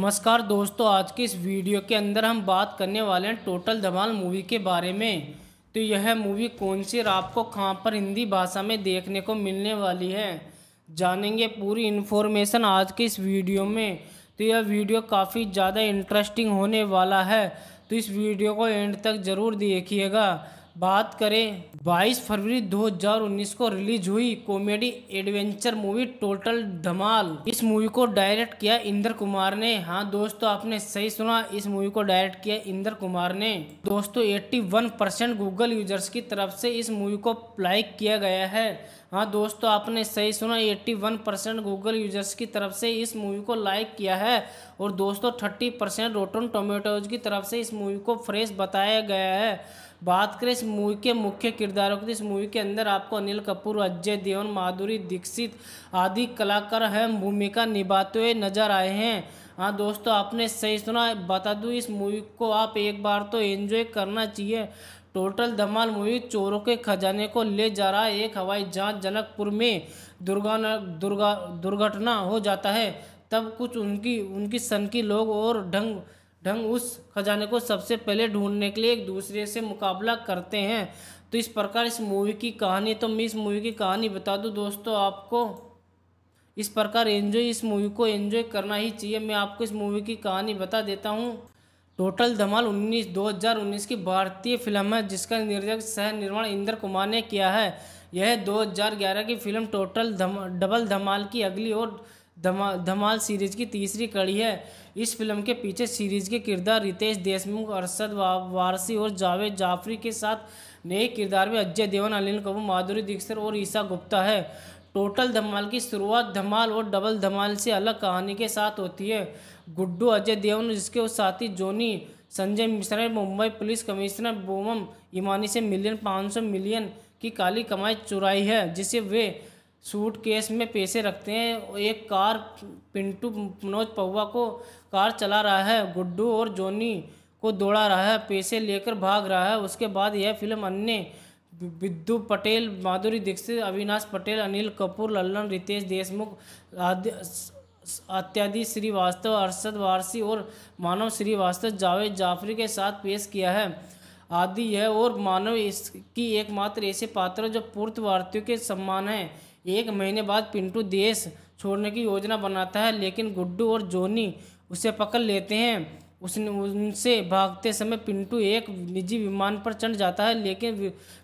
नमस्कार दोस्तों आज की इस वीडियो के अंदर हम बात करने वाले हैं टोटल धमाल मूवी के बारे में तो यह मूवी कौन सी और आपको कहाँ पर हिंदी भाषा में देखने को मिलने वाली है जानेंगे पूरी इन्फॉर्मेशन आज के इस वीडियो में तो यह वीडियो काफ़ी ज़्यादा इंटरेस्टिंग होने वाला है तो इस वीडियो को एंड तक ज़रूर देखिएगा बात करें 22 फरवरी 2019 को रिलीज हुई comedy adventure movie total Dhamaal इस मूवी को डायरेक्ट किया इंद्र कुमार ने हाँ दोस्तों आपने सही सुना इस मूवी को डायरेक्ट किया इंद्र कुमार ने दोस्तों 81 परसेंट गूगल यूजर्स की तरफ से इस मूवी को लाइक किया गया है हाँ दोस्तों आपने सही सुना 81 परसेंट गूगल यूजर्स की तरफ से इस मूवी को लाइक किया है और दोस्तों 30 परसेंट रोटन टोमेटोज की तरफ से इस मूवी को फ्रेश बताया गया है बात करें इस मूवी के मुख्य किरदारों की तो इस मूवी के अंदर आपको अनिल कपूर अजय देवन माधुरी दीक्षित आदि कलाकार अहम भूमिका निभाते हुए नजर आए हैं हाँ दोस्तों आपने सही सुना बता दूँ इस मूवी को आप एक बार तो एंजॉय करना चाहिए टोटल धमाल मूवी चोरों के खजाने को ले जा रहा है एक हवाई जहाज जनकपुर में दुर्गा दुर्गा दुर्घटना हो जाता है तब कुछ उनकी उनकी सन की लोग और ढंग ढंग उस खजाने को सबसे पहले ढूंढने के लिए एक दूसरे से मुकाबला करते हैं तो इस प्रकार इस मूवी की कहानी तो मैं इस मूवी की कहानी बता दूँ दोस्तों आपको इस प्रकार एंजॉय इस मूवी को एंजॉय करना ही चाहिए मैं आपको इस मूवी की कहानी बता देता हूँ टोटल धमाल 19 2019 की भारतीय फिल्म है जिसका निर्देशक सह निर्माण इंद्र कुमार ने किया है यह 2011 की फिल्म टोटल धम, डबल धमाल की अगली और धमा धमाल सीरीज की तीसरी कड़ी है इस फिल्म के पीछे सीरीज के किरदार रितेश देशमुख अरशद वारसी और जावेद जाफरी के साथ नए किरदार में अजय देवन अनिल कपूर माधुरी दीक्षित और ईशा गुप्ता है टोटल धमाल की शुरुआत धमाल और डबल धमाल से अलग कहानी के साथ होती है गुड्डू अजय देवन और जिसके साथी जोनी संजय मिश्रा ने मुंबई पुलिस कमिश्नर बोमम ईमानी से मिलियन पाँच सौ मिलियन की काली कमाई चुराई है जिसे वे सूट केस में पैसे रखते हैं एक कार पिंटू मनोज पौवा को कार चला रहा है गुड्डू और जोनी को दौड़ा रहा है पैसे लेकर भाग रहा है उसके बाद यह फिल्म अन्य विद्यु पटेल माधुरी दीक्षित अविनाश पटेल अनिल कपूर लल्लन रितेश देशमुख आदि अत्यादि श्रीवास्तव अरशद वारसी और मानव श्रीवास्तव जावेद जाफरी के साथ पेश किया है आदि है और मानव इसकी एकमात्र ऐसे पात्र जो पूर्त भारतीयों के सम्मान हैं एक महीने बाद पिंटू देश छोड़ने की योजना बनाता है लेकिन गुड्डू और जोनी उसे पकड़ लेते हैं उसने उनसे भागते समय पिंटू एक निजी विमान पर चढ़ जाता है लेकिन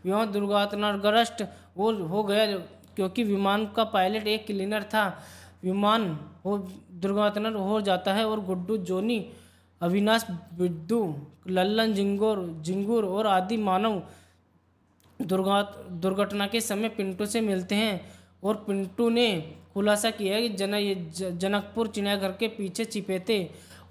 विमान दुर्घटनाग्रस्त वो हो गया क्योंकि विमान का पायलट एक क्लीनर था विमान हो दुर्घटना हो जाता है और गुड्डू जोनी अविनाश बिड्डू लल्लन जिंगोर जिंगूर और आदि मानव दुर्घटना के समय पिंटू से मिलते हैं और पिंटू ने खुलासा किया कि जन जनकपुर चिड़ियाघर के पीछे छिपे थे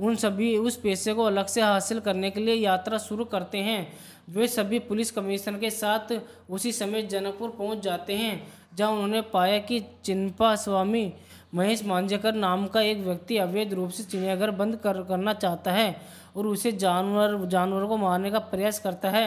उन सभी उस पैसे को अलग से हासिल करने के लिए यात्रा शुरू करते हैं वे सभी पुलिस कमिश्नर के साथ उसी समय जनकपुर पहुंच जाते हैं जहां उन्होंने पाया कि चिन्पा स्वामी महेश मांझेकर नाम का एक व्यक्ति अवैध रूप से चिड़ियाघर बंद कर करना चाहता है और उसे जानवर जानवरों को मारने का प्रयास करता है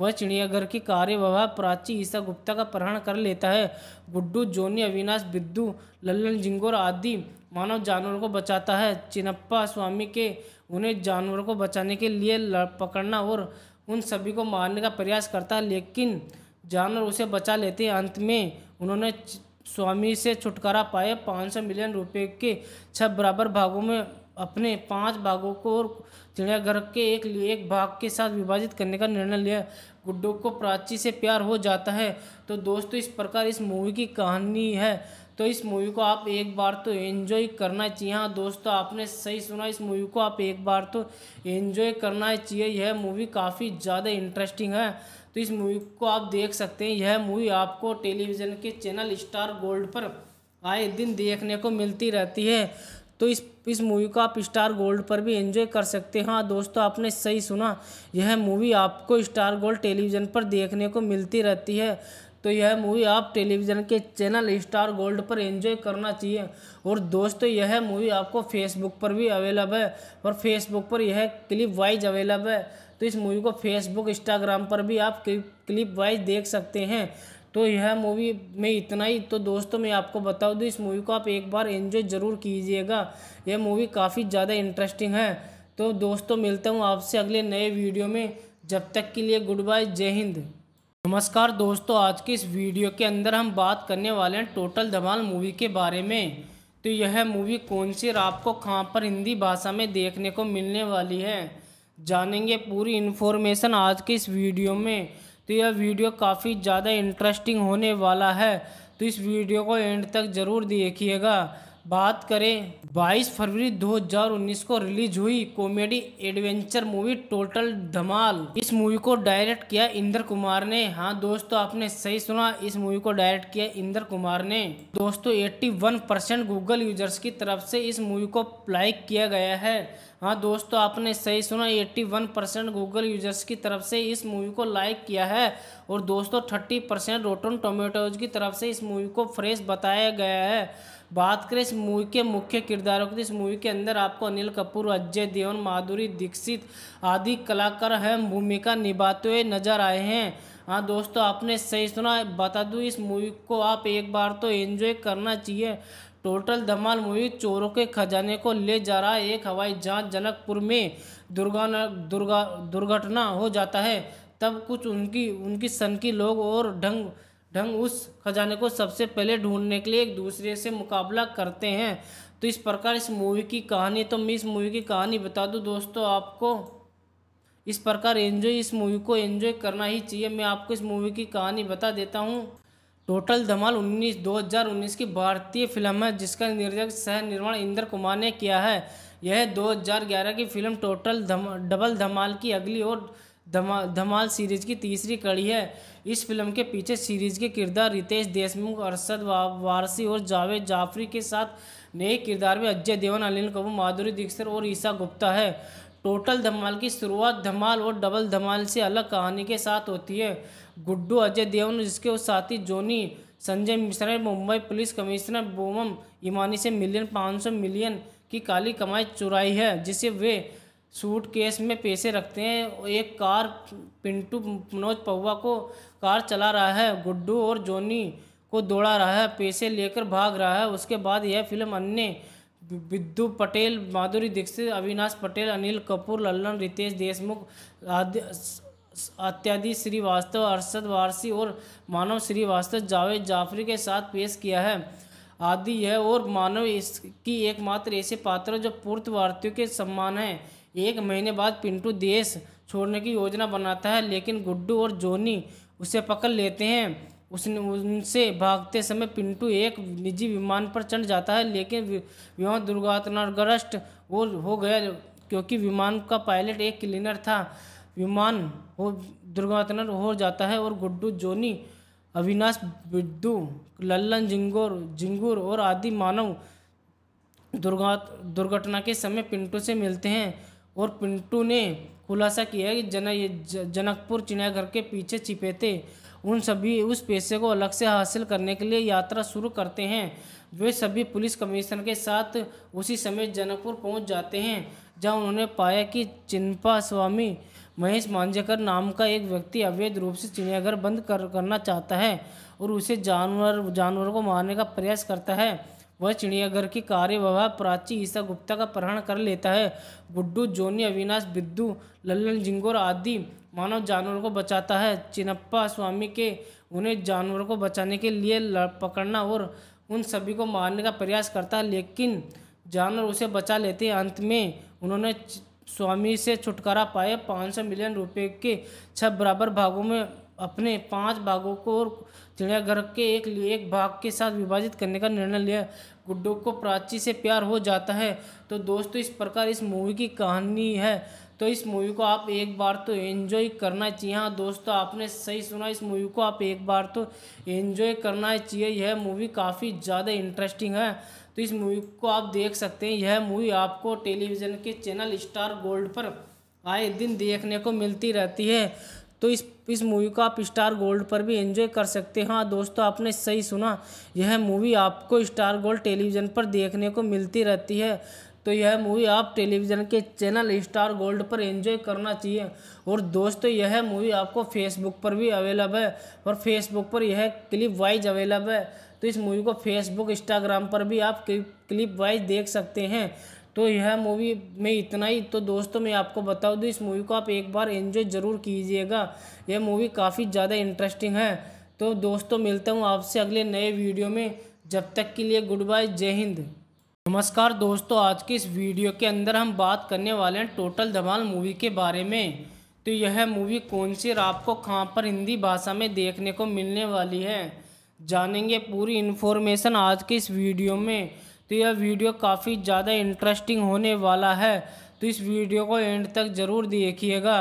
वह चिड़ियाघर की कार्य विवाह प्राची ईसा गुप्ता का प्रहण कर लेता है गुड्डू जोनी अविनाश बिद्दू लल्लन जिंगोर आदि मानव जानवरों को बचाता है चिनप्पा स्वामी के उन्हें जानवरों को बचाने के लिए पकड़ना और उन सभी को मारने का प्रयास करता है लेकिन जानवर उसे बचा लेते हैं अंत में उन्होंने स्वामी से छुटकारा पाए 500 मिलियन रुपए के छह बराबर भागों में अपने पांच भागों को और चिड़ियाघर के एक एक भाग के साथ विभाजित करने का निर्णय लिया गुड्डो को प्राची से प्यार हो जाता है तो दोस्तों इस प्रकार इस मूवी की कहानी है तो इस मूवी को आप एक बार तो एंजॉय करना चाहिए हाँ दोस्तों आपने सही सुना इस मूवी को आप एक बार तो एंजॉय करना चाहिए यह मूवी काफ़ी ज़्यादा इंटरेस्टिंग है तो इस मूवी को आप देख सकते हैं यह मूवी आपको टेलीविज़न के चैनल स्टार गोल्ड पर आए दिन देखने को मिलती रहती है तो इस इस मूवी को आप स्टार गोल्ड पर भी एंजॉय कर सकते हैं हाँ दोस्तों आपने सही सुना यह मूवी आपको स्टार गोल्ड टेलीविज़न पर देखने को मिलती रहती है तो यह मूवी आप टेलीविज़न के चैनल स्टार गोल्ड पर एंजॉय करना चाहिए और दोस्तों यह मूवी आपको फेसबुक पर भी अवेलेबल है और फेसबुक पर यह क्लिप वाइज अवेलेबल है तो इस मूवी को फेसबुक इंस्टाग्राम पर भी आप क्लिप वाइज देख सकते हैं तो यह मूवी में इतना ही तो दोस्तों मैं आपको बता दूँ तो इस मूवी को आप एक बार एंजॉय ज़रूर कीजिएगा यह मूवी काफ़ी ज़्यादा इंटरेस्टिंग है तो दोस्तों मिलता हूँ आपसे अगले नए वीडियो में जब तक के लिए गुड बाय जय हिंद नमस्कार दोस्तों आज की इस वीडियो के अंदर हम बात करने वाले हैं टोटल धमाल मूवी के बारे में तो यह मूवी कौन सी और आपको कहाँ पर हिंदी भाषा में देखने को मिलने वाली है जानेंगे पूरी इन्फॉर्मेशन आज के इस वीडियो में तो यह वीडियो काफ़ी ज़्यादा इंटरेस्टिंग होने वाला है तो इस वीडियो को एंड तक ज़रूर देखिएगा बात करें 22 फरवरी 2019 को रिलीज हुई comedy adventure movie total Dhamaal इस मूवी को डायरेक्ट किया इंदर कुमार ने हाँ दोस्तों आपने सही सुना इस मूवी को डायरेक्ट किया इंदर कुमार ने दोस्तों 81 परसेंट गूगल यूजर्स की तरफ से इस मूवी को लाइक किया गया है हाँ दोस्तों आपने सही सुना 81 परसेंट गूगल यूजर्स की तरफ से इस मूवी को लाइक किया है और दोस्तों 30 परसेंट रोटन टोमेटोज की तरफ से इस मूवी को फ्रेश बताया गया है बात करें इस मूवी के मुख्य किरदारों की इस मूवी के अंदर आपको अनिल कपूर अजय देवन माधुरी दीक्षित आदि कलाकार अहम भूमिका निभाते हुए नजर आए हैं हाँ दोस्तों आपने सही सुना बता दूँ इस मूवी को आप एक बार तो एंजॉय करना चाहिए टोटल धमाल मूवी चोरों के खजाने को ले जा रहा एक हवाई जहाज जनकपुर में दुर्गा दुर्गा दुर्घटना हो जाता है तब कुछ उनकी उनकी सन की लोग और ढंग ढंग उस खजाने को सबसे पहले ढूंढने के लिए एक दूसरे से मुकाबला करते हैं तो इस प्रकार इस मूवी की कहानी तो मैं इस मूवी की कहानी बता दूं दोस्तों आपको इस प्रकार एंजॉय इस मूवी को एंजॉय करना ही चाहिए मैं आपको इस मूवी की कहानी बता देता हूँ टोटल धमाल 19 2019 की भारतीय फिल्म है जिसका निर्देशक सह निर्माण इंद्र कुमार ने किया है यह 2011 की फिल्म टोटल धम डबल धमाल की अगली और धमा धमाल सीरीज की तीसरी कड़ी है इस फिल्म के पीछे सीरीज के किरदार रितेश देशमुख अरसद वारसी और जावेद जाफरी के साथ नए किरदार में अजय देवन अनिल कपूर माधुरी दीक्षित और ईशा गुप्ता है टोटल धमाल की शुरुआत धमाल और डबल धमाल से अलग कहानी के साथ होती है गुड्डू अजय देवन जिसके साथी जोनी संजय मिश्रा ने मुंबई पुलिस कमिश्नर बोमम ईमानी से मिलियन पाँच सौ मिलियन की काली कमाई चुराई है जिसे वे सूट केस में पैसे रखते हैं एक कार पिंटू मनोज पौवा को कार चला रहा है गुड्डू और जोनी को दौड़ा रहा है पैसे लेकर भाग रहा है उसके बाद यह फिल्म अन्य विद्यु पटेल माधुरी दीक्षित अविनाश पटेल अनिल कपूर लल्लन रितेश देशमुख आदि अत्यादि श्रीवास्तव अरसद वारसी और मानव श्रीवास्तव जावेद जाफरी के साथ पेश किया है आदि यह और मानव इसकी एकमात्र ऐसे पात्र जो पूर्त भारतीयों के सम्मान है एक महीने बाद पिंटू देश छोड़ने की योजना बनाता है लेकिन गुड्डू और जोनी उसे पकड़ लेते हैं उसने उनसे भागते समय पिंटू एक निजी विमान पर चढ़ जाता है लेकिन विमान दुर्घटनाग्रस्त और हो गया क्योंकि विमान का पायलट एक क्लीनर था विमान हो दुर्घटना हो जाता है और गुड्डू जोनी अविनाश बिड्डू लल्लन जिंगोर जिंगूर और आदि मानव दुर्घटना के समय पिंटू से मिलते हैं और पिंटू ने खुलासा किया कि जन जनकपुर चिड़ियाघर के पीछे छिपे थे उन सभी उस पैसे को अलग से हासिल करने के लिए यात्रा शुरू करते हैं वे सभी पुलिस कमिश्नर के साथ उसी समय जनकपुर पहुंच जाते हैं जहां उन्होंने पाया कि चिंपा स्वामी महेश मांझेकर नाम का एक व्यक्ति अवैध रूप से चिड़ियाघर बंद कर करना चाहता है और उसे जानवर जानवरों को मारने का प्रयास करता है वह चिड़ियाघर की कार्यवाह प्राची ईसा गुप्ता का प्रहण कर लेता है गुड्डू जोनी अविनाश बिद्दू लल्लन जिंगोर आदि मानव जानवरों को बचाता है चिनप्पा स्वामी के उन्हें जानवरों को बचाने के लिए पकड़ना और उन सभी को मारने का प्रयास करता है लेकिन जानवर उसे बचा लेते अंत में उन्होंने स्वामी से छुटकारा पाए 500 मिलियन रुपए के छह बराबर भागों में अपने पांच भागों को और चिड़ियाघर के एक एक भाग के साथ विभाजित करने का निर्णय लिया गुड्डो को प्राची से प्यार हो जाता है तो दोस्तों इस प्रकार इस मूवी की कहानी है तो इस मूवी को आप एक बार तो एंजॉय करना चाहिए हाँ दोस्तों आपने सही सुना इस मूवी को आप एक बार तो एंजॉय करना चाहिए यह मूवी काफ़ी ज़्यादा इंटरेस्टिंग है तो इस मूवी को आप देख सकते हैं यह मूवी आपको टेलीविज़न के चैनल स्टार गोल्ड पर आए दिन देखने को मिलती रहती है तो इस इस मूवी को आप स्टार गोल्ड पर भी एंजॉय कर सकते हैं हाँ दोस्तों आपने सही सुना यह मूवी आपको स्टार गोल्ड टेलीविज़न पर देखने को मिलती रहती है तो यह मूवी आप टेलीविज़न के चैनल स्टार गोल्ड पर एंजॉय करना चाहिए और दोस्तों यह मूवी आपको फेसबुक पर भी अवेलेबल है और फेसबुक पर यह क्लिप वाइज अवेलेबल है तो इस मूवी को फेसबुक इंस्टाग्राम पर भी आप क्लिप वाइज देख सकते हैं तो यह मूवी में इतना ही तो दोस्तों मैं आपको बता दूँ तो इस मूवी को आप एक बार एंजॉय ज़रूर कीजिएगा यह मूवी काफ़ी ज़्यादा इंटरेस्टिंग है तो दोस्तों मिलता हूँ आपसे अगले नए वीडियो में जब तक के लिए गुड बाय जय हिंद नमस्कार दोस्तों आज की इस वीडियो के अंदर हम बात करने वाले हैं टोटल धमाल मूवी के बारे में तो यह मूवी कौन सी और आपको कहाँ पर हिंदी भाषा में देखने को मिलने वाली है जानेंगे पूरी इन्फॉर्मेशन आज के इस वीडियो में तो यह वीडियो काफ़ी ज़्यादा इंटरेस्टिंग होने वाला है तो इस वीडियो को एंड तक ज़रूर देखिएगा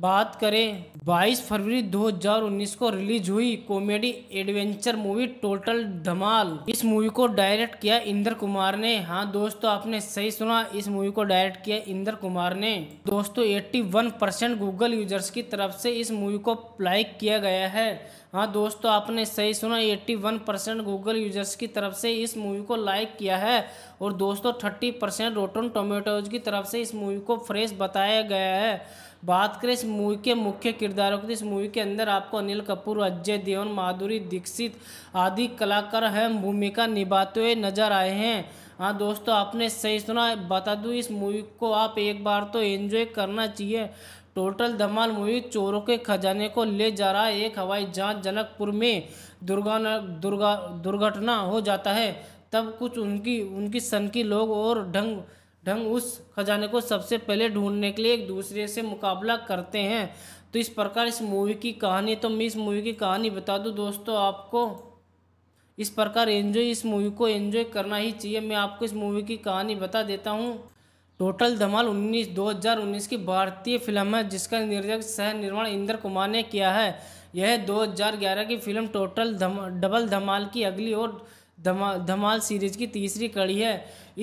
बात करें 22 फरवरी 2019 को रिलीज हुई comedy adventure movie total Dhamaal इस मूवी को डायरेक्ट किया इंद्र कुमार ने हाँ दोस्तों आपने सही सुना इस मूवी को डायरेक्ट किया इंद्र कुमार ने दोस्तों 81 परसेंट गूगल यूजर्स की तरफ से इस मूवी को लाइक किया गया है हाँ दोस्तों आपने सही सुना 81 परसेंट गूगल यूजर्स की तरफ से इस मूवी को लाइक किया है और दोस्तों 30 परसेंट रोटन टोमेटोज की तरफ से इस मूवी को फ्रेश बताया गया है बात करें इस मूवी के मुख्य किरदारों की इस मूवी के अंदर आपको अनिल कपूर अजय देवन माधुरी दीक्षित आदि कलाकार अहम भूमिका निभाते हुए नजर आए हैं हाँ दोस्तों आपने सही सुना बता दूँ इस मूवी को आप एक बार तो एंजॉय करना चाहिए टोटल धमाल मूवी चोरों के खजाने को ले जा रहा एक हवाई जहाज जनकपुर में दुर्गा दुर्गा दुर्घटना हो जाता है तब कुछ उनकी उनकी सन की लोग और ढंग ढंग उस खजाने को सबसे पहले ढूंढने के लिए एक दूसरे से मुकाबला करते हैं तो इस प्रकार इस मूवी की कहानी तो मैं इस मूवी की कहानी बता दूँ दोस्तों आपको इस प्रकार एंजॉय इस मूवी को एंजॉय करना ही चाहिए मैं आपको इस मूवी की कहानी बता देता हूँ टोटल धमाल 19 2019 की भारतीय फिल्म है जिसका निर्देशक सह निर्माण इंद्र कुमार ने किया है यह 2011 की फिल्म टोटल धम, डबल धमाल की अगली और धमा धमाल सीरीज की तीसरी कड़ी है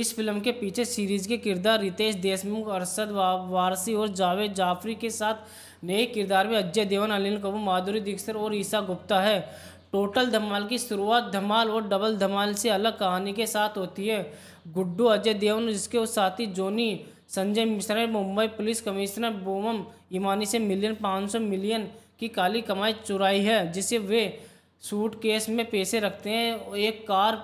इस फिल्म के पीछे सीरीज के किरदार रितेश देशमुख अरसद वारसी और जावेद जाफरी के साथ नए किरदार में अजय देवन अनिल कपूर माधुरी दीक्षित और ईशा गुप्ता है टोटल धमाल की शुरुआत धमाल और डबल धमाल से अलग कहानी के साथ होती है गुड्डू अजय देवन जिसके साथी जोनी संजय मिश्रा ने मुंबई पुलिस कमिश्नर बोमम इमानी से मिलियन पाँच सौ मिलियन की काली कमाई चुराई है जिसे वे सूट केस में पैसे रखते हैं एक कार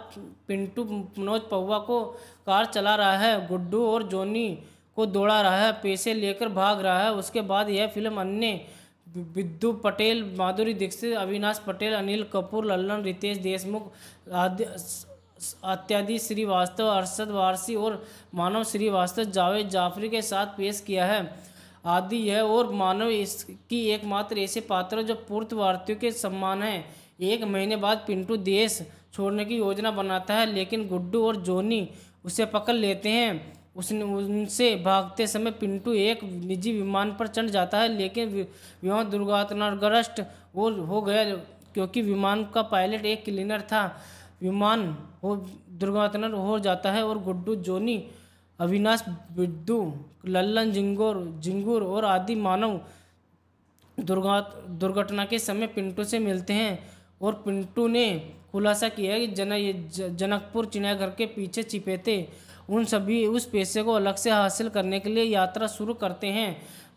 पिंटू मनोज पौवा को कार चला रहा है गुड्डू और जोनी को दौड़ा रहा है पैसे लेकर भाग रहा है उसके बाद यह फिल्म अन्य विद्यु पटेल माधुरी दीक्षित अविनाश पटेल अनिल कपूर लल्लन रितेश देशमुख आदि अत्यादि श्रीवास्तव अरसद वारसी और मानव श्रीवास्तव जावेद जाफरी के साथ पेश किया है आदि यह और मानव इसकी एकमात्र ऐसे पात्र जो पूर्त भारतीयों के सम्मान है एक महीने बाद पिंटू देश छोड़ने की योजना बनाता है लेकिन गुड्डू और जोनी उसे पकड़ लेते हैं उसने उनसे भागते समय पिंटू एक निजी विमान पर चढ़ जाता है लेकिन विमान दुर्घटनाग्रस्त और हो गया क्योंकि विमान का पायलट एक क्लीनर था विमान हो दुर्घटना हो जाता है और गुड्डू जोनी अविनाश बिड्डू लल्लन जिंगोर जिंगूर और आदि मानव दुर्घटना के समय पिंटू से मिलते हैं और पिंटू ने खुलासा किया कि जन जनकपुर चिड़ियाघर के पीछे छिपे थे उन सभी उस पैसे को अलग से हासिल करने के लिए यात्रा शुरू करते हैं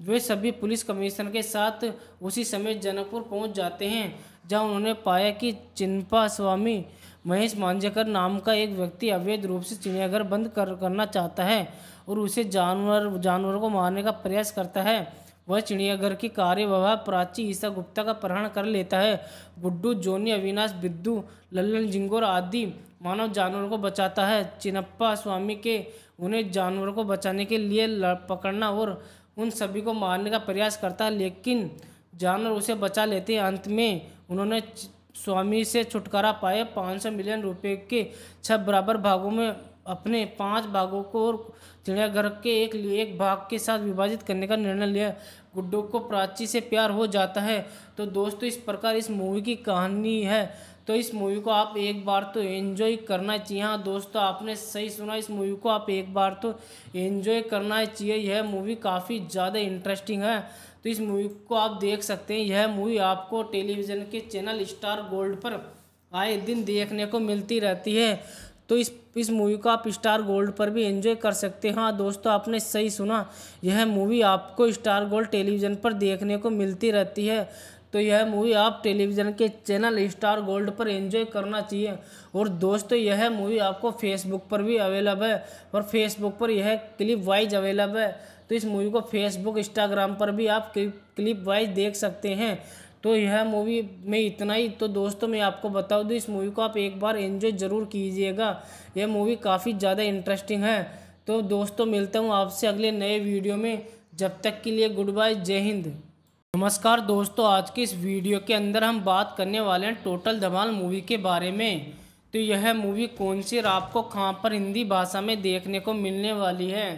वे सभी पुलिस कमिश्नर के साथ उसी समय जनकपुर पहुंच जाते हैं जहां उन्होंने पाया कि चिंपा स्वामी महेश मांझेकर नाम का एक व्यक्ति अवैध रूप से चिड़ियाघर बंद कर करना चाहता है और उसे जानवर जानवरों को मारने का प्रयास करता है वह चिड़ियाघर की कार्यवाह प्राची ईसा गुप्ता का प्रहण कर लेता है गुड्डू जोनी अविनाश बिद्दू लल्लन जिंगोर आदि मानव जानवरों को बचाता है चिनप्पा स्वामी के उन्हें जानवरों को बचाने के लिए पकड़ना और उन सभी को मारने का प्रयास करता है लेकिन जानवर उसे बचा लेते अंत में उन्होंने स्वामी से छुटकारा पाए 500 मिलियन रुपए के छह बराबर भागों में अपने पांच भागों को चिड़ियाघर के एक एक भाग के साथ विभाजित करने का निर्णय लिया गुड्डो को प्राची से प्यार हो जाता है तो दोस्तों इस प्रकार इस मूवी की कहानी है तो इस मूवी को आप एक बार तो एंजॉय करना चाहिए हाँ दोस्तों आपने सही सुना इस मूवी को आप एक बार तो एंजॉय करना चाहिए यह मूवी काफ़ी ज़्यादा इंटरेस्टिंग है तो इस मूवी को आप देख सकते हैं यह मूवी आपको टेलीविज़न के चैनल स्टार गोल्ड पर आए दिन देखने को मिलती रहती है तो इस इस मूवी को आप स्टार गोल्ड पर भी एंजॉय कर सकते हैं हाँ दोस्तों आपने सही सुना यह मूवी आपको स्टार गोल्ड टेलीविज़न पर देखने को मिलती रहती है तो यह मूवी आप टेलीविज़न के चैनल स्टार गोल्ड पर एंजॉय करना चाहिए और दोस्तों यह मूवी आपको फेसबुक पर भी अवेलेब है और फेसबुक पर यह क्लिप वाइज अवेलेब है तो इस मूवी को फेसबुक इंस्टाग्राम पर भी आप क्लिप वाइज देख सकते हैं तो यह मूवी में इतना ही तो दोस्तों मैं आपको बता दूँ इस मूवी को आप एक बार एंजॉय ज़रूर कीजिएगा यह मूवी काफ़ी ज़्यादा इंटरेस्टिंग है तो दोस्तों मिलता हूँ आपसे अगले नए वीडियो में जब तक के लिए गुड बाय जय हिंद नमस्कार दोस्तों आज की इस वीडियो के अंदर हम बात करने वाले हैं टोटल धमाल मूवी के बारे में तो यह मूवी कौन सी आपको कहाँ पर हिंदी भाषा में देखने को मिलने वाली है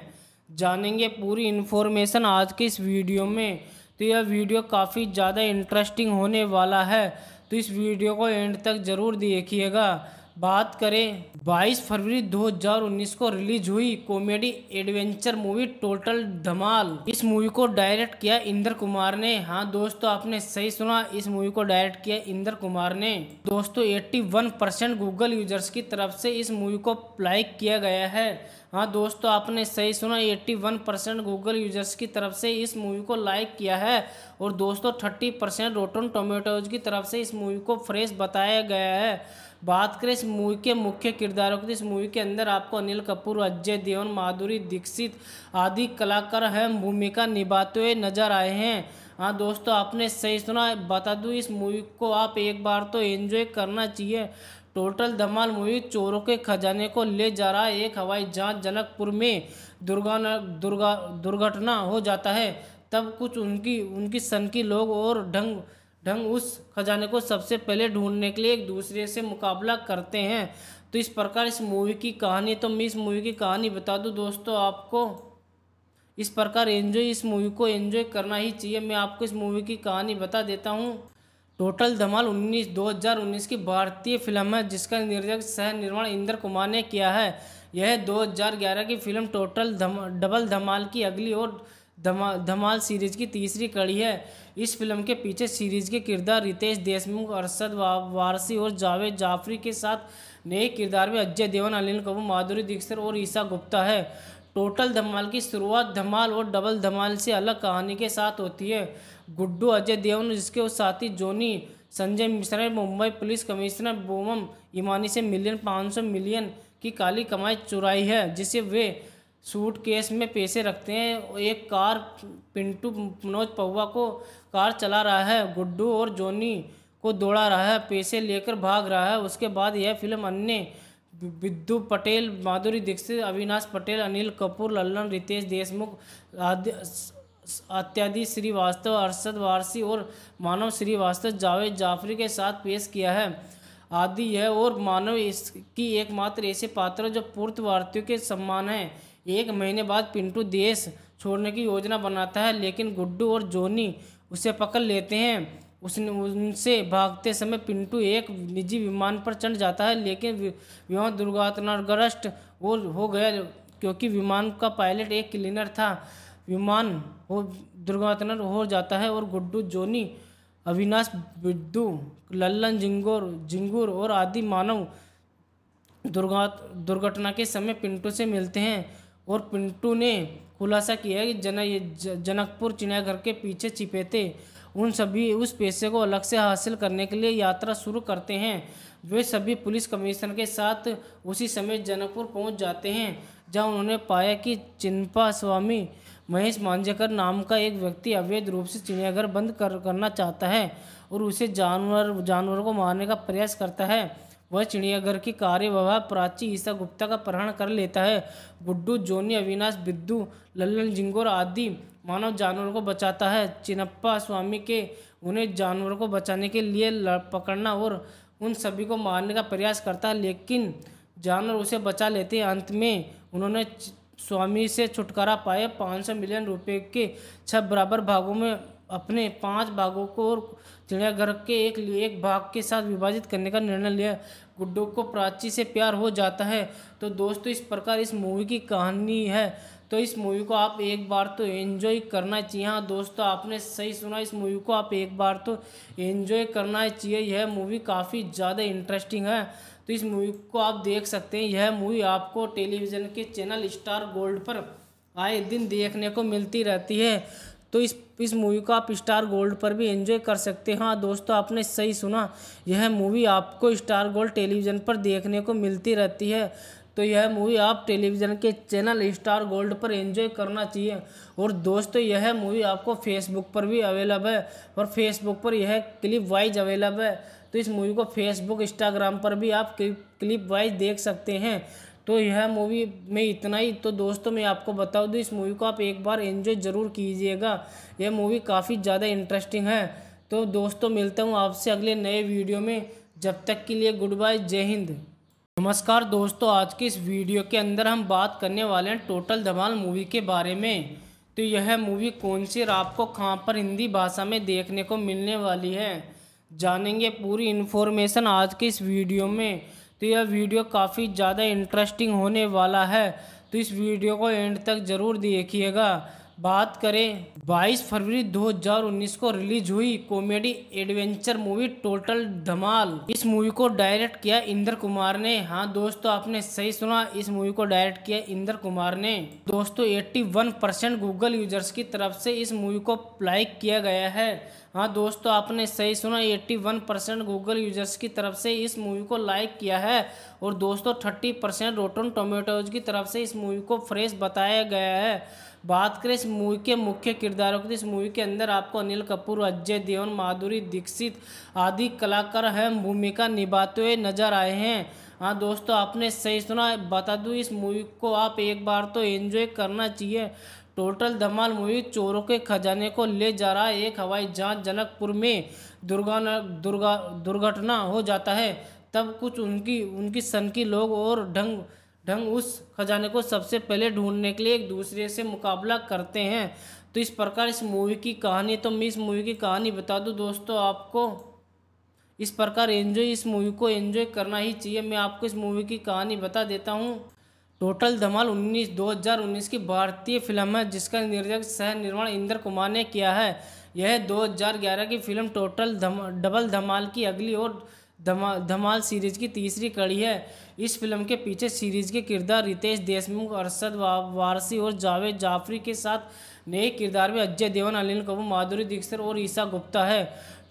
जानेंगे पूरी इन्फॉर्मेशन आज के इस वीडियो में तो यह वीडियो काफ़ी ज़्यादा इंटरेस्टिंग होने वाला है तो इस वीडियो को एंड तक ज़रूर देखिएगा बात करें 22 फरवरी 2019 को रिलीज हुई comedy adventure movie total Dhamaal इस मूवी को डायरेक्ट किया इंद्र कुमार ने हाँ दोस्तों आपने सही सुना इस मूवी को डायरेक्ट किया इंद्र कुमार ने दोस्तों 81 परसेंट गूगल यूजर्स की तरफ से इस मूवी को लाइक किया गया है हाँ दोस्तों आपने सही सुना 81 परसेंट गूगल यूजर्स की तरफ से इस मूवी को लाइक किया है और दोस्तों 30 परसेंट रोटन टोमेटोज की तरफ से इस मूवी को फ्रेश बताया गया है बात करें इस मूवी के मुख्य किरदारों की तो इस मूवी के अंदर आपको अनिल कपूर अजय देवन माधुरी दीक्षित आदि कलाकार अहम भूमिका निभाते हुए नजर आए हैं हाँ दोस्तों आपने सही सुना बता दूँ इस मूवी को आप एक बार तो एंजॉय करना चाहिए टोटल धमाल मूवी चोरों के खजाने को ले जा रहा है एक हवाई जहाज जनकपुर में दुर्गा दुर्गा दुर्घटना हो जाता है तब कुछ उनकी उनकी सन की लोग और ढंग ढंग उस खजाने को सबसे पहले ढूंढने के लिए एक दूसरे से मुकाबला करते हैं तो इस प्रकार इस मूवी की कहानी तो मैं इस मूवी की कहानी बता दूँ दोस्तों आपको इस प्रकार एंजॉय इस मूवी को एंजॉय करना ही चाहिए मैं आपको इस मूवी की कहानी बता देता हूँ टोटल धमाल 19 2019 की भारतीय फिल्म है जिसका निर्देशक सह निर्माण इंद्र कुमार ने किया है यह 2011 की फिल्म टोटल धम, डबल धमाल की अगली और धमा धमाल सीरीज की तीसरी कड़ी है इस फिल्म के पीछे सीरीज के किरदार रितेश देशमुख अरसद वारसी और जावेद जाफरी के साथ नए किरदार में अजय देवन अनिल कपूर माधुरी दीक्षित और ईशा गुप्ता है टोटल धमाल की शुरुआत धमाल और डबल धमाल से अलग कहानी के साथ होती है गुड्डू अजय देवन जिसके साथी जोनी संजय मिश्रा ने मुंबई पुलिस कमिश्नर बोमम इमानी से मिलियन पाँच सौ मिलियन की काली कमाई चुराई है जिसे वे सूट केस में पैसे रखते हैं एक कार पिंटू मनोज पौवा को कार चला रहा है गुड्डू और जोनी को दौड़ा रहा है पैसे लेकर भाग रहा है उसके बाद यह फिल्म अन्य विद्यु पटेल माधुरी दीक्षित अविनाश पटेल अनिल कपूर लल्लन रितेश देशमुख आदि अत्यादि श्रीवास्तव अरसद वारसी और मानव श्रीवास्तव जावेद जाफरी के साथ पेश किया है आदि है और मानव इसकी एकमात्र ऐसे पात्र जो पूर्त भारतीयों के सम्मान है एक महीने बाद पिंटू देश छोड़ने की योजना बनाता है लेकिन गुड्डू और जोनी उसे पकड़ लेते हैं उसने उनसे भागते समय पिंटू एक निजी विमान पर चढ़ जाता है लेकिन वह दुर्घटनाग्रस्त हो गया क्योंकि विमान का पायलट एक क्लीनर था विमान हो दुर्घटना हो जाता है और गुड्डू जोनी अविनाश बिड्डू लल्लन जिंगोर जिंगूर और आदि मानव दुर्घटना के समय पिंटू से मिलते हैं और पिंटू ने खुलासा किया कि जन जनकपुर चिड़ियाघर के पीछे छिपे थे उन सभी उस पैसे को अलग से हासिल करने के लिए यात्रा शुरू करते हैं वे सभी पुलिस कमिश्नर के साथ उसी समय जनकपुर पहुंच जाते हैं जहां उन्होंने पाया कि चिंपा स्वामी महेश मांझेकर नाम का एक व्यक्ति अवैध रूप से चिड़ियाघर बंद कर करना चाहता है और उसे जानवर जानवरों को मारने का प्रयास करता है वह चिड़ियाघर की कार्यवाह प्राची ईसा गुप्ता का प्रहण कर लेता है गुड्डू जोनी अविनाश बिद्दू लल्लन जिंगोर आदि मानव जानवरों को बचाता है चिनप्पा स्वामी के उन्हें जानवरों को बचाने के लिए पकड़ना और उन सभी को मारने का प्रयास करता है लेकिन जानवर उसे बचा लेते अंत में उन्होंने स्वामी से छुटकारा पाए 500 मिलियन रुपए के छह बराबर भागों में अपने पांच भागों को चिड़ियाघर के एक एक भाग के साथ विभाजित करने का निर्णय लिया गुड्डो को प्राची से प्यार हो जाता है तो दोस्तों इस प्रकार इस मूवी की कहानी है तो इस मूवी को आप एक बार तो एंजॉय करना चाहिए हाँ दोस्तों आपने सही सुना इस मूवी को आप एक बार तो एंजॉय करना चाहिए यह मूवी काफ़ी ज़्यादा इंटरेस्टिंग है तो इस मूवी को आप देख सकते हैं यह मूवी आपको टेलीविज़न के चैनल स्टार गोल्ड पर आए दिन देखने को मिलती रहती है तो इस इस मूवी को आप स्टार गोल्ड पर भी एंजॉय कर सकते हैं हाँ दोस्तों आपने सही सुना यह मूवी आपको स्टार गोल्ड टेलीविज़न पर देखने को मिलती रहती है तो यह मूवी आप टेलीविज़न के चैनल स्टार गोल्ड पर एंजॉय करना चाहिए और दोस्तों यह मूवी आपको फेसबुक पर भी अवेलेबल है और फेसबुक पर यह क्लिप वाइज अवेलेबल है तो इस मूवी को फेसबुक इंस्टाग्राम पर भी आप क्लिप वाइज देख सकते हैं तो यह मूवी में इतना ही तो दोस्तों मैं आपको बता दूँ तो इस मूवी को आप एक बार एंजॉय ज़रूर कीजिएगा यह मूवी काफ़ी ज़्यादा इंटरेस्टिंग है तो दोस्तों मिलता हूँ आपसे अगले नए वीडियो में जब तक के लिए गुड बाय जय हिंद नमस्कार दोस्तों आज की इस वीडियो के अंदर हम बात करने वाले हैं टोटल धमाल मूवी के बारे में तो यह मूवी कौन सी आपको कहाँ पर हिंदी भाषा में देखने को मिलने वाली है जानेंगे पूरी इन्फॉर्मेशन आज के इस वीडियो में तो यह वीडियो काफ़ी ज़्यादा इंटरेस्टिंग होने वाला है तो इस वीडियो को एंड तक ज़रूर देखिएगा बात करें 22 फरवरी 2019 को रिलीज हुई comedy adventure movie total Dhamaal इस मूवी को डायरेक्ट किया इंद्र कुमार ने हाँ दोस्तों आपने सही सुना इस मूवी को डायरेक्ट किया इंद्र कुमार ने दोस्तों 81 परसेंट गूगल यूजर्स की तरफ से इस मूवी को लाइक किया गया है हाँ दोस्तों आपने सही सुना 81 परसेंट गूगल यूजर्स की तरफ से इस मूवी को लाइक किया है और दोस्तों 30 परसेंट रोटन टोमेटोज की तरफ से इस मूवी को फ्रेश बताया गया है बात करें इस मूवी के मुख्य किरदारों की तो इस मूवी के अंदर आपको अनिल कपूर अजय देवन माधुरी दीक्षित आदि कलाकार हैं भूमिका निभाते हुए नजर आए हैं हाँ दोस्तों आपने सही सुना बता दूँ इस मूवी को आप एक बार तो एंजॉय करना चाहिए टोटल धमाल मूवी चोरों के खजाने को ले जा रहा है एक हवाई जहाज जनकपुर में दुर्गा दुर्गा दुर्घटना हो जाता है तब कुछ उनकी उनकी सन की लोग और ढंग ढंग उस खजाने को सबसे पहले ढूंढने के लिए एक दूसरे से मुकाबला करते हैं तो इस प्रकार इस मूवी की कहानी तो मैं इस मूवी की कहानी बता दूँ दोस्तों आपको इस प्रकार एंजॉय इस मूवी को एंजॉय करना ही चाहिए मैं आपको इस मूवी की कहानी बता देता हूँ टोटल धमाल 19 2019 की भारतीय फिल्म है जिसका निर्देशक सह निर्माण इंद्र कुमार ने किया है यह 2011 की फिल्म टोटल धम, डबल धमाल की अगली और धमा धमाल सीरीज की तीसरी कड़ी है इस फिल्म के पीछे सीरीज के किरदार रितेश देशमुख अरसद वारसी और जावेद जाफरी के साथ नए किरदार में अजय देवन अनिल कपूर माधुरी दीक्षित और ईशा गुप्ता है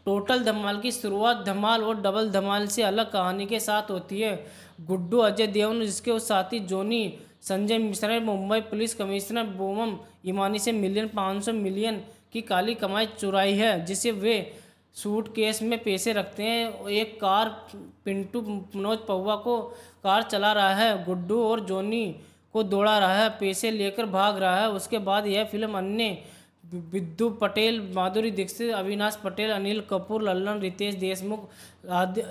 टोटल धमाल की शुरुआत धमाल और डबल धमाल से अलग कहानी के साथ होती है गुड्डू अजय देवन जिसके साथी जोनी संजय मिश्रा ने मुंबई पुलिस कमिश्नर बोमम ईमानी से मिलियन पाँच सौ मिलियन की काली कमाई चुराई है जिसे वे सूट केस में पैसे रखते हैं एक कार पिंटू मनोज पौवा को कार चला रहा है गुड्डू और जोनी को दौड़ा रहा है पैसे लेकर भाग रहा है उसके बाद यह फिल्म अन्य विद्यु पटेल माधुरी दीक्षित अविनाश पटेल अनिल कपूर लल्लन रितेश देशमुख आदि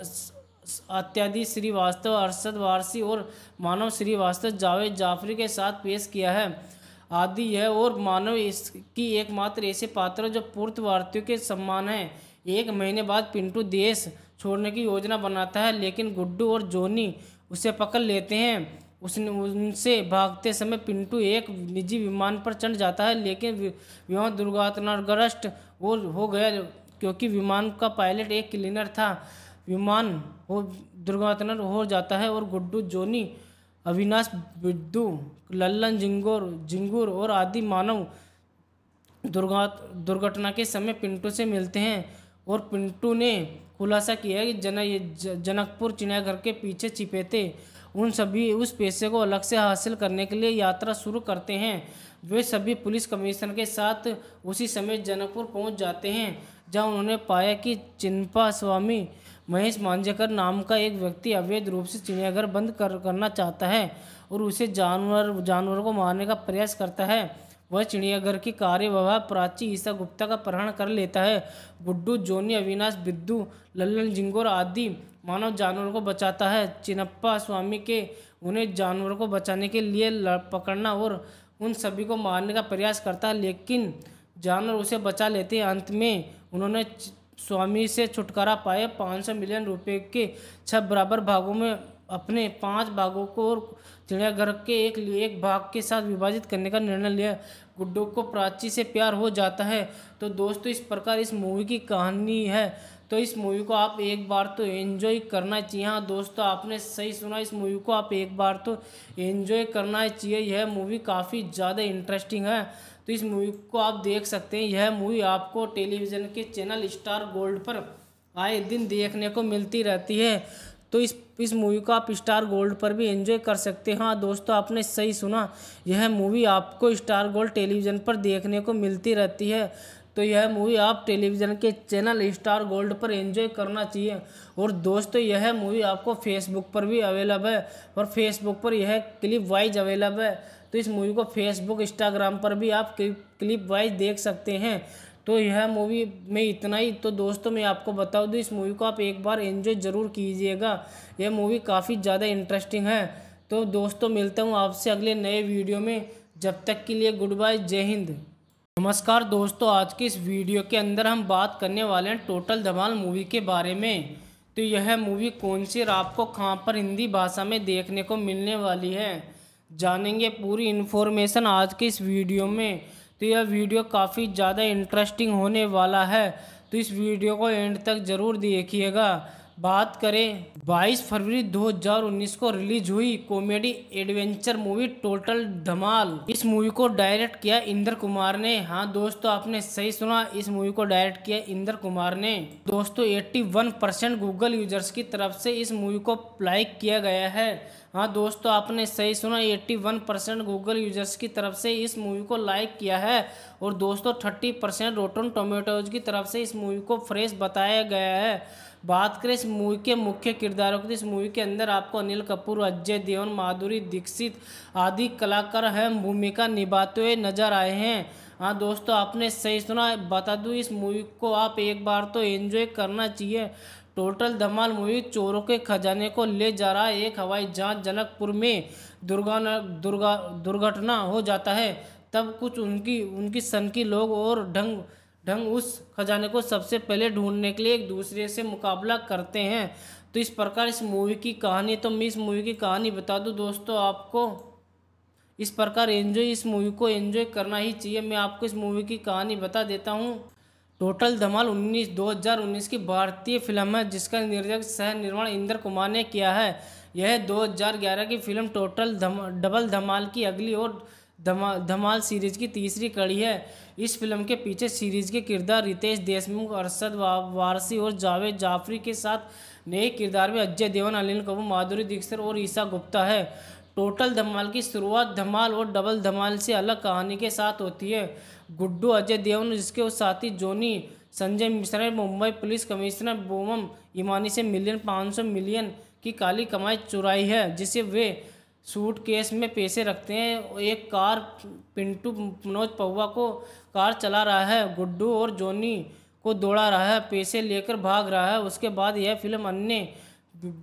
अत्यादि श्रीवास्तव अरसद वारसी और मानव श्रीवास्तव जावेद जाफरी के साथ पेश किया है आदि है और मानव इसकी एकमात्र ऐसे पात्र जो पूर्त के सम्मान है एक महीने बाद पिंटू देश छोड़ने की योजना बनाता है लेकिन गुड्डू और जोनी उसे पकड़ लेते हैं उसने उनसे भागते समय पिंटू एक निजी विमान पर चढ़ जाता है लेकिन विवाह दुर्घटनाग्रस्त हो गया क्योंकि विमान का पायलट एक क्लीनर था विमान हो दुर्घटना हो जाता है और गुड्डू जोनी अविनाश बिड्डू लल्लन जिंगोर जिंगूर और आदि मानव दुर्घा दुर्घटना के समय पिंटू से मिलते हैं और पिंटू ने खुलासा किया कि जन जनकपुर चिड़ियाघर के पीछे छिपे थे उन सभी उस पैसे को अलग से हासिल करने के लिए यात्रा शुरू करते हैं वे सभी पुलिस कमिश्नर के साथ उसी समय जनकपुर पहुंच जाते हैं जहां उन्होंने पाया कि चिंपा स्वामी महेश मांझेकर नाम का एक व्यक्ति अवैध रूप से चिड़ियाघर बंद कर करना चाहता है और उसे जानवर जानवरों को मारने का प्रयास करता है वह चिड़ियाघर की कार्यवाह प्राची ईसा गुप्ता का प्रहण कर लेता है गुड्डू जोनी अविनाश बिद्दू लल्लन जिंगोर आदि मानव जानवर को बचाता है चिनप्पा स्वामी के उन्हें जानवर को बचाने के लिए पकड़ना और उन सभी को मारने का प्रयास करता है लेकिन जानवर उसे बचा लेते अंत में उन्होंने स्वामी से छुटकारा पाए पाँच सौ मिलियन रुपए के छह बराबर भागों में अपने पांच भागों को चिड़ियाघर के एक एक भाग के साथ विभाजित करने का निर्णय लिया गुड्डो को प्राची से प्यार हो जाता है तो दोस्तों इस प्रकार इस मूवी की कहानी है तो इस मूवी को आप एक बार तो एंजॉय करना चाहिए हाँ दोस्तों आपने सही सुना इस मूवी को आप एक बार तो एंजॉय करना चाहिए यह मूवी काफ़ी ज़्यादा इंटरेस्टिंग है तो इस मूवी को आप देख सकते हैं यह मूवी आपको टेलीविज़न के चैनल स्टार गोल्ड पर आए दिन देखने को मिलती रहती है तो इस इस मूवी को आप स्टार गोल्ड पर भी एंजॉय कर सकते हैं हाँ दोस्तों आपने सही सुना यह मूवी आपको स्टार गोल्ड टेलीविज़न पर देखने को मिलती रहती है तो यह मूवी आप टेलीविज़न के चैनल स्टार गोल्ड पर एंजॉय करना चाहिए और दोस्तों यह मूवी आपको फेसबुक पर भी अवेलेबल है और फेसबुक पर यह क्लिप वाइज अवेलेबल है तो इस मूवी को फेसबुक इंस्टाग्राम पर भी आप क्लिप वाइज देख सकते हैं तो यह मूवी में इतना ही तो दोस्तों मैं आपको बता दूँ इस मूवी को आप एक बार एंजॉय ज़रूर कीजिएगा यह मूवी काफ़ी ज़्यादा इंटरेस्टिंग है तो दोस्तों मिलता हूँ आपसे अगले नए वीडियो में जब तक के लिए गुड बाय जय हिंद नमस्कार दोस्तों आज की इस वीडियो के अंदर हम बात करने वाले हैं टोटल धमाल मूवी के बारे में तो यह मूवी कौन सी आपको कहाँ पर हिंदी भाषा में देखने को मिलने वाली है जानेंगे पूरी इन्फॉर्मेशन आज के इस वीडियो में तो यह वीडियो काफ़ी ज़्यादा इंटरेस्टिंग होने वाला है तो इस वीडियो को एंड तक ज़रूर देखिएगा बात करें 22 फरवरी 2019 को रिलीज हुई comedy adventure movie total Dhamaal इस मूवी को डायरेक्ट किया इंद्र कुमार ने हाँ दोस्तों आपने सही सुना इस मूवी को डायरेक्ट किया इंद्र कुमार ने दोस्तों 81 परसेंट गूगल यूजर्स की तरफ से इस मूवी को लाइक किया गया है हाँ दोस्तों आपने सही सुना 81 परसेंट गूगल यूजर्स की तरफ से इस मूवी को लाइक किया है और दोस्तों 30 परसेंट रोटन टोमेटोज की तरफ से इस मूवी को फ्रेश बताया गया है बात करें इस मूवी के मुख्य किरदारों की तो इस मूवी के अंदर आपको अनिल कपूर अजय देवन माधुरी दीक्षित आदि कलाकार अहम भूमिका निभाते हुए नजर आए हैं हाँ दोस्तों आपने सही सुना बता दूँ इस मूवी को आप एक बार तो एंजॉय करना चाहिए टोटल धमाल मूवी चोरों के खजाने को ले जा रहा है एक हवाई जहाज जनकपुर में दुर्गा दुर्गा दुर्घटना हो जाता है तब कुछ उनकी उनकी सन की लोग और ढंग ढंग उस खजाने को सबसे पहले ढूंढने के लिए एक दूसरे से मुकाबला करते हैं तो इस प्रकार इस मूवी की कहानी तो मैं इस मूवी की कहानी बता दूँ दोस्तों आपको इस प्रकार एंजॉय इस मूवी को एंजॉय करना ही चाहिए मैं आपको इस मूवी की कहानी बता देता हूँ टोटल धमाल 19 2019 की भारतीय फिल्म है जिसका निर्देशक सह निर्माण इंद्र कुमार ने किया है यह 2011 की फिल्म टोटल धम डबल धमाल की अगली और धमा धमाल सीरीज की तीसरी कड़ी है इस फिल्म के पीछे सीरीज के किरदार रितेश देशमुख अरसद वारसी और जावेद जाफरी के साथ नए किरदार में अजय देवन अनिल कपूर माधुरी दीक्षित और ईशा गुप्ता है टोटल धमाल की शुरुआत धमाल और डबल धमाल से अलग कहानी के साथ होती है गुड्डू अजय देवन जिसके साथी Johnny Sanjay Mishra Mumbai police commissioner Boman Irani से मिलियन पाँच सौ मिलियन की काली कमाई चुराई है जिसे वे सूट केस में पैसे रखते हैं एक कार पिंटू मनोज पौवा को कार चला रहा है गुड्डू और जोनी को दौड़ा रहा है पैसे लेकर भाग रहा है उसके बाद यह फिल्म अन्य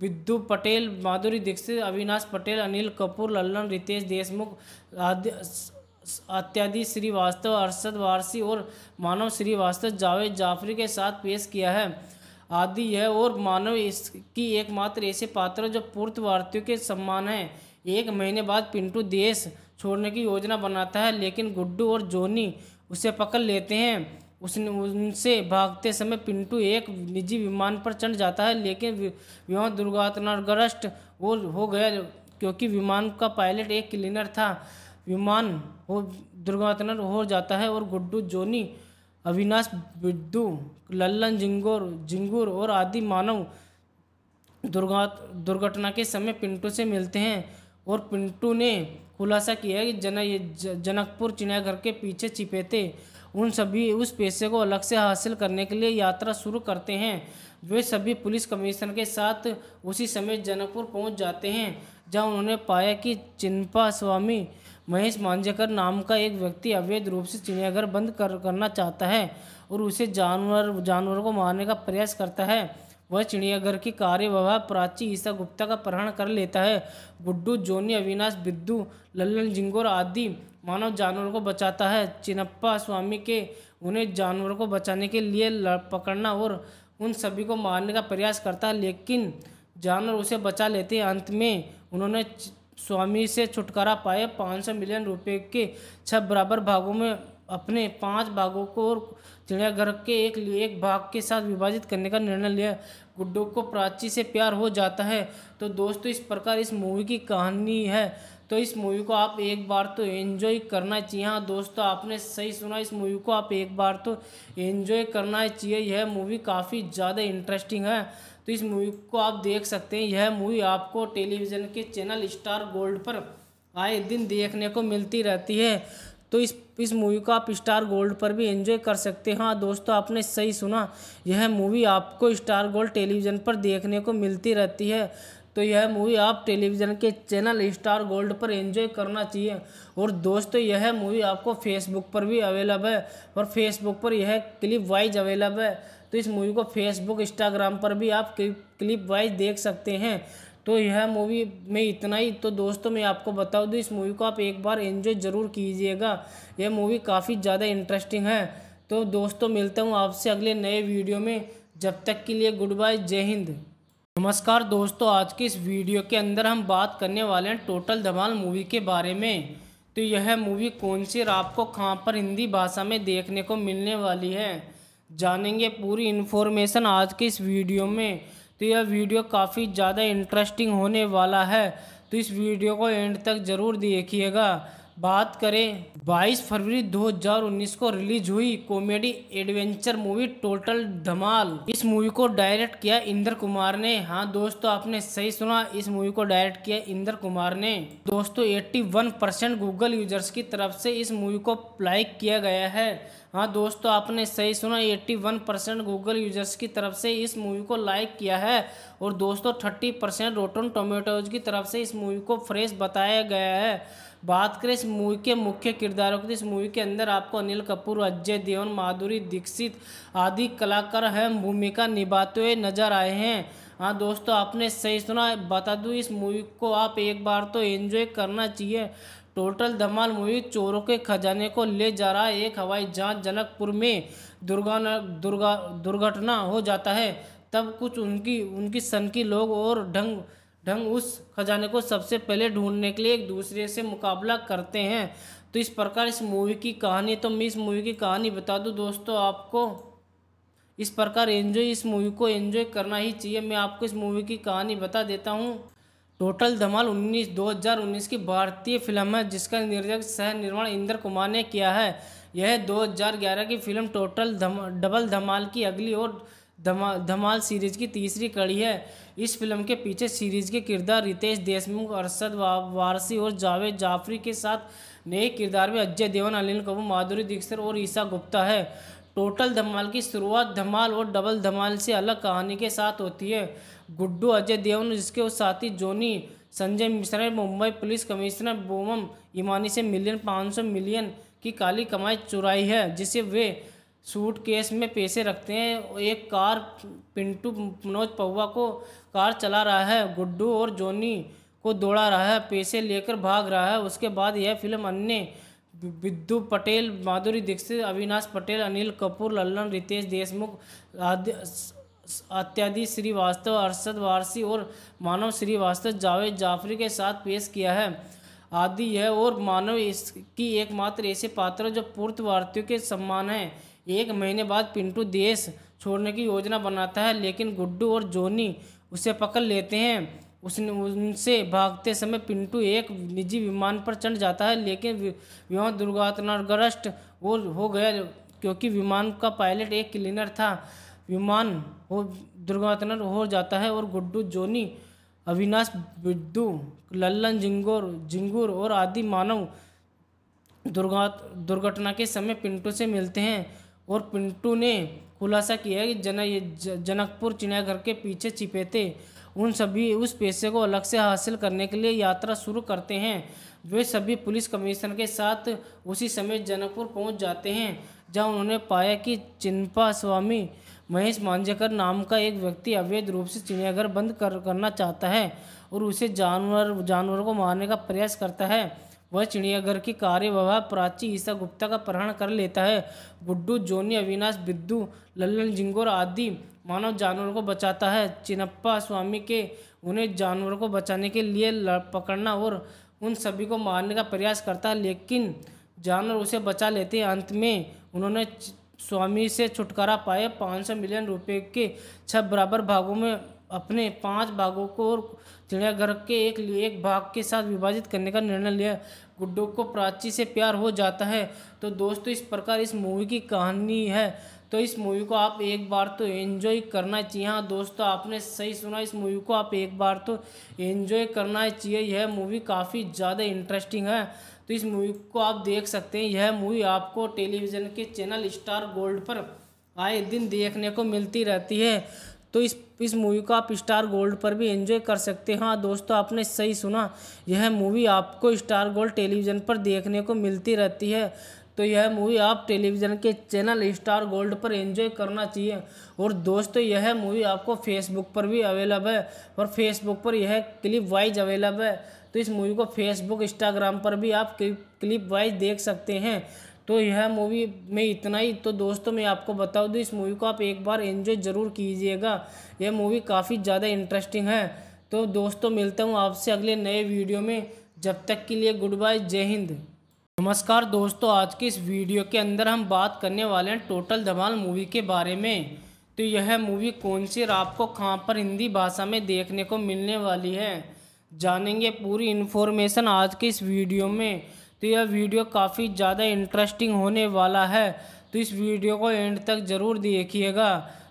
विद्यु पटेल माधुरी दीक्षित अविनाश पटेल अनिल कपूर लल्लन रितेश देशमुख आदि अत्यादि श्रीवास्तव अरसद वारसी और मानव श्रीवास्तव जावेद जाफरी के साथ पेश किया है आदि यह और मानव इसकी एकमात्र ऐसे पात्र जो पूर्त भारतीयों के सम्मान है एक महीने बाद पिंटू देश छोड़ने की योजना बनाता है लेकिन गुड्डू और जोनी उसे पकड़ लेते हैं उसने उनसे भागते समय पिंटू एक निजी विमान पर चढ़ जाता है लेकिन विमान दुर्घटनाग्रस्त हो गया क्योंकि विमान का पायलट एक क्लीनर था विमान हो दुर्घटना हो जाता है और गुड्डू जोनी अविनाश बिड्डू लल्लन जिंगोर जिंगूर और आदि मानव दुर्घटना के समय पिंटू से मिलते हैं और पिंटू ने खुलासा किया कि जन जनकपुर चिड़ियाघर के पीछे छिपे थे उन सभी उस पैसे को अलग से हासिल करने के लिए यात्रा शुरू करते हैं वे सभी पुलिस कमिश्नर के साथ उसी समय जनकपुर पहुंच जाते हैं जहां उन्होंने पाया कि चिंपा स्वामी महेश मांझेकर नाम का एक व्यक्ति अवैध रूप से चिड़ियाघर बंद कर करना चाहता है और उसे जानवर जानवरों को मारने का प्रयास करता है वह चिड़ियाघर की कार्यवाह प्राची ईसा गुप्ता का प्रहण कर लेता है गुड्डू जोनी अविनाश बिद्दू लल्लन जिंगोर आदि मानव जानवरों को बचाता है चिनप्पा स्वामी के उन्हें जानवरों को बचाने के लिए पकड़ना और उन सभी को मारने का प्रयास करता है लेकिन जानवर उसे बचा लेते अंत में उन्होंने स्वामी से छुटकारा पाए पाँच सौ मिलियन रुपए के छह बराबर भागों में अपने पांच भागों को चिड़ियाघर के एक एक भाग के साथ विभाजित करने का निर्णय लिया गुड्डो को प्राची से प्यार हो जाता है तो दोस्तों इस प्रकार इस मूवी की कहानी है तो इस मूवी को आप एक बार तो एंजॉय करना चाहिए हाँ दोस्तों आपने सही सुना इस मूवी को आप एक बार तो एंजॉय करना चाहिए यह मूवी काफ़ी ज़्यादा इंटरेस्टिंग है तो इस मूवी को आप देख सकते हैं यह मूवी आपको टेलीविज़न के चैनल स्टार गोल्ड पर आए दिन देखने को मिलती रहती है तो इस इस मूवी को आप स्टार गोल्ड पर भी एंजॉय कर सकते हैं हाँ दोस्तों आपने सही सुना यह मूवी आपको स्टार गोल्ड टेलीविज़न पर देखने को मिलती रहती है तो यह मूवी आप टेलीविज़न के चैनल स्टार गोल्ड पर एंजॉय करना चाहिए और दोस्तों यह मूवी आपको फेसबुक पर भी अवेलेबल है और फेसबुक पर यह क्लिप वाइज अवेलेबल है तो इस मूवी को फेसबुक इंस्टाग्राम पर भी आप क्लिप वाइज देख सकते हैं तो यह मूवी में इतना ही तो दोस्तों मैं आपको बता दूँ तो इस मूवी को आप एक बार एंजॉय ज़रूर कीजिएगा यह मूवी काफ़ी ज़्यादा इंटरेस्टिंग है तो दोस्तों मिलता हूँ आपसे अगले नए वीडियो में जब तक के लिए गुड बाय जय हिंद नमस्कार दोस्तों आज की इस वीडियो के अंदर हम बात करने वाले हैं टोटल धमाल मूवी के बारे में तो यह मूवी कौन सी आपको कहाँ पर हिंदी भाषा में देखने को मिलने वाली है जानेंगे पूरी इन्फॉर्मेशन आज के इस वीडियो में तो यह वीडियो काफ़ी ज़्यादा इंटरेस्टिंग होने वाला है तो इस वीडियो को एंड तक ज़रूर देखिएगा बात करें 22 फरवरी 2019 को रिलीज हुई comedy adventure movie total Dhamaal इस मूवी को डायरेक्ट किया इंद्र कुमार ने हाँ दोस्तों आपने सही सुना इस मूवी को डायरेक्ट किया इंद्र कुमार ने दोस्तों 81 परसेंट गूगल यूजर्स की तरफ से इस मूवी को लाइक किया गया है हाँ दोस्तों आपने सही सुना 81 परसेंट गूगल यूजर्स की तरफ से इस मूवी को लाइक किया है और दोस्तों 30 परसेंट रोटन टोमेटोज की तरफ से इस मूवी को फ्रेश बताया गया है बात करें इस मूवी के मुख्य किरदारों की तो इस मूवी के अंदर आपको अनिल कपूर अजय देवन माधुरी दीक्षित आदि कलाकार अहम भूमिका निभाते हुए नजर आए हैं हाँ दोस्तों आपने सही सुना बता दूँ इस मूवी को आप एक बार तो एंजॉय करना चाहिए टोटल धमाल मूवी चोरों के खजाने को ले जा रहा एक हवाई जहाज जनकपुर में दुर्गा दुर्गा दुर्घटना हो जाता है तब कुछ उनकी उनकी सन की लोग और ढंग ढंग उस खजाने को सबसे पहले ढूंढने के लिए एक दूसरे से मुकाबला करते हैं तो इस प्रकार इस मूवी की कहानी तो मैं इस मूवी की कहानी बता दूं दोस्तों आपको इस प्रकार एंजॉय इस मूवी को एंजॉय करना ही चाहिए मैं आपको इस मूवी की कहानी बता देता हूँ टोटल धमाल 19 2019 की भारतीय फिल्म है जिसका निर्देशक सह निर्माण इंद्र कुमार ने किया है यह 2011 की फिल्म टोटल धम डबल धमाल की अगली और धमा धमाल सीरीज की तीसरी कड़ी है इस फिल्म के पीछे सीरीज के किरदार रितेश देशमुख अरसद वारसी और जावेद जाफरी के साथ नए किरदार में अजय देवन अनिल कपूर माधुरी दीक्षित और ईसा गुप्ता है टोटल धमाल की शुरुआत धमाल और डबल धमाल से अलग कहानी के साथ होती है गुड्डू अजय देवन जिसके साथी जोनी संजय मिश्रा ने मुंबई पुलिस कमिश्नर बोमम इमानी से मिलियन पाँच सौ मिलियन की काली कमाई चुराई है जिसे वे सूट केस में पैसे रखते हैं एक कार पिंटू मनोज पौवा को कार चला रहा है गुड्डू और जोनी को दौड़ा रहा है पैसे लेकर भाग रहा है उसके बाद यह फिल्म अन्य विद्यु पटेल माधुरी दीक्षित अविनाश पटेल अनिल कपूर लल्लन रितेश देशमुख आदि अत्यादि श्रीवास्तव अरसद वारसी और मानव श्रीवास्तव जावेद जाफरी के साथ पेश किया है आदि है और मानव इसकी एकमात्र ऐसे पात्र जो पूर्तवार्तियों के सम्मान है एक महीने बाद पिंटू देश छोड़ने की योजना बनाता है लेकिन गुड्डू और जोनी उसे पकड़ लेते हैं उसने उनसे भागते समय पिंटू एक निजी विमान पर चढ़ जाता है लेकिन विमान दुर्घटनाग्रस्त और हो गया क्योंकि विमान का पायलट एक क्लीनर था विमान हो दुर्घटना हो जाता है और गुड्डू जोनी अविनाश बिड्डू लल्लन जिंगोर जिंगूर और आदि मानव दुर्घटना के समय पिंटू से मिलते हैं और पिंटू ने खुलासा किया कि जन जनकपुर चिड़ियाघर के पीछे छिपे थे उन सभी उस पैसे को अलग से हासिल करने के लिए यात्रा शुरू करते हैं वे सभी पुलिस कमिश्नर के साथ उसी समय जनकपुर पहुंच जाते हैं जहां उन्होंने पाया कि चिंपा स्वामी महेश मांझेकर नाम का एक व्यक्ति अवैध रूप से चिड़ियाघर बंद कर करना चाहता है और उसे जानवर जानवरों को मारने का प्रयास करता है वह चिड़ियाघर की कार्यवाह प्राची ईसा गुप्ता का प्रहण कर लेता है गुड्डू जोनी अविनाश बिद्दू लल्लन जिंगोर आदि मानव जानवरों को बचाता है चिनप्पा स्वामी के उन्हें जानवरों को बचाने के लिए पकड़ना और उन सभी को मारने का प्रयास करता है लेकिन जानवर उसे बचा लेते हैं अंत में उन्होंने स्वामी से छुटकारा पाए पाँच सौ मिलियन रुपए के छह बराबर भागों में अपने पांच भागों को चिड़ियाघर के एक एक भाग के साथ विभाजित करने का निर्णय लिया गुड्डो को प्राची से प्यार हो जाता है तो दोस्तों इस प्रकार इस मूवी की कहानी है तो इस मूवी को आप एक बार तो एंजॉय करना चाहिए हाँ दोस्तों आपने सही सुना इस मूवी को आप एक बार तो एंजॉय करना चाहिए यह मूवी काफ़ी ज़्यादा इंटरेस्टिंग है इस मूवी को आप देख सकते हैं यह मूवी आपको टेलीविज़न के चैनल स्टार गोल्ड पर आए दिन देखने को मिलती रहती है तो इस इस मूवी को आप स्टार गोल्ड पर भी एंजॉय कर सकते हैं हाँ दोस्तों आपने सही सुना यह मूवी आपको स्टार गोल्ड टेलीविज़न पर देखने को मिलती रहती है तो यह मूवी आप टेलीविज़न के चैनल स्टार गोल्ड पर एंजॉय करना चाहिए और दोस्तों यह मूवी आपको फेसबुक पर भी अवेलेबल है और फेसबुक पर यह क्लिप वाइज अवेलेबल है तो इस मूवी को फेसबुक इंस्टाग्राम पर भी आप क्लिप वाइज देख सकते हैं तो यह मूवी में इतना ही तो दोस्तों मैं आपको बता दूँ तो इस मूवी को आप एक बार एंजॉय ज़रूर कीजिएगा यह मूवी काफ़ी ज़्यादा इंटरेस्टिंग है तो दोस्तों मिलता हूँ आपसे अगले नए वीडियो में जब तक के लिए गुड बाय जय हिंद नमस्कार दोस्तों आज की इस वीडियो के अंदर हम बात करने वाले हैं टोटल धमाल मूवी के बारे में तो यह मूवी कौन सी और आपको कहाँ पर हिंदी भाषा में देखने को मिलने वाली है जानेंगे पूरी इन्फॉर्मेशन आज के इस वीडियो में तो यह वीडियो काफ़ी ज़्यादा इंटरेस्टिंग होने वाला है तो इस वीडियो को एंड तक ज़रूर देखिएगा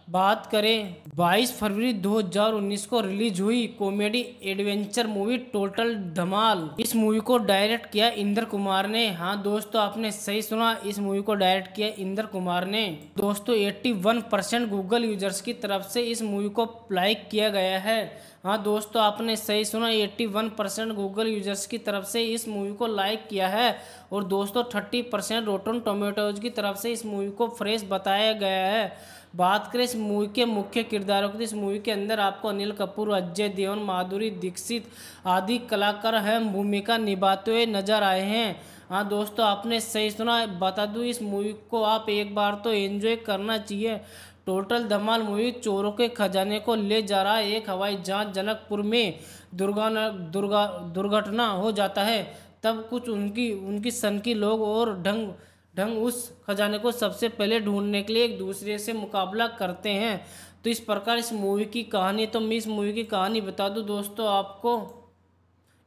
बात करें 22 फरवरी 2019 को रिलीज हुई comedy adventure movie total Dhamaal इस मूवी को डायरेक्ट किया इंद्र कुमार ने हाँ दोस्तों आपने सही सुना इस मूवी को डायरेक्ट किया इंद्र कुमार ने दोस्तों 81 परसेंट गूगल यूजर्स की तरफ से इस मूवी को लाइक किया गया है हाँ दोस्तों आपने सही सुना 81 परसेंट गूगल यूजर्स की तरफ से इस मूवी को लाइक किया है और दोस्तों 30 परसेंट रोटन टोमेटोज की तरफ से इस मूवी को फ्रेश बताया गया है बात करें इस मूवी के मुख्य किरदारों की तो इस मूवी के अंदर आपको अनिल कपूर अजय देवन माधुरी दीक्षित आदि कलाकार अहम भूमिका निभाते हुए नजर आए हैं हाँ दोस्तों आपने सही सुना बता दूँ इस मूवी को आप एक बार तो एंजॉय करना चाहिए टोटल धमाल मूवी चोरों के खजाने को ले जा रहा एक हवाई जहाज जनकपुर में दुर्गा दुर्गा दुर्घटना हो जाता है तब कुछ उनकी उनकी सन की लोग और ढंग ढंग उस खजाने को सबसे पहले ढूंढने के लिए एक दूसरे से मुकाबला करते हैं तो इस प्रकार इस मूवी की कहानी तो मैं इस मूवी की कहानी बता दूँ दोस्तों आपको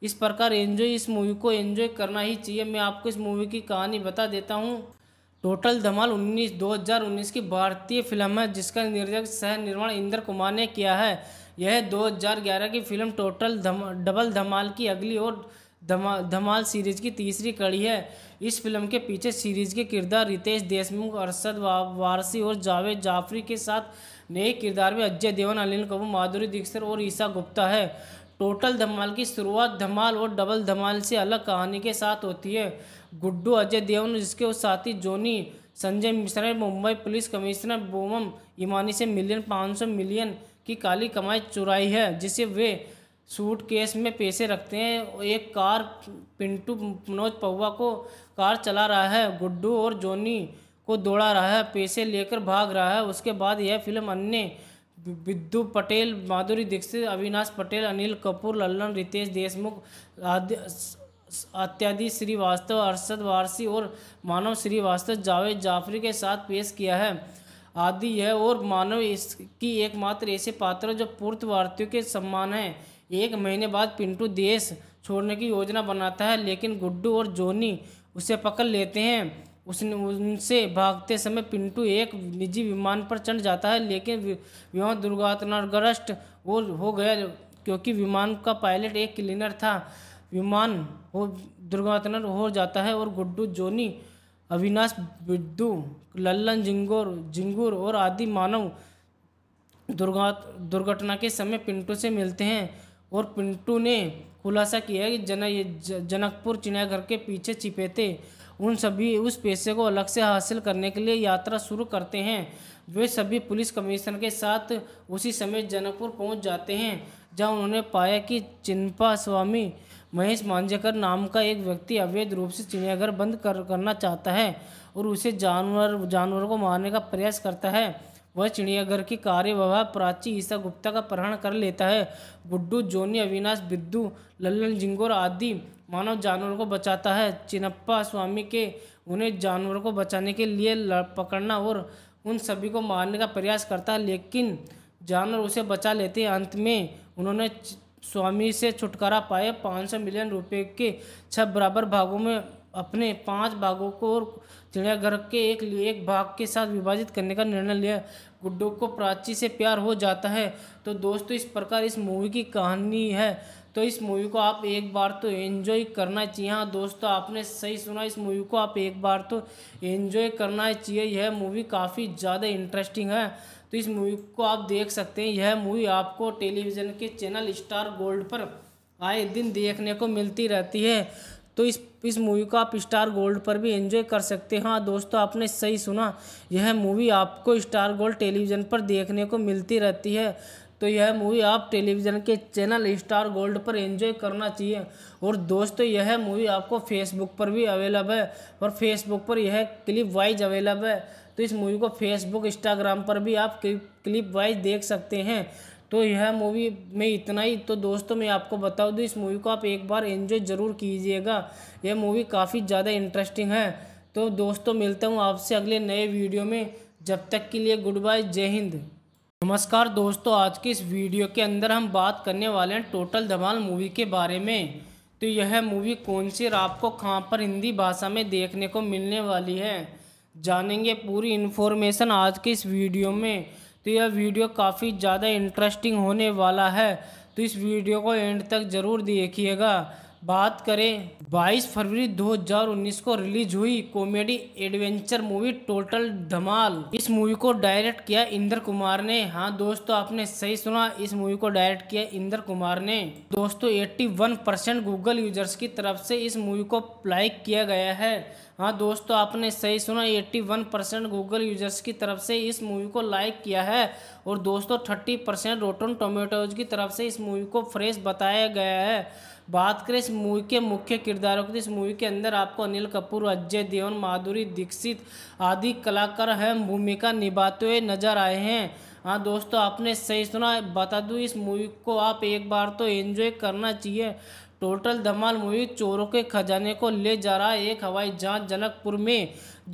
इस प्रकार एंजॉय इस मूवी को एंजॉय करना ही चाहिए मैं आपको इस मूवी की कहानी बता देता हूँ टोटल धमाल 19 2019 की भारतीय फिल्म है जिसका निर्देशक सह निर्माण इंद्र कुमार ने किया है यह 2011 की फिल्म टोटल धम डबल धमाल की अगली और धमा धमाल सीरीज की तीसरी कड़ी है इस फिल्म के पीछे सीरीज के किरदार रितेश देशमुख अरशद वारसी और जावेद जाफरी के साथ नए किरदार में अजय देवन अनिल कपूर माधुरी दीक्षित और ईशा गुप्ता है टोटल धमाल की शुरुआत धमाल और डबल धमाल से अलग कहानी के साथ होती है गुड्डू अजय देवन जिसके साथी जोनी संजय मिश्रा ने मुंबई पुलिस कमिश्नर बोमम ईमानी से मिलियन पाँच सौ मिलियन की काली कमाई चुराई है जिसे वे सूट केस में पैसे रखते हैं एक कार पिंटू मनोज पौवा को कार चला रहा है गुड्डू और जोनी को दौड़ा रहा है पैसे लेकर भाग रहा है उसके बाद यह फिल्म अन्य विद्यु पटेल माधुरी दीक्षित अविनाश पटेल अनिल कपूर लल्लन रितेश देशमुख आदि अत्यादि श्रीवास्तव अरसद वारसी और मानव श्रीवास्तव जावेद जाफरी के साथ पेश किया है आदि है और मानव इसकी एकमात्र ऐसे पात्र जो पूर्त भारतीयों के सम्मान है एक महीने बाद पिंटू देश छोड़ने की योजना बनाता है लेकिन गुड्डू और जोनी उसे पकड़ लेते हैं उसने उनसे भागते समय पिंटू एक निजी विमान पर चढ़ जाता है लेकिन विमान दुर्घटनाग्रस्त और हो गया क्योंकि विमान का पायलट एक क्लीनर था विमान हो दुर्घटना हो जाता है और गुड्डू जोनी अविनाश बिड्डू लल्लन जिंगोर जिंगूर और आदि मानव दुर्घटना के समय पिंटू से मिलते हैं और पिंटू ने खुलासा किया कि जन जनकपुर चिड़ियाघर के पीछे छिपे थे उन सभी उस पैसे को अलग से हासिल करने के लिए यात्रा शुरू करते हैं वे सभी पुलिस कमिश्नर के साथ उसी समय जनकपुर पहुंच जाते हैं जहां उन्होंने पाया कि चिंपा स्वामी महेश मांझेकर नाम का एक व्यक्ति अवैध रूप से चिड़ियाघर बंद कर करना चाहता है और उसे जानवर जानवर को मारने का प्रयास करता है वह चिड़ियाघर की कार्यवाह प्राची ईसा गुप्ता का प्रहण कर लेता है गुड्डू जोनी अविनाश बिद्दू लल्लन जिंगोर आदि मानव जानवर को बचाता है चिनप्पा स्वामी के उन्हें जानवर को बचाने के लिए पकड़ना और उन सभी को मारने का प्रयास करता है लेकिन जानवर उसे बचा लेते अंत में उन्होंने स्वामी से छुटकारा पाए पाँच सौ मिलियन रुपए के छह बराबर भागों में अपने पांच भागों को और चिड़ियाघर के एक एक भाग के साथ विभाजित करने का निर्णय लिया गुड्डो को प्राची से प्यार हो जाता है तो दोस्तों इस प्रकार इस मूवी की कहानी है तो इस मूवी को आप एक बार तो एंजॉय करना चाहिए हाँ दोस्तों आपने सही सुना इस मूवी को आप एक बार तो एंजॉय करना चाहिए यह मूवी काफ़ी ज़्यादा इंटरेस्टिंग है तो इस मूवी को आप देख सकते हैं यह मूवी आपको टेलीविज़न के चैनल स्टार गोल्ड पर आए दिन देखने को मिलती रहती है तो इस इस मूवी को आप स्टार गोल्ड पर भी एंजॉय कर सकते हैं हाँ दोस्तों आपने सही सुना यह मूवी आपको स्टार गोल्ड टेलीविज़न पर देखने को मिलती रहती है तो यह मूवी आप टेलीविज़न के चैनल स्टार गोल्ड पर एंजॉय करना चाहिए और दोस्तों यह मूवी आपको फेसबुक पर भी अवेलेबल है और फेसबुक पर यह क्लिप वाइज अवेलेबल है तो इस मूवी को फेसबुक इंस्टाग्राम पर भी आप क्लिप वाइज देख सकते हैं तो यह मूवी में इतना ही तो दोस्तों मैं आपको बता दूँ तो इस मूवी को आप एक बार एंजॉय ज़रूर कीजिएगा यह मूवी काफ़ी ज़्यादा इंटरेस्टिंग है तो दोस्तों मिलता हूँ आपसे अगले नए वीडियो में जब तक के लिए गुड बाय जय हिंद नमस्कार दोस्तों आज के इस वीडियो के अंदर हम बात करने वाले हैं टोटल धमाल मूवी के बारे में तो यह मूवी कौन सी और आपको कहाँ पर हिंदी भाषा में देखने को मिलने वाली है जानेंगे पूरी इन्फॉर्मेशन आज के इस वीडियो में तो यह वीडियो काफ़ी ज़्यादा इंटरेस्टिंग होने वाला है तो इस वीडियो को एंड तक ज़रूर देखिएगा बात करें 22 फरवरी 2019 को रिलीज हुई comedy adventure movie total Dhamaal इस मूवी को डायरेक्ट किया इंद्र कुमार ने हाँ दोस्तों आपने सही सुना इस मूवी को डायरेक्ट किया इंद्र कुमार ने दोस्तों 81 परसेंट गूगल यूजर्स की तरफ से इस मूवी को लाइक किया गया है हाँ दोस्तों आपने सही सुना 81 परसेंट गूगल यूजर्स की तरफ से इस मूवी को लाइक किया है और दोस्तों 30 परसेंट रोटन टोमेटोज की तरफ से इस मूवी को फ्रेश बताया गया है बात करें इस मूवी के मुख्य किरदारों की इस मूवी के अंदर आपको अनिल कपूर अजय देवन माधुरी दीक्षित आदि कलाकार अहम भूमिका निभाते हुए नजर आए हैं हाँ दोस्तों आपने सही सुना बता दूँ इस मूवी को आप एक बार तो एंजॉय करना चाहिए टोटल धमाल मूवी चोरों के खजाने को ले जा रहा है एक हवाई जहाज जनकपुर में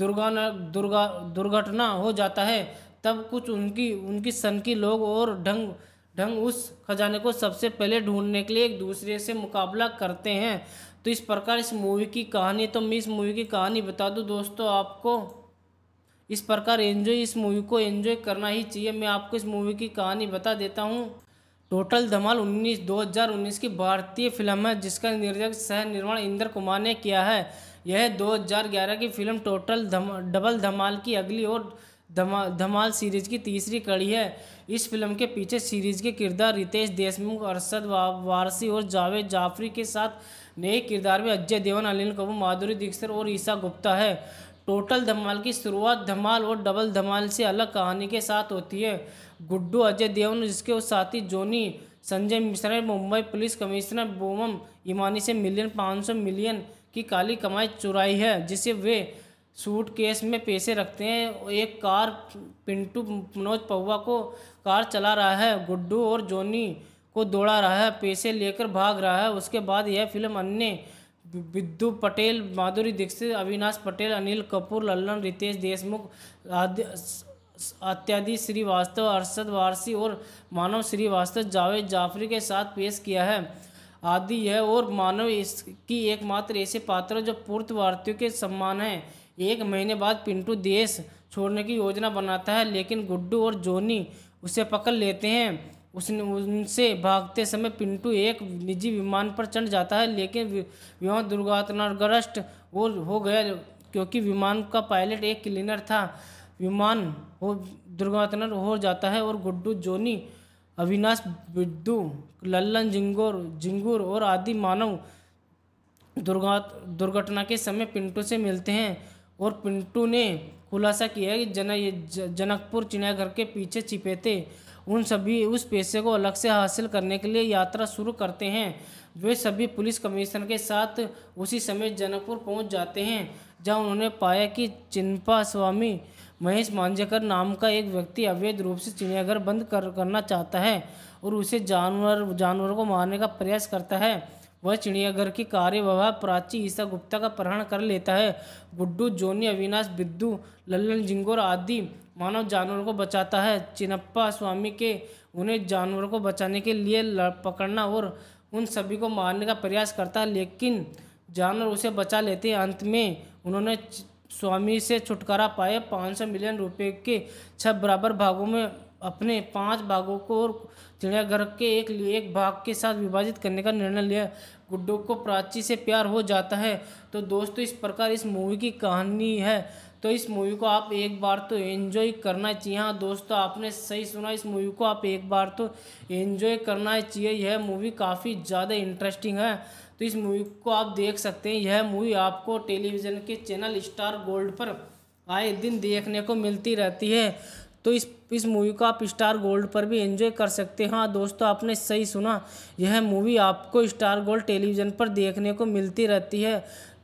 दुर्गा दुर्गा दुर्घटना हो जाता है तब कुछ उनकी उनकी सन की लोग और ढंग ढंग उस खजाने को सबसे पहले ढूंढने के लिए एक दूसरे से मुकाबला करते हैं तो इस प्रकार इस मूवी की कहानी तो मैं इस मूवी की कहानी बता दूं दोस्तों आपको इस प्रकार एंजॉय इस मूवी को एंजॉय करना ही चाहिए मैं आपको इस मूवी की कहानी बता देता हूँ टोटल धमाल 19 2019 की भारतीय फिल्म है जिसका निर्देशक सह निर्माण इंद्र कुमार ने किया है यह 2011 की फिल्म टोटल धम, डबल धमाल की अगली और धमा धमाल सीरीज की तीसरी कड़ी है इस फिल्म के पीछे सीरीज के किरदार रितेश देशमुख अरसद वारसी और जावेद जाफरी के साथ नए किरदार में अजय देवन अनिल कपूर माधुरी दीक्षित और ईशा गुप्ता है टोटल धमाल की शुरुआत धमाल और डबल धमाल से अलग कहानी के साथ होती है गुड्डू अजय देवन जिसके साथी जोनी संजय मिश्रा ने मुंबई पुलिस कमिश्नर बोमम इमानी से मिलियन पाँच सौ मिलियन की काली कमाई चुराई है जिसे वे सूट केस में पैसे रखते हैं एक कार पिंटू मनोज पौवा को कार चला रहा है गुड्डू और जोनी को दौड़ा रहा है पैसे लेकर भाग रहा है उसके बाद यह फिल्म अन्य विद्यु पटेल माधुरी दीक्षित अविनाश पटेल अनिल कपूर लल्लन रितेश देशमुख आदि अत्यादि श्रीवास्तव अरसद वारसी और मानव श्रीवास्तव जावेद जाफरी के साथ पेश किया है आदि यह और मानव इसकी एकमात्र ऐसे पात्र जो पूर्व के सम्मान है एक महीने बाद पिंटू देश छोड़ने की योजना बनाता है लेकिन गुड्डू और जोनी उसे पकड़ लेते हैं उसने उनसे भागते समय पिंटू एक निजी विमान पर चढ़ जाता है लेकिन विमान दुर्घटनाग्रस्त और हो गया क्योंकि विमान का पायलट एक क्लीनर था विमान हो दुर्घटना हो जाता है और गुड्डू जोनी अविनाश बिड्डू लल्लन जिंगोर जिंगूर और आदि मानव दुर्घटना के समय पिंटू से मिलते हैं और पिंटू ने खुलासा किया कि जन जनकपुर चिड़ियाघर के पीछे छिपे थे उन सभी उस पैसे को अलग से हासिल करने के लिए यात्रा शुरू करते हैं वे सभी पुलिस कमिश्नर के साथ उसी समय जनकपुर पहुंच जाते हैं जहां उन्होंने पाया कि चिंपा स्वामी महेश मांझेकर नाम का एक व्यक्ति अवैध रूप से चिड़ियाघर बंद कर करना चाहता है और उसे जानवर जानवरों को मारने का प्रयास करता है वह चिड़ियाघर की कार्यवाह प्राची ईसा गुप्ता का प्रहण कर लेता है गुड्डू जोनी अविनाश बिद्दू लल्लन जिंगोर आदि मानव जानवर को बचाता है चिनप्पा स्वामी के उन्हें जानवरों को बचाने के लिए पकड़ना और उन सभी को मारने का प्रयास करता है लेकिन जानवर उसे बचा लेते अंत में उन्होंने स्वामी से छुटकारा पाए 500 मिलियन रुपए के छह बराबर भागों में अपने पांच भागों को चिड़ियाघर के एक एक भाग के साथ विभाजित करने का निर्णय लिया गुड्डो को प्राची से प्यार हो जाता है तो दोस्तों इस प्रकार इस मूवी की कहानी है तो इस मूवी को आप एक बार तो एंजॉय करना चाहिए हाँ दोस्तों आपने सही सुना इस मूवी को आप एक बार तो एंजॉय करना चाहिए यह मूवी काफ़ी ज़्यादा इंटरेस्टिंग है तो इस मूवी को आप देख सकते हैं यह मूवी आपको टेलीविज़न के चैनल स्टार गोल्ड पर आए दिन देखने को मिलती रहती है तो इस इस मूवी को आप स्टार गोल्ड पर भी एंजॉय कर सकते हैं हाँ दोस्तों आपने सही सुना यह मूवी आपको स्टार गोल्ड टेलीविज़न पर देखने को मिलती रहती है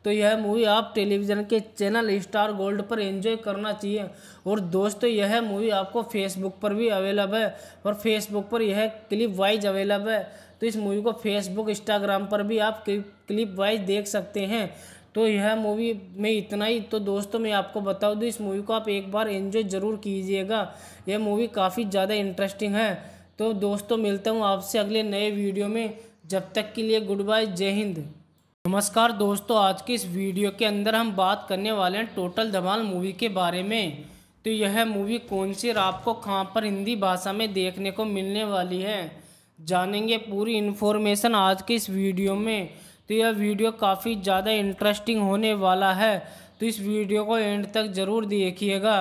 तो यह मूवी आप टेलीविज़न के चैनल स्टार गोल्ड पर एंजॉय करना चाहिए और दोस्तों यह मूवी आपको फेसबुक पर भी अवेलेब है और फेसबुक पर यह क्लिप वाइज अवेलेब है तो इस मूवी को फेसबुक इंस्टाग्राम पर भी आप क्लिप वाइज देख सकते हैं तो यह मूवी में इतना ही तो दोस्तों मैं आपको बता दूँ तो इस मूवी को आप एक बार एंजॉय ज़रूर कीजिएगा यह मूवी काफ़ी ज़्यादा इंटरेस्टिंग है तो दोस्तों मिलता हूँ आपसे अगले नए वीडियो में जब तक के लिए गुड बाय जय हिंद नमस्कार दोस्तों आज के इस वीडियो के अंदर हम बात करने वाले हैं टोटल धमाल मूवी के बारे में तो यह मूवी कौन सी आपको कहाँ पर हिंदी भाषा में देखने को मिलने वाली है जानेंगे पूरी इन्फॉर्मेशन आज के इस वीडियो में तो यह वीडियो काफ़ी ज़्यादा इंटरेस्टिंग होने वाला है तो इस वीडियो को एंड तक ज़रूर देखिएगा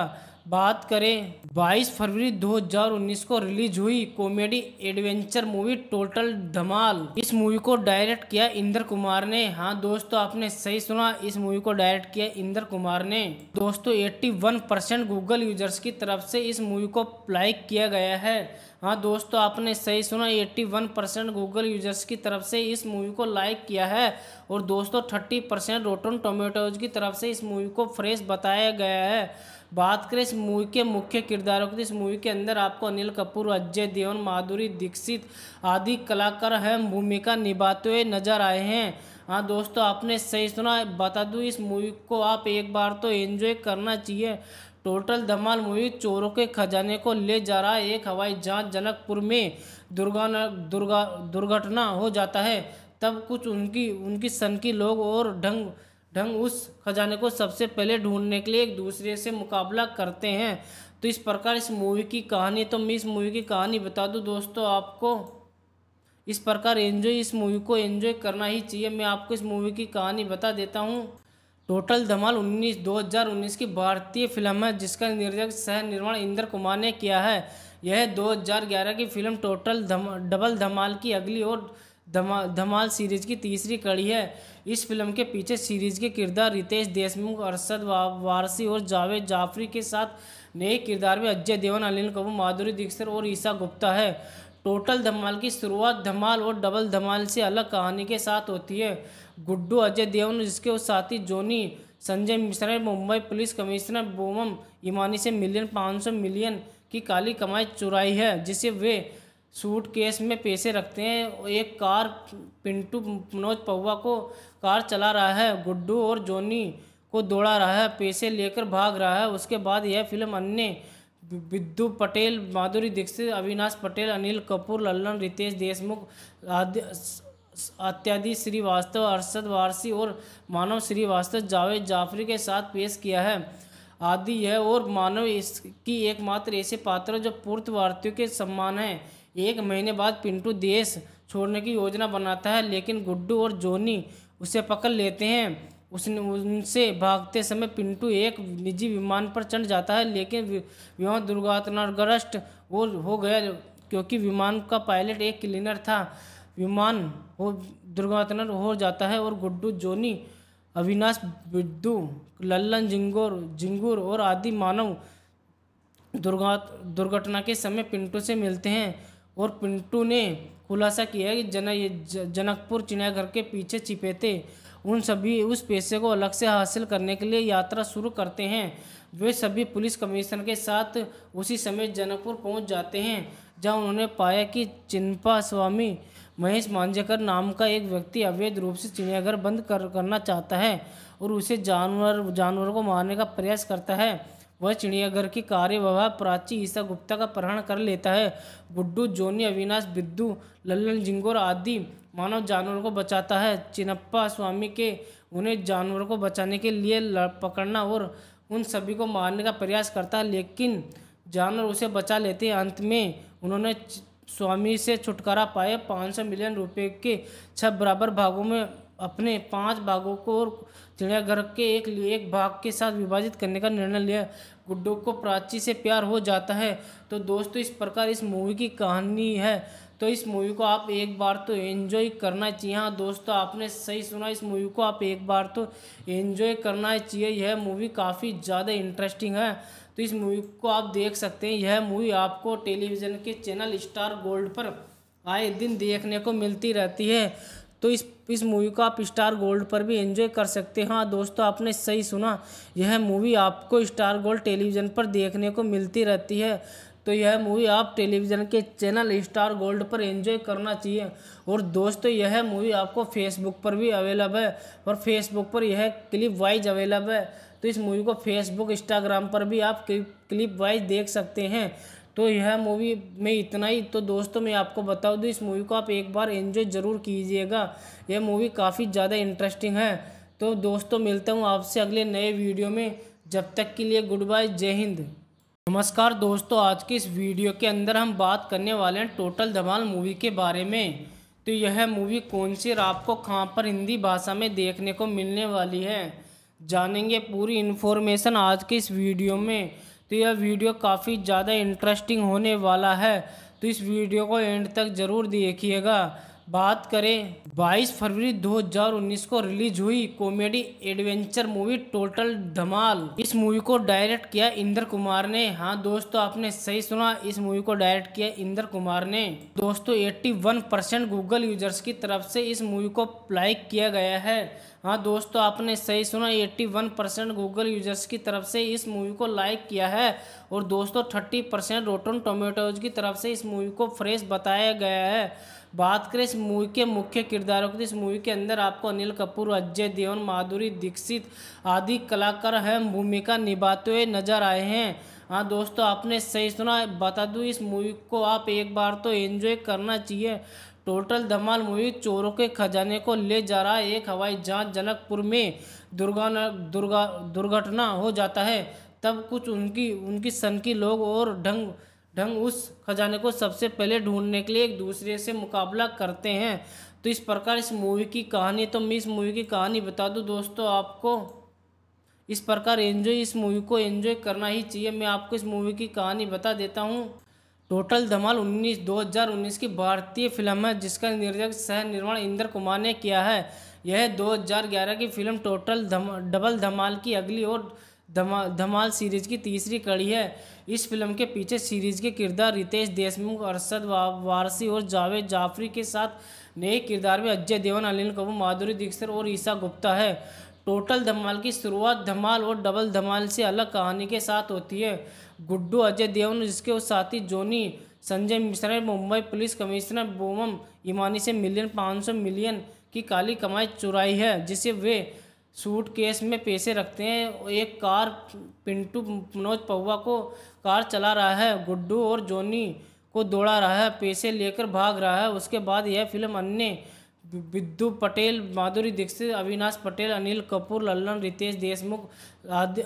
बात करें 22 फरवरी 2019 को रिलीज हुई comedy adventure movie total Dhamaal इस मूवी को डायरेक्ट किया इंद्र कुमार ने हाँ दोस्तों आपने सही सुना इस मूवी को डायरेक्ट किया इंद्र कुमार ने दोस्तों 81 परसेंट गूगल यूजर्स की तरफ से इस मूवी को लाइक किया गया है हाँ दोस्तों आपने सही सुना 81 परसेंट गूगल यूजर्स की तरफ से इस मूवी को लाइक किया है और दोस्तों 30 परसेंट रोटन टोमेटोज की तरफ से इस मूवी को फ्रेश बताया गया है बात करें इस मूवी के मुख्य किरदारों की तो इस मूवी के अंदर आपको अनिल कपूर अजय देवन माधुरी दीक्षित आदि कलाकार अहम भूमिका निभाते हुए नजर आए हैं हाँ दोस्तों आपने सही सुना बता दूँ इस मूवी को आप एक बार तो एंजॉय करना चाहिए टोटल धमाल मूवी चोरों के खजाने को ले जा रहा है एक हवाई जहाज जनकपुर में दुर्गा दुर्गा दुर्घटना हो जाता है तब कुछ उनकी उनकी सन की लोग और ढंग ढंग उस खजाने को सबसे पहले ढूंढने के लिए एक दूसरे से मुकाबला करते हैं तो इस प्रकार इस मूवी की कहानी तो मैं इस मूवी की कहानी बता दूँ दोस्तों आपको इस प्रकार एंजॉय इस मूवी को एंजॉय करना ही चाहिए मैं आपको इस मूवी की कहानी बता देता हूँ टोटल धमाल 19 2019 की भारतीय फिल्म है जिसका निर्देशक सह निर्माण इंद्र कुमार ने किया है यह 2011 की फिल्म टोटल धम, डबल धमाल की अगली और धमा धमाल सीरीज की तीसरी कड़ी है इस फिल्म के पीछे सीरीज के किरदार रितेश देशमुख अरसद वारसी और जावेद जाफरी के साथ नए किरदार में अजय देवन अनिल कपूर माधुरी दीक्षित और ईसा गुप्ता है टोटल धमाल की शुरुआत धमाल और डबल धमाल से अलग कहानी के साथ होती है गुड्डू अजय देवन जिसके साथी जोनी संजय मिश्रा ने मुंबई पुलिस कमिश्नर बोमम ईमानी से मिलियन पाँच सौ मिलियन की काली कमाई चुराई है जिसे वे सूट केस में पैसे रखते हैं एक कार पिंटू मनोज पौवा को कार चला रहा है गुड्डू और जोनी को दौड़ा रहा है पैसे लेकर भाग रहा है उसके बाद यह फिल्म अन्य विद्यु पटेल माधुरी दीक्षित अविनाश पटेल अनिल कपूर लल्लन रितेश देशमुख आदि अत्यादि श्रीवास्तव अरसद वारसी और मानव श्रीवास्तव जावेद जाफरी के साथ पेश किया है आदि है और मानव इसकी एकमात्र ऐसे पात्र जो पूर्त के सम्मान है एक महीने बाद पिंटू देश छोड़ने की योजना बनाता है लेकिन गुड्डू और जोनी उसे पकड़ लेते हैं उसने उनसे भागते समय पिंटू एक निजी विमान पर चढ़ जाता है लेकिन विमान दुर्घटनाग्रस्त और हो गया क्योंकि विमान का पायलट एक क्लीनर था विमान हो दुर्घटना हो जाता है और गुड्डू जोनी अविनाश बिड्डू लल्लन जिंगोर जिंगूर और आदि मानव दुर्घटना के समय पिंटू से मिलते हैं और पिंटू ने खुलासा किया कि जन जनकपुर चिड़ियाघर के पीछे छिपे थे उन सभी उस पैसे को अलग से हासिल करने के लिए यात्रा शुरू करते हैं वे सभी पुलिस कमिश्नर के साथ उसी समय जनकपुर पहुंच जाते हैं जहां उन्होंने पाया कि चिंपा स्वामी महेश मांझेकर नाम का एक व्यक्ति अवैध रूप से चिड़ियाघर बंद कर करना चाहता है और उसे जानवर जानवरों को मारने का प्रयास करता है वह चिड़ियाघर की कार्यवाह प्राची ईसा गुप्ता का प्रहण कर लेता है गुड्डू जोनी अविनाश बिद्दू लल्लन झिंगोर आदि मानव जानवरों को बचाता है चिनप्पा स्वामी के उन्हें जानवरों को बचाने के लिए पकड़ना और उन सभी को मारने का प्रयास करता है लेकिन जानवर उसे बचा लेते अंत में उन्होंने स्वामी से छुटकारा पाए 500 मिलियन रुपए के छह बराबर भागों में अपने पांच भागों को चिड़ियाघर के एक एक भाग के साथ विभाजित करने का निर्णय लिया गुड्डो को प्राची से प्यार हो जाता है तो दोस्तों इस प्रकार इस मूवी की कहानी है तो इस मूवी को आप एक बार तो एंजॉय करना चाहिए हाँ दोस्तों आपने सही सुना इस मूवी को आप एक बार तो एंजॉय करना चाहिए यह मूवी काफ़ी ज़्यादा इंटरेस्टिंग है तो इस मूवी को आप देख सकते हैं यह मूवी आपको टेलीविज़न के चैनल स्टार गोल्ड पर आए दिन देखने को मिलती रहती है तो इस इस मूवी को आप स्टार गोल्ड पर भी एंजॉय कर सकते हैं हाँ दोस्तों आपने सही सुना यह मूवी आपको स्टार गोल्ड टेलीविज़न पर देखने को मिलती रहती है तो यह मूवी आप टेलीविज़न के चैनल स्टार गोल्ड पर एंजॉय करना चाहिए और दोस्तों यह मूवी आपको फेसबुक पर भी अवेलेबल है और फेसबुक पर यह क्लिप वाइज अवेलेबल है तो इस मूवी को फेसबुक इंस्टाग्राम पर भी आप क्लिप वाइज देख सकते हैं तो यह मूवी में इतना ही तो दोस्तों मैं आपको बता दूँ तो इस मूवी को आप एक बार एंजॉय ज़रूर कीजिएगा यह मूवी काफ़ी ज़्यादा इंटरेस्टिंग है तो दोस्तों मिलता हूँ आपसे अगले नए वीडियो में जब तक के लिए गुड बाय जय हिंद नमस्कार दोस्तों आज की इस वीडियो के अंदर हम बात करने वाले हैं टोटल धमाल मूवी के बारे में तो यह मूवी कौन सी आपको कहाँ पर हिंदी भाषा में देखने को मिलने वाली है जानेंगे पूरी इन्फॉर्मेशन आज के इस वीडियो में तो यह वीडियो काफ़ी ज़्यादा इंटरेस्टिंग होने वाला है तो इस वीडियो को एंड तक ज़रूर देखिएगा बात करें 22 फरवरी 2019 को रिलीज हुई comedy adventure movie total Dhamaal इस मूवी को डायरेक्ट किया इंद्र कुमार ने हाँ दोस्तों आपने सही सुना इस मूवी को डायरेक्ट किया इंद्र कुमार ने दोस्तों 81 परसेंट गूगल यूजर्स की तरफ से इस मूवी को लाइक किया गया है हाँ दोस्तों आपने सही सुना 81 परसेंट गूगल यूजर्स की तरफ से इस मूवी को लाइक किया है और दोस्तों 30 परसेंट रोटन टोमेटोज की तरफ से इस मूवी को फ्रेश बताया गया है बात करें इस मूवी के मुख्य किरदारों की तो इस मूवी के अंदर आपको अनिल कपूर अजय देवन माधुरी दीक्षित आदि कलाकार अहम भूमिका निभाते हुए नजर आए हैं हाँ दोस्तों आपने सही सुना बता दूँ इस मूवी को आप एक बार तो एंजॉय करना चाहिए टोटल धमाल मूवी चोरों के खजाने को ले जा रहा है एक हवाई जहाज जनकपुर में दुर्गा दुर्गा दुर्घटना हो जाता है तब कुछ उनकी उनकी सन की लोग और ढंग ढंग उस खजाने को सबसे पहले ढूंढने के लिए एक दूसरे से मुकाबला करते हैं तो इस प्रकार इस मूवी की कहानी तो मैं इस मूवी की कहानी बता दूँ दोस्तों आपको इस प्रकार एंजॉय इस मूवी को एंजॉय करना ही चाहिए मैं आपको इस मूवी की कहानी बता देता हूँ टोटल धमाल 19 2019 की भारतीय फिल्म है जिसका निर्देशक सह निर्माण इंद्र कुमार ने किया है यह 2011 की फिल्म टोटल धम, डबल धमाल की अगली और धमा धमाल सीरीज की तीसरी कड़ी है इस फिल्म के पीछे सीरीज के किरदार रितेश देशमुख अरसद वारसी और जावेद जाफरी के साथ नए किरदार में अजय देवन अनिल कपूर माधुरी दीक्षित और ईशा गुप्ता है टोटल धमाल की शुरुआत धमाल और डबल धमाल से अलग कहानी के साथ होती है गुड्डू अजय देवन जिसके साथी जोनी संजय मिश्रा ने मुंबई पुलिस कमिश्नर बोमम ईमानी से मिलियन पाँच सौ मिलियन की काली कमाई चुराई है जिसे वे सूट केस में पैसे रखते हैं एक कार पिंटू मनोज पौवा को कार चला रहा है गुड्डू और जोनी को दौड़ा रहा है पैसे लेकर भाग रहा है उसके बाद यह फिल्म अन्य विद्यु पटेल माधुरी दीक्षित अविनाश पटेल अनिल कपूर लल्लन रितेश देशमुख आदि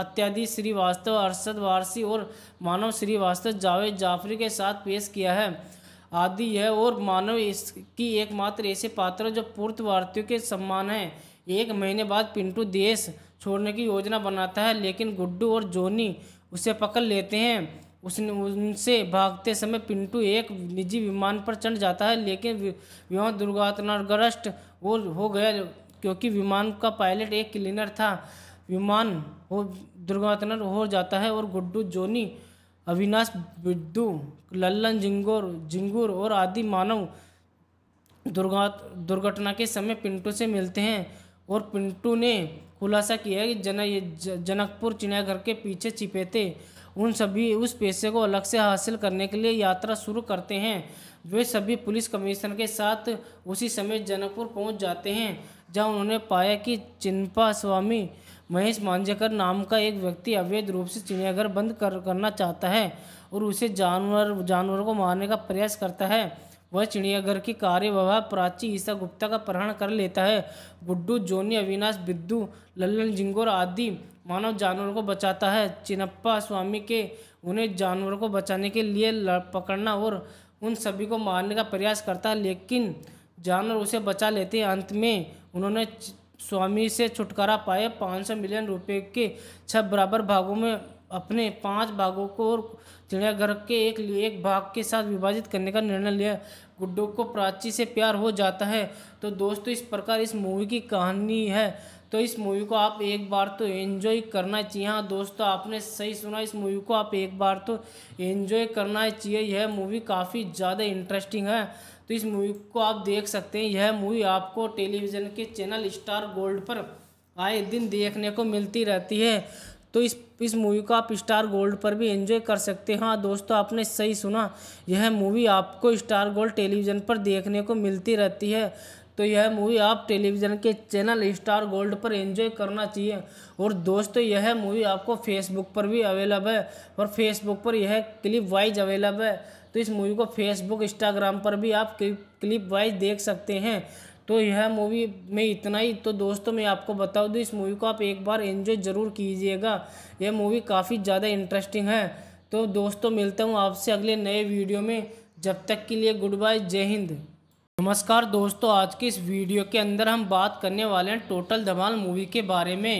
अत्यादि श्रीवास्तव अरसद वारसी और मानव श्रीवास्तव जावेद जाफरी के साथ पेश किया है आदि है और मानव इसकी एकमात्र ऐसे पात्र जो पूर्त के सम्मान है एक महीने बाद पिंटू देश छोड़ने की योजना बनाता है लेकिन गुड्डू और जोनी उसे पकड़ लेते हैं उसने उनसे भागते समय पिंटू एक निजी विमान पर चढ़ जाता है लेकिन विवाह दुर्घटनाग्रस्त और हो गया क्योंकि विमान का पायलट एक क्लीनर था विमान हो दुर्घटना हो जाता है और गुड्डू जोनी अविनाश बिड्डू लल्लन जिंगोर जिंगूर और आदि मानव दुर्घा दुर्घटना के समय पिंटू से मिलते हैं और पिंटू ने खुलासा किया कि जन जनकपुर चिड़ियाघर के पीछे छिपे थे उन सभी उस पैसे को अलग से हासिल करने के लिए यात्रा शुरू करते हैं वे सभी पुलिस कमिश्नर के साथ उसी समय जनकपुर पहुंच जाते हैं जहां उन्होंने पाया कि चिंपा स्वामी महेश मांझेकर नाम का एक व्यक्ति अवैध रूप से चिड़ियाघर बंद कर करना चाहता है और उसे जानवर जानवरों को मारने का प्रयास करता है वह चिड़ियाघर की कार्यवाह प्राची ईसा गुप्ता का प्रहण कर लेता है गुड्डू जोनी अविनाश बिद्दू लल्लन जिंगोर आदि मानव जानवरों को बचाता है चिनप्पा स्वामी के उन्हें जानवरों को बचाने के लिए पकड़ना और उन सभी को मारने का प्रयास करता है लेकिन जानवर उसे बचा लेते अंत में उन्होंने स्वामी से छुटकारा पाए 500 मिलियन रुपए के छह बराबर भागों में अपने पांच भागों को चिड़ियाघर के एक एक भाग के साथ विभाजित करने का निर्णय लिया गुड्डो को प्राची से प्यार हो जाता है तो दोस्तों इस प्रकार इस मूवी की कहानी है तो इस मूवी को आप एक बार तो एंजॉय करना चाहिए हाँ दोस्तों आपने सही सुना इस मूवी को आप एक बार तो एंजॉय करना चाहिए यह मूवी काफ़ी ज़्यादा इंटरेस्टिंग है तो इस मूवी को आप देख सकते हैं यह मूवी आपको टेलीविज़न के चैनल स्टार गोल्ड पर आए दिन देखने को मिलती रहती है तो इस इस मूवी को आप स्टार गोल्ड पर भी एंजॉय कर सकते हैं हाँ दोस्तों आपने सही सुना यह मूवी आपको स्टार गोल्ड टेलीविज़न पर देखने को मिलती रहती है तो यह मूवी आप टेलीविज़न के चैनल स्टार गोल्ड पर एंजॉय करना चाहिए और दोस्तों यह मूवी आपको फेसबुक पर भी अवेलेबल है और फेसबुक पर यह क्लिप वाइज अवेलेबल है तो इस मूवी को फेसबुक इंस्टाग्राम पर भी आप क्लिप वाइज देख सकते हैं तो यह मूवी में इतना ही तो दोस्तों मैं आपको बता दूँ इस मूवी को आप एक बार एंजॉय ज़रूर कीजिएगा यह मूवी काफ़ी ज़्यादा इंटरेस्टिंग है तो दोस्तों मिलता हूँ आपसे अगले नए वीडियो में जब तक के लिए गुड बाय जय हिंद नमस्कार दोस्तों आज की इस वीडियो के अंदर हम बात करने वाले हैं टोटल धमाल मूवी के बारे में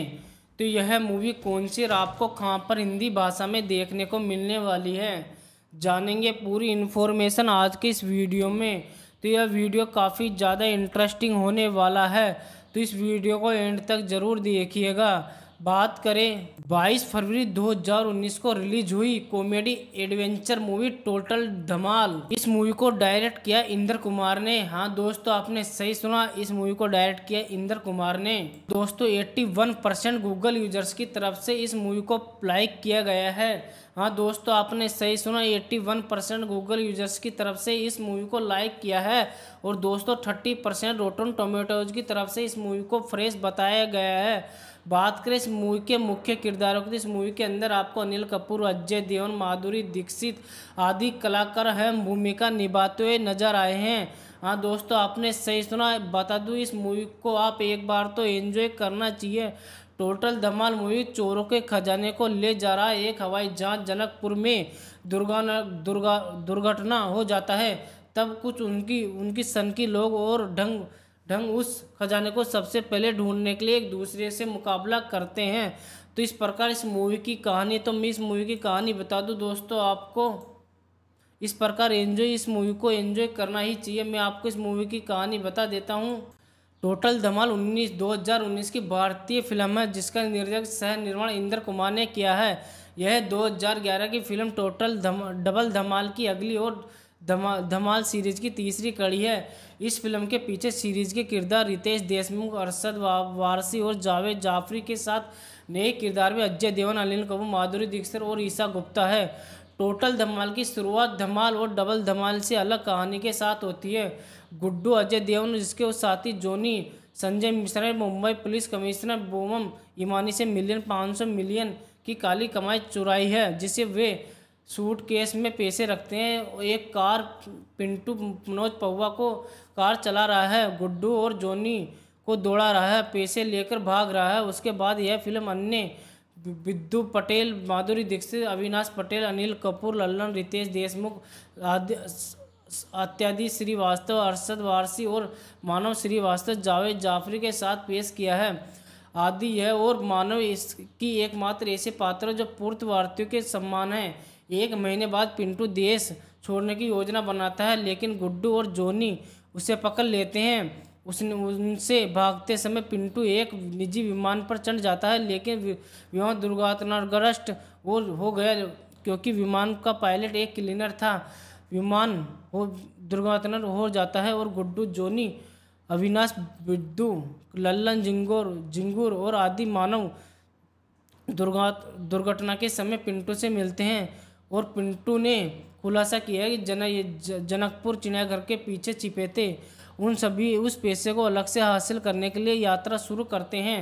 तो यह मूवी कौन सी आपको कहाँ पर हिंदी भाषा में देखने को मिलने वाली है जानेंगे पूरी इन्फॉर्मेशन आज के इस वीडियो में तो यह वीडियो काफ़ी ज़्यादा इंटरेस्टिंग होने वाला है तो इस वीडियो को एंड तक ज़रूर देखिएगा बात करें 22 फरवरी 2019 को रिलीज हुई comedy adventure movie total Dhamaal इस मूवी को डायरेक्ट किया इंद्र कुमार ने हाँ दोस्तों आपने सही सुना इस मूवी को डायरेक्ट किया इंद्र कुमार ने दोस्तों 81 परसेंट गूगल यूजर्स की तरफ से इस मूवी को लाइक किया गया है हाँ दोस्तों आपने सही सुना 81 परसेंट गूगल यूजर्स की तरफ से इस मूवी को लाइक किया है और दोस्तों 30 परसेंट रोटन टोमेटोज की तरफ से इस मूवी को फ्रेश बताया गया है बात करें इस मूवी के मुख्य किरदारों की तो इस मूवी के अंदर आपको अनिल कपूर अजय देवन माधुरी दीक्षित आदि कलाकार अहम भूमिका निभाते हुए नजर आए हैं हाँ दोस्तों आपने सही सुना बता दूँ इस मूवी को आप एक बार तो एंजॉय करना चाहिए टोटल धमाल मूवी चोरों के खजाने को ले जा रहा है एक हवाई जहाज जनकपुर में दुर्गा दुर्गा दुर्घटना हो जाता है तब कुछ उनकी उनकी सन की लोग और ढंग ढंग उस खजाने को सबसे पहले ढूंढने के लिए एक दूसरे से मुकाबला करते हैं तो इस प्रकार इस मूवी की कहानी तो मैं इस मूवी की कहानी बता दूँ दोस्तों आपको इस प्रकार एंजॉय इस मूवी को एंजॉय करना ही चाहिए मैं आपको इस मूवी की कहानी बता देता हूँ टोटल धमाल 19 2019 की भारतीय फिल्म है जिसका निर्देशक सह निर्माण इंद्र कुमार ने किया है यह 2011 की फिल्म टोटल धम, डबल धमाल की अगली और धमा धमाल सीरीज की तीसरी कड़ी है इस फिल्म के पीछे सीरीज के किरदार रितेश देशमुख अरसद वारसी और जावेद जाफरी के साथ नए किरदार में अजय देवन अनिल कपूर माधुरी दीक्षित और ईसा गुप्ता है टोटल धमाल की शुरुआत धमाल और डबल धमाल से अलग कहानी के साथ होती है गुड्डू अजय देवन जिसके साथी जोनी संजय मिश्रा ने मुंबई पुलिस कमिश्नर बोमम ईमानी से मिलियन पाँच सौ मिलियन की काली कमाई चुराई है जिसे वे सूट केस में पैसे रखते हैं एक कार पिंटू मनोज पौवा को कार चला रहा है गुड्डू और जोनी को दौड़ा रहा है पैसे लेकर भाग रहा है उसके बाद यह फिल्म अन्य विद्यु पटेल माधुरी दीक्षित अविनाश पटेल अनिल कपूर लल्लन रितेश देशमुख आदि अत्यादि श्रीवास्तव अरसद वारसी और मानव श्रीवास्तव जावेद जाफरी के साथ पेश किया है आदि है और मानव इसकी एकमात्र ऐसे पात्र जो पूर्त के सम्मान है एक महीने बाद पिंटू देश छोड़ने की योजना बनाता है लेकिन गुड्डू और जोनी उसे पकड़ लेते हैं उसने उनसे भागते समय पिंटू एक निजी विमान पर चढ़ जाता है लेकिन विमान दुर्घटनाग्रस्त और हो गया क्योंकि विमान का पायलट एक क्लीनर था विमान हो दुर्घटना हो जाता है और गुड्डू जोनी अविनाश बिड्डू लल्लन जिंगोर जिंगूर और आदि मानव दुर्घटना के समय पिंटू से मिलते हैं और पिंटू ने खुलासा किया कि जन जनकपुर चिड़ियाघर के पीछे छिपे थे उन सभी उस पैसे को अलग से हासिल करने के लिए यात्रा शुरू करते हैं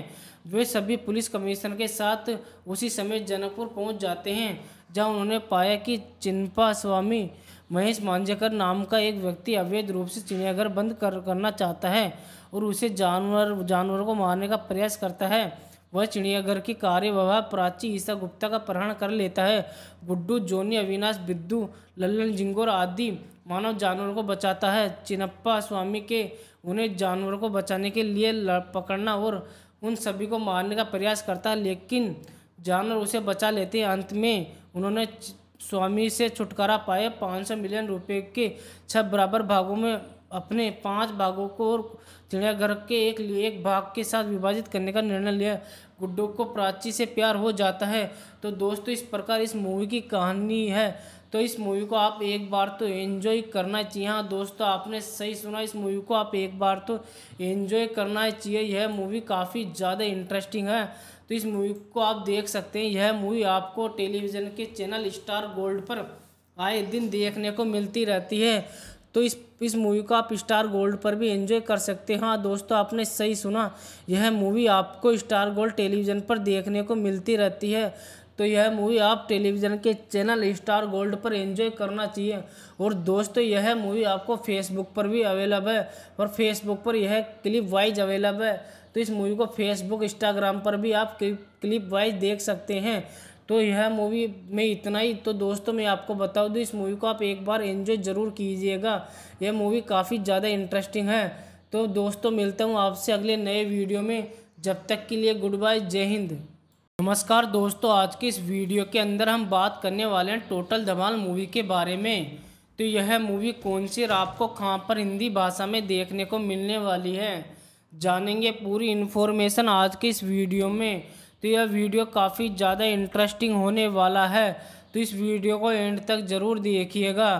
वे सभी पुलिस कमिश्नर के साथ उसी समय जनकपुर पहुंच जाते हैं जहां उन्होंने पाया कि चिंपा स्वामी महेश मांझेकर नाम का एक व्यक्ति अवैध रूप से चिड़ियाघर बंद कर करना चाहता है और उसे जानवर जानवरों को मारने का प्रयास करता है वह चिड़ियाघर की कार्यवाह प्राची ईसा गुप्ता का प्रहण कर लेता है गुड्डू जोनी अविनाश बिद्दू लल्लन जिंगोर आदि मानव जानवर को बचाता है चिनप्पा स्वामी के उन्हें जानवर को बचाने के लिए पकड़ना और उन सभी को मारने का प्रयास करता है लेकिन जानवर उसे बचा लेते अंत में उन्होंने स्वामी से छुटकारा पाए पाँच सौ मिलियन रुपए के छह बराबर भागों में अपने पांच भागों को चिड़ियाघर के एक एक भाग के साथ विभाजित करने का निर्णय लिया गुड्डो को प्राची से प्यार हो जाता है तो दोस्तों इस प्रकार इस मूवी की कहानी है तो इस मूवी को आप एक बार तो एंजॉय करना चाहिए हाँ दोस्तों आपने सही सुना इस मूवी को आप एक बार तो एंजॉय करना चाहिए यह मूवी काफ़ी ज़्यादा इंटरेस्टिंग है तो इस मूवी को आप देख सकते हैं यह मूवी आपको टेलीविज़न के चैनल स्टार गोल्ड पर आए दिन देखने को मिलती रहती है तो इस इस मूवी को आप स्टार गोल्ड पर भी एंजॉय कर सकते हैं हाँ दोस्तों आपने सही सुना यह मूवी आपको स्टार गोल्ड टेलीविज़न पर देखने को मिलती रहती है तो यह मूवी आप टेलीविज़न के चैनल स्टार गोल्ड पर एंजॉय करना चाहिए और दोस्तों यह मूवी आपको फेसबुक पर भी अवेलेब है और फेसबुक पर यह क्लिप वाइज अवेलेब है तो इस मूवी को फेसबुक इंस्टाग्राम पर भी आप क्लिप वाइज देख सकते हैं तो यह मूवी में इतना ही तो दोस्तों मैं आपको बता दूँ तो इस मूवी को आप एक बार एंजॉय ज़रूर कीजिएगा यह मूवी काफ़ी ज़्यादा इंटरेस्टिंग है तो दोस्तों मिलता हूँ आपसे अगले नए वीडियो में जब तक के लिए गुड बाय जय हिंद नमस्कार दोस्तों आज की इस वीडियो के अंदर हम बात करने वाले हैं टोटल धमाल मूवी के बारे में तो यह मूवी कौन सी आपको कहाँ पर हिंदी भाषा में देखने को मिलने वाली है जानेंगे पूरी इन्फॉर्मेशन आज के इस वीडियो में तो यह वीडियो काफ़ी ज़्यादा इंटरेस्टिंग होने वाला है तो इस वीडियो को एंड तक ज़रूर देखिएगा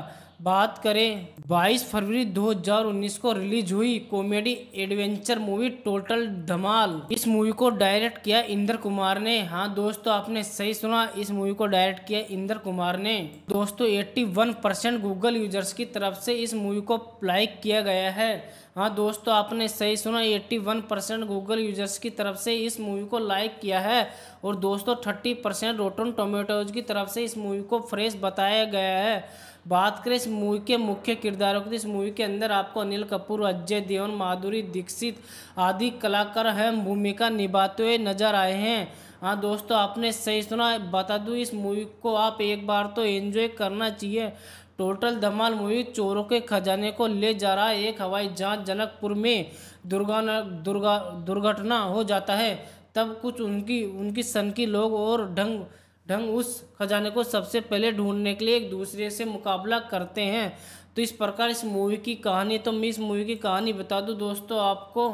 बात करें 22 फरवरी 2019 को रिलीज हुई comedy adventure movie total Dhamaal इस मूवी को डायरेक्ट किया इंद्र कुमार ने हाँ दोस्तों आपने सही सुना इस मूवी को डायरेक्ट किया इंद्र कुमार ने दोस्तों 81 परसेंट गूगल यूजर्स की तरफ से इस मूवी को लाइक किया गया है हाँ दोस्तों आपने सही सुना 81 परसेंट गूगल यूजर्स की तरफ से इस मूवी को लाइक किया है और दोस्तों 30 परसेंट रोटन टोमेटोज की तरफ से इस मूवी को फ्रेश बताया गया है बात करें इस मूवी के मुख्य किरदारों की तो इस मूवी के अंदर आपको अनिल कपूर अजय देवन माधुरी दीक्षित आदि कलाकार अहम भूमिका निभाते हुए नजर आए हैं हाँ दोस्तों आपने सही सुना बता दूँ इस मूवी को आप एक बार तो एंजॉय करना चाहिए टोटल धमाल मूवी चोरों के खजाने को ले जा रहा एक हवाई जहाज जनकपुर में दुर्गा दुर्गा दुर्घटना हो जाता है तब कुछ उनकी उनकी सन की लोग और ढंग ढंग उस खजाने को सबसे पहले ढूंढने के लिए एक दूसरे से मुकाबला करते हैं तो इस प्रकार इस मूवी की कहानी तो मैं इस मूवी की कहानी बता दूँ दोस्तों आपको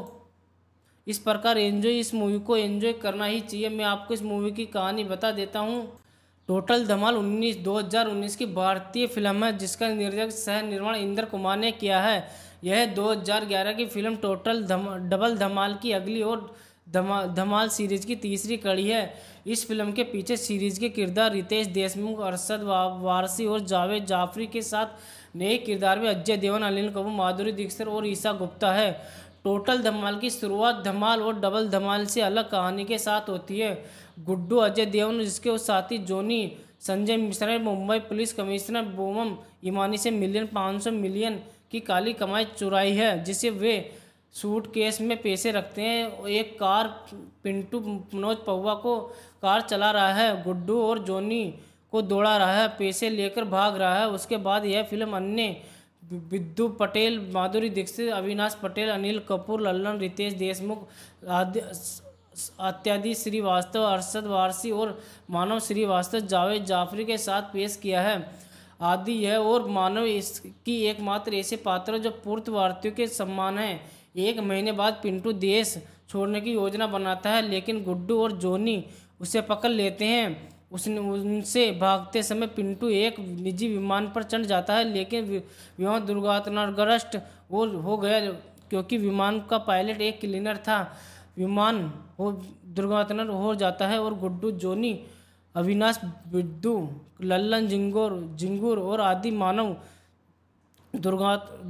इस प्रकार एंजॉय इस मूवी को एंजॉय करना ही चाहिए मैं आपको इस मूवी की कहानी बता देता हूँ टोटल धमाल 19 2019 की भारतीय फिल्म है जिसका निर्देशक सह निर्माण इंद्र कुमार ने किया है यह 2011 की फिल्म टोटल धम डबल धमाल की अगली और धमा धमाल सीरीज की तीसरी कड़ी है इस फिल्म के पीछे सीरीज के किरदार रितेश देशमुख अरसद वारसी और जावेद जाफरी के साथ नए किरदार में अजय देवन अनिल कपूर माधुरी दीक्षित और ईशा गुप्ता है टोटल धमाल की शुरुआत धमाल और डबल धमाल से अलग कहानी के साथ होती है गुड्डू अजय देवन जिसके साथी जोनी संजय मिश्रा ने मुंबई पुलिस कमिश्नर बोमम इमानी से मिलियन पाँच सौ मिलियन की काली कमाई चुराई है जिसे वे सूट केस में पैसे रखते हैं एक कार पिंटू मनोज पौवा को कार चला रहा है गुड्डू और जोनी को दौड़ा रहा है पैसे लेकर भाग रहा है उसके बाद यह फिल्म अन्य विद्यु पटेल माधुरी दीक्षित अविनाश पटेल अनिल कपूर लल्लन रितेश देशमुख आदि अत्यादि श्रीवास्तव अरसद वारसी और मानव श्रीवास्तव जावेद जाफरी के साथ पेश किया है आदि यह और मानव इसकी एकमात्र ऐसे पात्र जो पूर्त भारतीयों के सम्मान है एक महीने बाद पिंटू देश छोड़ने की योजना बनाता है लेकिन गुड्डू और जोनी उसे पकड़ लेते हैं उसने उनसे भागते समय पिंटू एक निजी विमान पर चढ़ जाता है लेकिन विमान दुर्घटनाग्रस्त और हो गया क्योंकि विमान का पायलट एक क्लीनर था विमान हो दुर्घटना हो जाता है और गुड्डू जोनी अविनाश बिड्डू लल्लन जिंगोर जिंगूर और आदि मानव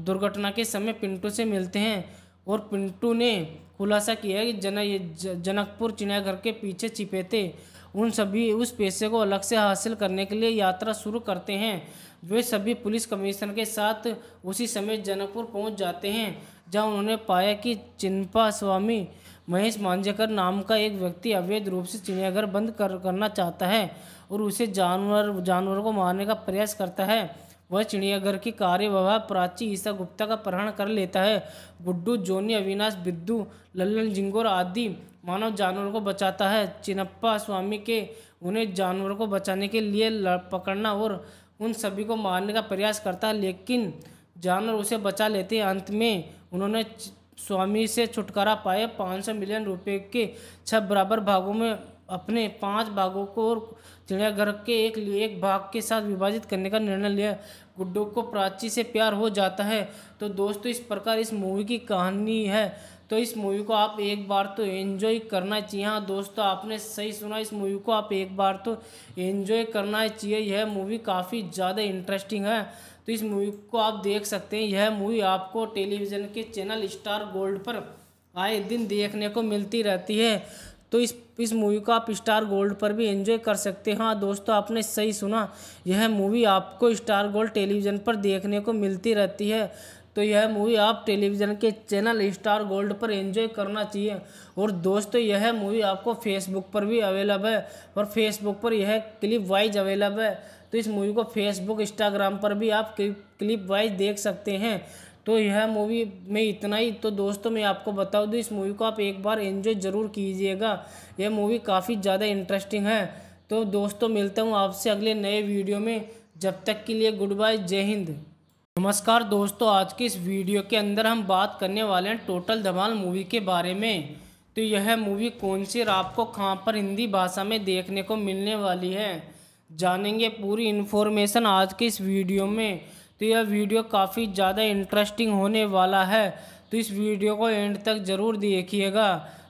दुर्घटना के समय पिंटू से मिलते हैं और पिंटू ने खुलासा किया कि जन जनकपुर चिड़ियाघर के पीछे छिपे थे उन सभी उस पैसे को अलग से हासिल करने के लिए यात्रा शुरू करते हैं वे सभी पुलिस कमिश्नर के साथ उसी समय जनकपुर पहुंच जाते हैं जहां उन्होंने पाया कि चिंपा स्वामी महेश मांझेकर नाम का एक व्यक्ति अवैध रूप से चिड़ियाघर बंद कर करना चाहता है और उसे जानवर जानवरों को मारने का प्रयास करता है वह चिड़ियाघर की कार्यवाह प्राची ईसा गुप्ता का प्रहण कर लेता है गुड्डू जोनी अविनाश बिद्दू लल्लन जिंगोर आदि मानव जानवरों को बचाता है चिनप्पा स्वामी के उन्हें जानवरों को बचाने के लिए पकड़ना और उन सभी को मारने का प्रयास करता है लेकिन जानवर उसे बचा लेते हैं अंत में उन्होंने स्वामी से छुटकारा पाया पाँच सौ मिलियन रुपए के छह बराबर भागों में अपने पांच भागों को चिड़ियाघर के एक एक भाग के साथ विभाजित करने का निर्णय लिया गुड्डू को प्राची से प्यार हो जाता है तो दोस्तों इस प्रकार इस मूवी की कहानी है तो इस मूवी को आप एक बार तो एंजॉय करना चाहिए हाँ दोस्तों आपने सही सुना इस मूवी को आप एक बार तो एंजॉय करना चाहिए यह मूवी काफ़ी ज़्यादा इंटरेस्टिंग है तो इस मूवी को आप देख सकते हैं यह मूवी आपको टेलीविज़न के चैनल स्टार गोल्ड पर आए दिन देखने को मिलती रहती है तो इस इस मूवी को आप स्टार गोल्ड पर भी एंजॉय कर सकते हैं हाँ दोस्तों आपने सही सुना यह मूवी आपको स्टार गोल्ड टेलीविज़न पर देखने को मिलती रहती है तो यह मूवी आप टेलीविज़न के चैनल स्टार गोल्ड पर एंजॉय करना चाहिए और दोस्तों यह मूवी आपको फेसबुक पर भी अवेलेबल है और फेसबुक पर यह क्लिप वाइज अवेलेबल है तो इस मूवी को फेसबुक इंस्टाग्राम पर भी आप क्लिप वाइज देख सकते हैं तो यह मूवी में इतना ही तो दोस्तों मैं आपको बता दूँ तो इस मूवी को आप एक बार एंजॉय ज़रूर कीजिएगा यह मूवी काफ़ी ज़्यादा इंटरेस्टिंग है तो दोस्तों मिलता हूँ आपसे अगले नए वीडियो में जब तक के लिए गुड बाय जय हिंद नमस्कार दोस्तों आज की इस वीडियो के अंदर हम बात करने वाले हैं टोटल धमाल मूवी के बारे में तो यह मूवी कौन सी आपको कहाँ पर हिंदी भाषा में देखने को मिलने वाली है जानेंगे पूरी इन्फॉर्मेशन आज के इस वीडियो में तो यह वीडियो काफ़ी ज़्यादा इंटरेस्टिंग होने वाला है तो इस वीडियो को एंड तक ज़रूर देखिएगा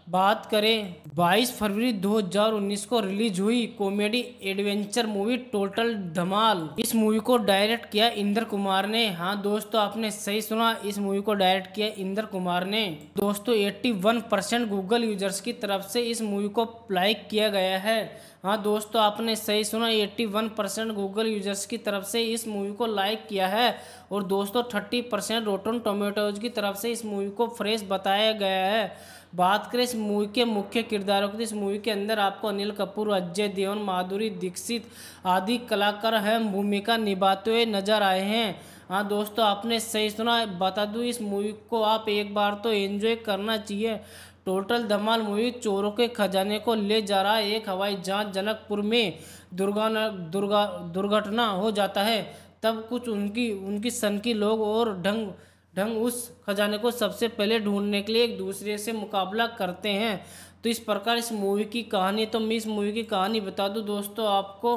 बात करें 22 फरवरी 2019 को रिलीज हुई comedy adventure movie total Dhamaal इस मूवी को डायरेक्ट किया इंद्र कुमार ने हाँ दोस्तों आपने सही सुना इस मूवी को डायरेक्ट किया इंद्र कुमार ने दोस्तों 81 परसेंट गूगल यूजर्स की तरफ से इस मूवी को लाइक किया गया है हाँ दोस्तों आपने सही सुना 81 परसेंट गूगल यूजर्स की तरफ से इस मूवी को लाइक किया है और दोस्तों 30 परसेंट रोटन टोमेटोज की तरफ से इस मूवी को फ्रेश बताया गया है बात करें इस मूवी के मुख्य किरदारों की तो इस मूवी के अंदर आपको अनिल कपूर अजय देवन माधुरी दीक्षित आदि कलाकार अहम भूमिका निभाते हुए नजर आए हैं हाँ दोस्तों आपने सही सुना बता दूँ इस मूवी को आप एक बार तो एंजॉय करना चाहिए टोटल धमाल मूवी चोरों के खजाने को ले जा रहा एक हवाई जहाज जनकपुर में दुर्गा दुर्गा दुर्घटना हो जाता है तब कुछ उनकी उनकी सनकी लोग और ढंग ढंग उस खजाने को सबसे पहले ढूंढने के लिए एक दूसरे से मुकाबला करते हैं तो इस प्रकार इस मूवी की कहानी तो मैं इस मूवी की कहानी बता दूँ दोस्तों आपको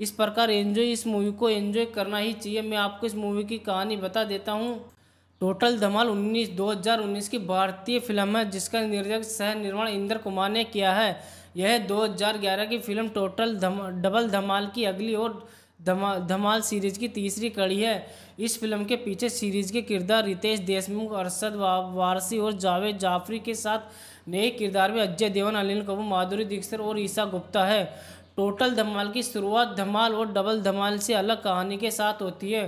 इस प्रकार एंजॉय इस मूवी को एंजॉय करना ही चाहिए मैं आपको इस मूवी की कहानी बता देता हूँ टोटल धमाल 19 2019 की भारतीय फिल्म है जिसका निर्देशक सह निर्माण इंद्र कुमार ने किया है यह 2011 की फिल्म टोटल धम डबल धमाल की अगली और धमा धमाल सीरीज की तीसरी कड़ी है इस फिल्म के पीछे सीरीज के किरदार रितेश देशमुख अरशद वारसी और जावेद जाफरी के साथ नए किरदार में अजय देवन अनिल कपूर माधुरी दीक्षित और ईशा गुप्ता है टोटल धमाल की शुरुआत धमाल और डबल धमाल से अलग कहानी के साथ होती है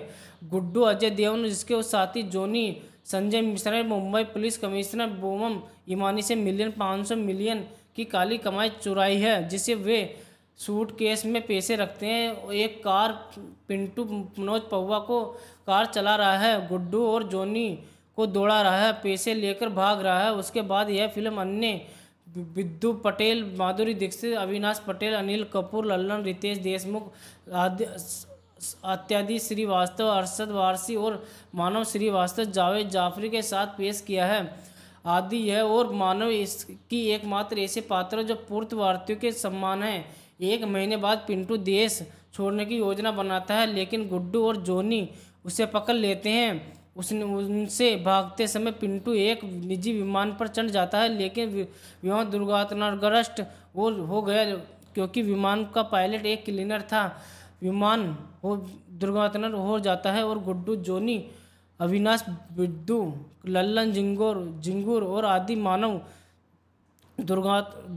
गुड्डू अजय देवन जिसके साथी जोनी संजय मिश्रा ने मुंबई पुलिस कमिश्नर बोमम ईमानी से मिलियन पाँच सौ मिलियन की काली कमाई चुराई है जिसे वे सूट केस में पैसे रखते हैं एक कार पिंटू मनोज पौवा को कार चला रहा है गुड्डू और जोनी को दौड़ा रहा है पैसे लेकर भाग रहा है उसके बाद यह फिल्म अन्य विद्यु पटेल माधुरी दीक्षित अविनाश पटेल अनिल कपूर लल्लन रितेश देशमुख आदि अत्यादि श्रीवास्तव अरसद वारसी और मानव श्रीवास्तव जावेद जाफरी के साथ पेश किया है आदि है और मानव इसकी एकमात्र ऐसे पात्र जो पूर्त भारतीयों के सम्मान है एक महीने बाद पिंटू देश छोड़ने की योजना बनाता है लेकिन गुड्डू और जोनी उसे पकड़ लेते हैं उसने उनसे भागते समय पिंटू एक निजी विमान पर चढ़ जाता है लेकिन विमान दुर्घटनाग्रस्त और हो गया क्योंकि विमान का पायलट एक क्लीनर था विमान हो दुर्घटना हो जाता है और गुड्डू जोनी अविनाश बिड्डू लल्लन जिंगोर जिंगूर और आदि मानव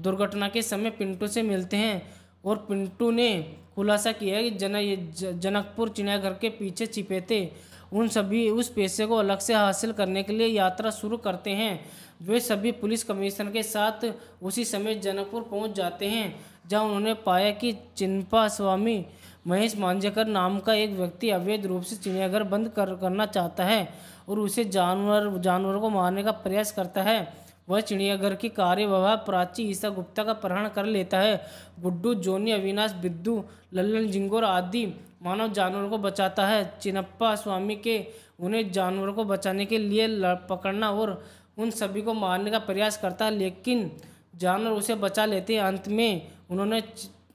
दुर्घटना के समय पिंटू से मिलते हैं और पिंटू ने खुलासा किया कि जन जनकपुर चिड़ियाघर के पीछे छिपे थे उन सभी उस पैसे को अलग से हासिल करने के लिए यात्रा शुरू करते हैं वे सभी पुलिस कमिश्नर के साथ उसी समय जनकपुर पहुंच जाते हैं जहां उन्होंने पाया कि चिंपा स्वामी महेश मांझेकर नाम का एक व्यक्ति अवैध रूप से चिड़ियाघर बंद कर करना चाहता है और उसे जानवर जानवरों को मारने का प्रयास करता है वह चिड़ियाघर की कार्यवाह प्राची ईसा गुप्ता का प्रहण कर लेता है गुड्डू जोनी अविनाश बिद्दू लल्लन जिंगोर आदि मानव जानवरों को बचाता है चिनप्पा स्वामी के उन्हें जानवरों को बचाने के लिए पकड़ना और उन सभी को मारने का प्रयास करता है लेकिन जानवर उसे बचा लेते अंत में उन्होंने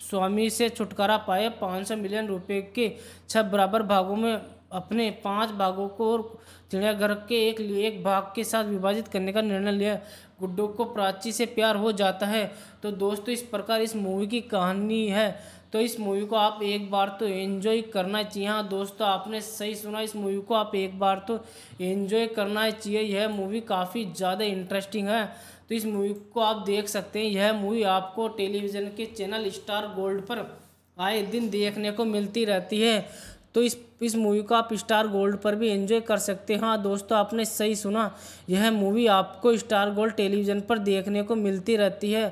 स्वामी से छुटकारा पाए पाँच सौ मिलियन रुपए के छह बराबर भागों में अपने पांच भागों को और चिड़ियाघर के एक एक भाग के साथ विभाजित करने का निर्णय लिया गुड्डो को प्राची से प्यार हो जाता है तो दोस्तों इस प्रकार इस मूवी की कहानी है तो इस मूवी को आप एक बार तो एंजॉय करना चाहिए हाँ दोस्तों आपने सही सुना इस मूवी को आप एक बार तो एंजॉय करना चाहिए यह मूवी काफ़ी ज़्यादा इंटरेस्टिंग है तो इस मूवी को आप देख सकते हैं यह मूवी आपको टेलीविज़न के चैनल स्टार गोल्ड पर आए दिन देखने को मिलती रहती है तो इस इस मूवी को आप स्टार गोल्ड पर भी एंजॉय कर सकते हैं हाँ दोस्तों आपने सही सुना यह मूवी आपको स्टार गोल्ड टेलीविज़न पर देखने को मिलती रहती है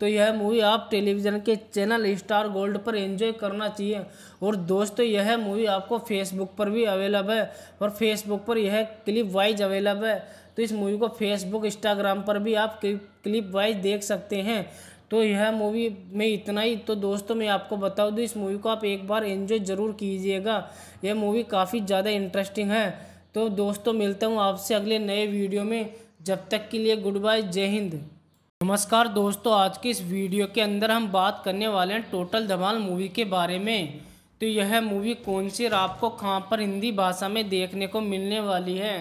तो यह मूवी आप टेलीविज़न के चैनल स्टार गोल्ड पर एंजॉय करना चाहिए और दोस्तों यह मूवी आपको फेसबुक पर भी अवेलेबल है और फेसबुक पर यह क्लिप वाइज अवेलेबल है तो इस मूवी को फेसबुक इंस्टाग्राम पर भी आप क्लिप वाइज देख सकते हैं तो यह मूवी में इतना ही तो दोस्तों मैं आपको बता दूँ तो इस मूवी को आप एक बार एंजॉय ज़रूर कीजिएगा यह मूवी काफ़ी ज़्यादा इंटरेस्टिंग है तो दोस्तों मिलता हूँ आपसे अगले नए वीडियो में जब तक के लिए गुड बाय जय हिंद नमस्कार दोस्तों आज के इस वीडियो के अंदर हम बात करने वाले हैं टोटल धमाल मूवी के बारे में तो यह मूवी कौन सी और आपको कहाँ पर हिंदी भाषा में देखने को मिलने वाली है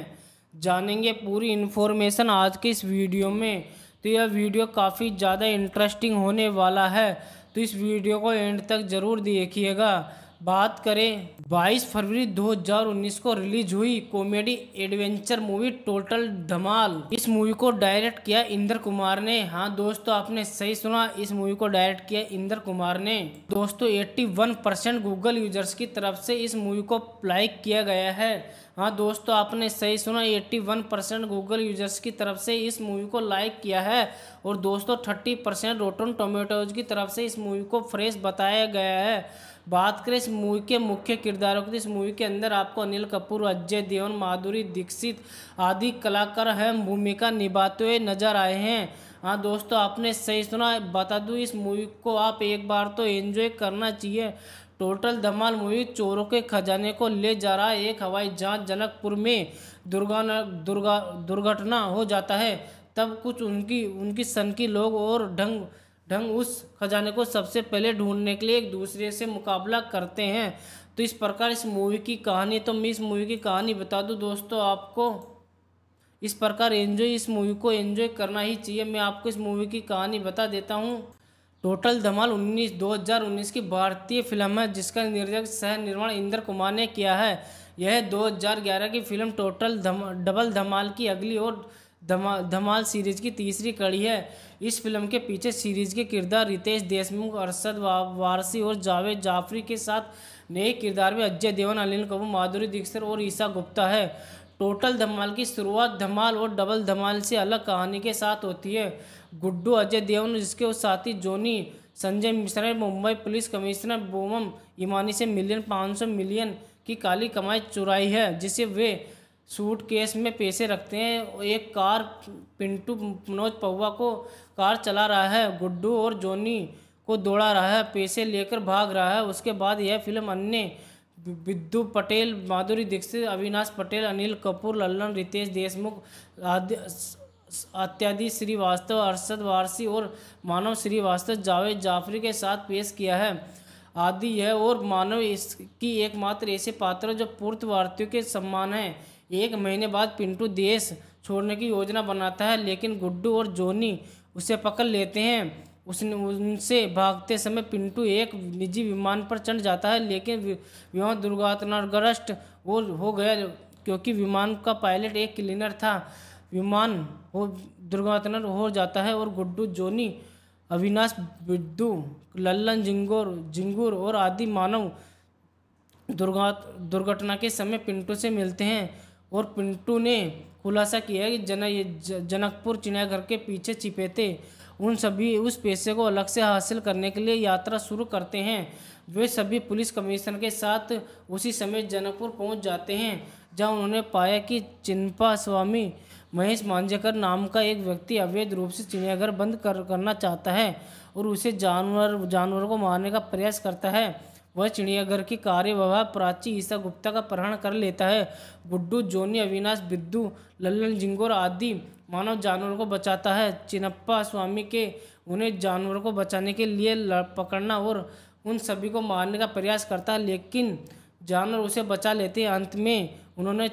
जानेंगे पूरी इन्फॉर्मेशन आज के इस वीडियो में तो यह वीडियो काफ़ी ज़्यादा इंटरेस्टिंग होने वाला है तो इस वीडियो को एंड तक ज़रूर देखिएगा बात करें 22 फरवरी 2019 को रिलीज हुई comedy adventure movie total Dhamaal इस मूवी को डायरेक्ट किया इंद्र कुमार ने हाँ दोस्तों आपने सही सुना इस मूवी को डायरेक्ट किया इंद्र कुमार ने दोस्तों 81 परसेंट गूगल यूजर्स की तरफ से इस मूवी को लाइक किया गया है हाँ दोस्तों आपने सही सुना 81 परसेंट गूगल यूजर्स की तरफ से इस मूवी को लाइक किया है और दोस्तों 30 परसेंट रोटन टोमेटोज की तरफ से इस मूवी को फ्रेश बताया गया है बात करें इस मूवी के मुख्य किरदारों की इस मूवी के अंदर आपको अनिल कपूर अजय देवन माधुरी दीक्षित आदि कलाकार अहम भूमिका निभाते हुए नजर आए हैं हाँ दोस्तों आपने सही सुना बता दूँ इस मूवी को आप एक बार तो एंजॉय करना चाहिए टोटल धमाल मूवी चोरों के खजाने को ले जा रहा एक हवाई जहाज जनकपुर में दुर्गा दुर्गा दुर्घटना हो जाता है तब कुछ उनकी उनकी सन की लोग और ढंग ढंग उस खजाने को सबसे पहले ढूंढने के लिए एक दूसरे से मुकाबला करते हैं तो इस प्रकार इस मूवी की कहानी तो मैं इस मूवी की कहानी बता दूं दोस्तों आपको इस प्रकार एंजॉय इस मूवी को एंजॉय करना ही चाहिए मैं आपको इस मूवी की कहानी बता देता हूँ टोटल धमाल 19 2019 की भारतीय फिल्म है जिसका निर्देशक सह निर्माण इंद्र कुमार ने किया है यह 2011 की फिल्म टोटल धम, डबल धमाल की अगली और धमा धमाल सीरीज की तीसरी कड़ी है इस फिल्म के पीछे सीरीज के किरदार रितेश देशमुख अरशद वारसी और जावेद जाफरी के साथ नए किरदार में अजय देवन अनिल कपूर माधुरी दीक्षित और ईशा गुप्ता है टोटल धमाल की शुरुआत धमाल और डबल धमाल से अलग कहानी के साथ होती है गुड्डू अजय देवन जिसके साथी जोनी संजय मिश्रा ने मुंबई पुलिस कमिश्नर बोमम ईमानी से मिलियन पाँच सौ मिलियन की काली कमाई चुराई है जिसे वे सूट केस में पैसे रखते हैं एक कार पिंटू मनोज पौवा को कार चला रहा है गुड्डू और जोनी को दौड़ा रहा है पैसे लेकर भाग रहा है उसके बाद यह फिल्म अन्य विद्यु पटेल माधुरी दीक्षित अविनाश पटेल अनिल कपूर लल्लन रितेश देशमुख आदि अत्यादि श्रीवास्तव अरसद वारसी और मानव श्रीवास्तव जावेद जाफरी के साथ पेश किया है आदि यह और मानव इसकी एकमात्र ऐसे पात्र जो पूर्त भारतीयों के सम्मान है एक महीने बाद पिंटू देश छोड़ने की योजना बनाता है लेकिन गुड्डू और जोनी उसे पकड़ लेते हैं उसने उनसे भागते समय पिंटू एक निजी विमान पर चढ़ जाता है लेकिन विमान दुर्घटनाग्रस्त और हो गया क्योंकि विमान का पायलट एक क्लीनर था विमान हो दुर्घटना हो जाता है और गुड्डू जोनी अविनाश बिड्डू लल्लन जिंगोर जिंगूर और आदि मानव दुर्घटना के समय पिंटू से मिलते हैं और पिंटू ने खुलासा किया कि जन जनकपुर चिड़ियाघर के पीछे छिपे थे उन सभी उस पैसे को अलग से हासिल करने के लिए यात्रा शुरू करते हैं वे सभी पुलिस कमिश्नर के साथ उसी समय जनकपुर पहुंच जाते हैं जहां उन्होंने पाया कि चिंपा स्वामी महेश मांझेकर नाम का एक व्यक्ति अवैध रूप से चिड़ियाघर बंद कर करना चाहता है और उसे जानवर जानवरों को मारने का प्रयास करता है वह चिड़ियाघर की कार्यवाह प्राची ईसा गुप्ता का प्रहण कर लेता है गुड्डू जोनी अविनाश बिद्दू लल्लन जिंगोर आदि मानव जानवरों को बचाता है चिनप्पा स्वामी के उन्हें जानवरों को बचाने के लिए पकड़ना और उन सभी को मारने का प्रयास करता है लेकिन जानवर उसे बचा लेते अंत में उन्होंने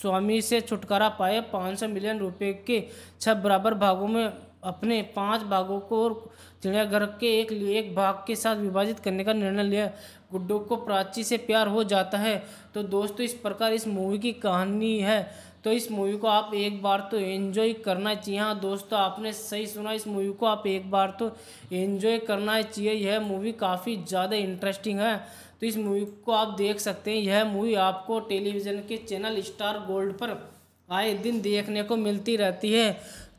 स्वामी से छुटकारा पाए 500 मिलियन रुपए के छह बराबर भागों में अपने पांच भागों को और चिड़ियाघर के एक एक भाग के साथ विभाजित करने का निर्णय लिया गुड्डो को प्राची से प्यार हो जाता है तो दोस्तों इस प्रकार इस मूवी की कहानी है तो इस मूवी को आप एक बार तो एंजॉय करना चाहिए हाँ दोस्तों आपने सही सुना इस मूवी को आप एक बार तो एंजॉय करना चाहिए यह मूवी काफ़ी ज़्यादा इंटरेस्टिंग है तो इस मूवी को आप देख सकते हैं यह मूवी आपको टेलीविज़न के चैनल स्टार गोल्ड पर आए दिन देखने को मिलती रहती है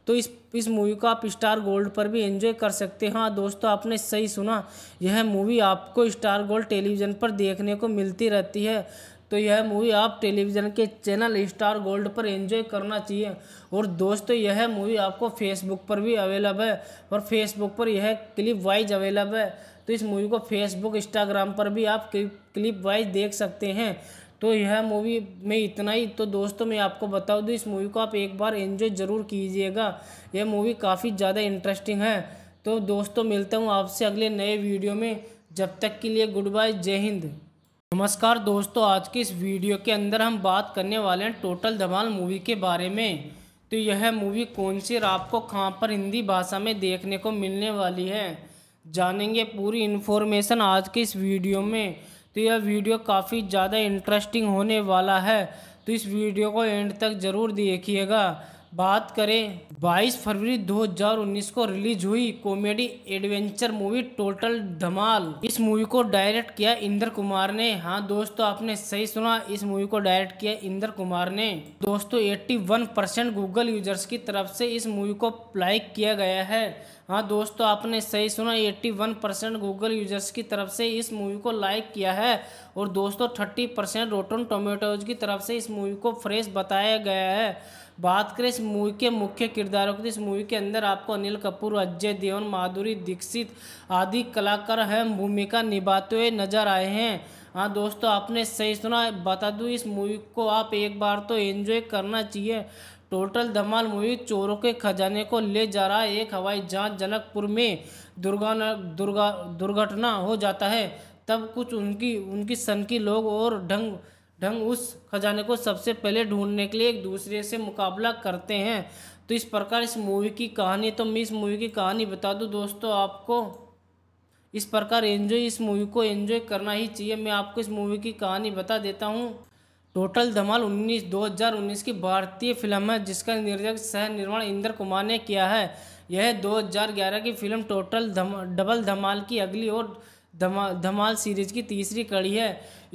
तो इस इस मूवी को आप स्टार गोल्ड पर भी एंजॉय कर सकते हैं हाँ दोस्तों आपने सही सुना यह मूवी आपको स्टार गोल्ड टेलीविज़न पर देखने को मिलती रहती है तो यह मूवी आप टेलीविज़न के चैनल स्टार गोल्ड पर एंजॉय करना चाहिए और दोस्तों यह मूवी आपको फेसबुक पर भी अवेलेबल है और फेसबुक पर यह क्लिप वाइज अवेलेबल है तो इस मूवी को फेसबुक इंस्टाग्राम पर भी आप क्लिप वाइज देख सकते हैं तो यह मूवी में इतना ही तो दोस्तों मैं आपको बता दूँ तो इस मूवी को आप एक बार एंजॉय ज़रूर कीजिएगा यह मूवी काफ़ी ज़्यादा इंटरेस्टिंग है तो दोस्तों मिलता हूँ आपसे अगले नए वीडियो में जब तक के लिए गुड बाय जय हिंद नमस्कार दोस्तों आज की इस वीडियो के अंदर हम बात करने वाले हैं टोटल धमाल मूवी के बारे में तो यह मूवी कौन सी और आपको कहाँ पर हिंदी भाषा में देखने को मिलने वाली है जानेंगे पूरी इन्फॉर्मेशन आज के इस वीडियो में तो यह वीडियो काफ़ी ज़्यादा इंटरेस्टिंग होने वाला है तो इस वीडियो को एंड तक ज़रूर देखिएगा बात करें 22 फरवरी 2019 को रिलीज हुई comedy adventure movie total Dhamaal इस मूवी को डायरेक्ट किया इंद्र कुमार ने हाँ दोस्तों आपने सही सुना इस मूवी को डायरेक्ट किया इंद्र कुमार ने दोस्तों 81 परसेंट गूगल यूजर्स की तरफ से इस मूवी को लाइक किया गया है हाँ दोस्तों तो आपने सही सुना 81 परसेंट गूगल यूजर्स की तरफ से इस मूवी को लाइक किया है और दोस्तों 30 परसेंट रोटन टोमेटोज की तरफ से इस मूवी को फ्रेश बताया गया है बात करें इस मूवी के मुख्य किरदारों की तो इस मूवी के अंदर आपको अनिल कपूर अजय देवन माधुरी दीक्षित आदि कलाकार हैं भूमिका निभाते हुए नजर आए हैं हाँ दोस्तों आपने सही सुना बता दूँ इस मूवी को आप एक बार तो एंजॉय करना चाहिए टोटल धमाल मूवी चोरों के खजाने को ले जा रहा एक हवाई जहाज जनकपुर में दुर्गा दुर्गा दुर्घटना हो जाता है तब कुछ उनकी उनकी सन की लोग और ढंग ढंग उस खजाने को सबसे पहले ढूंढने के लिए एक दूसरे से मुकाबला करते हैं तो इस प्रकार इस मूवी की कहानी तो मैं इस मूवी की कहानी बता दूँ दोस्तों आपको इस प्रकार एंजॉय इस मूवी को एंजॉय करना ही चाहिए मैं आपको इस मूवी की कहानी बता देता हूँ टोटल धमाल उन्नीस 2019 की भारतीय फिल्म है जिसका निर्देशक सह निर्माण इंद्र कुमार ने किया है यह 2011 की फिल्म टोटल धम, डबल धमाल की अगली और धमा धमाल सीरीज की तीसरी कड़ी है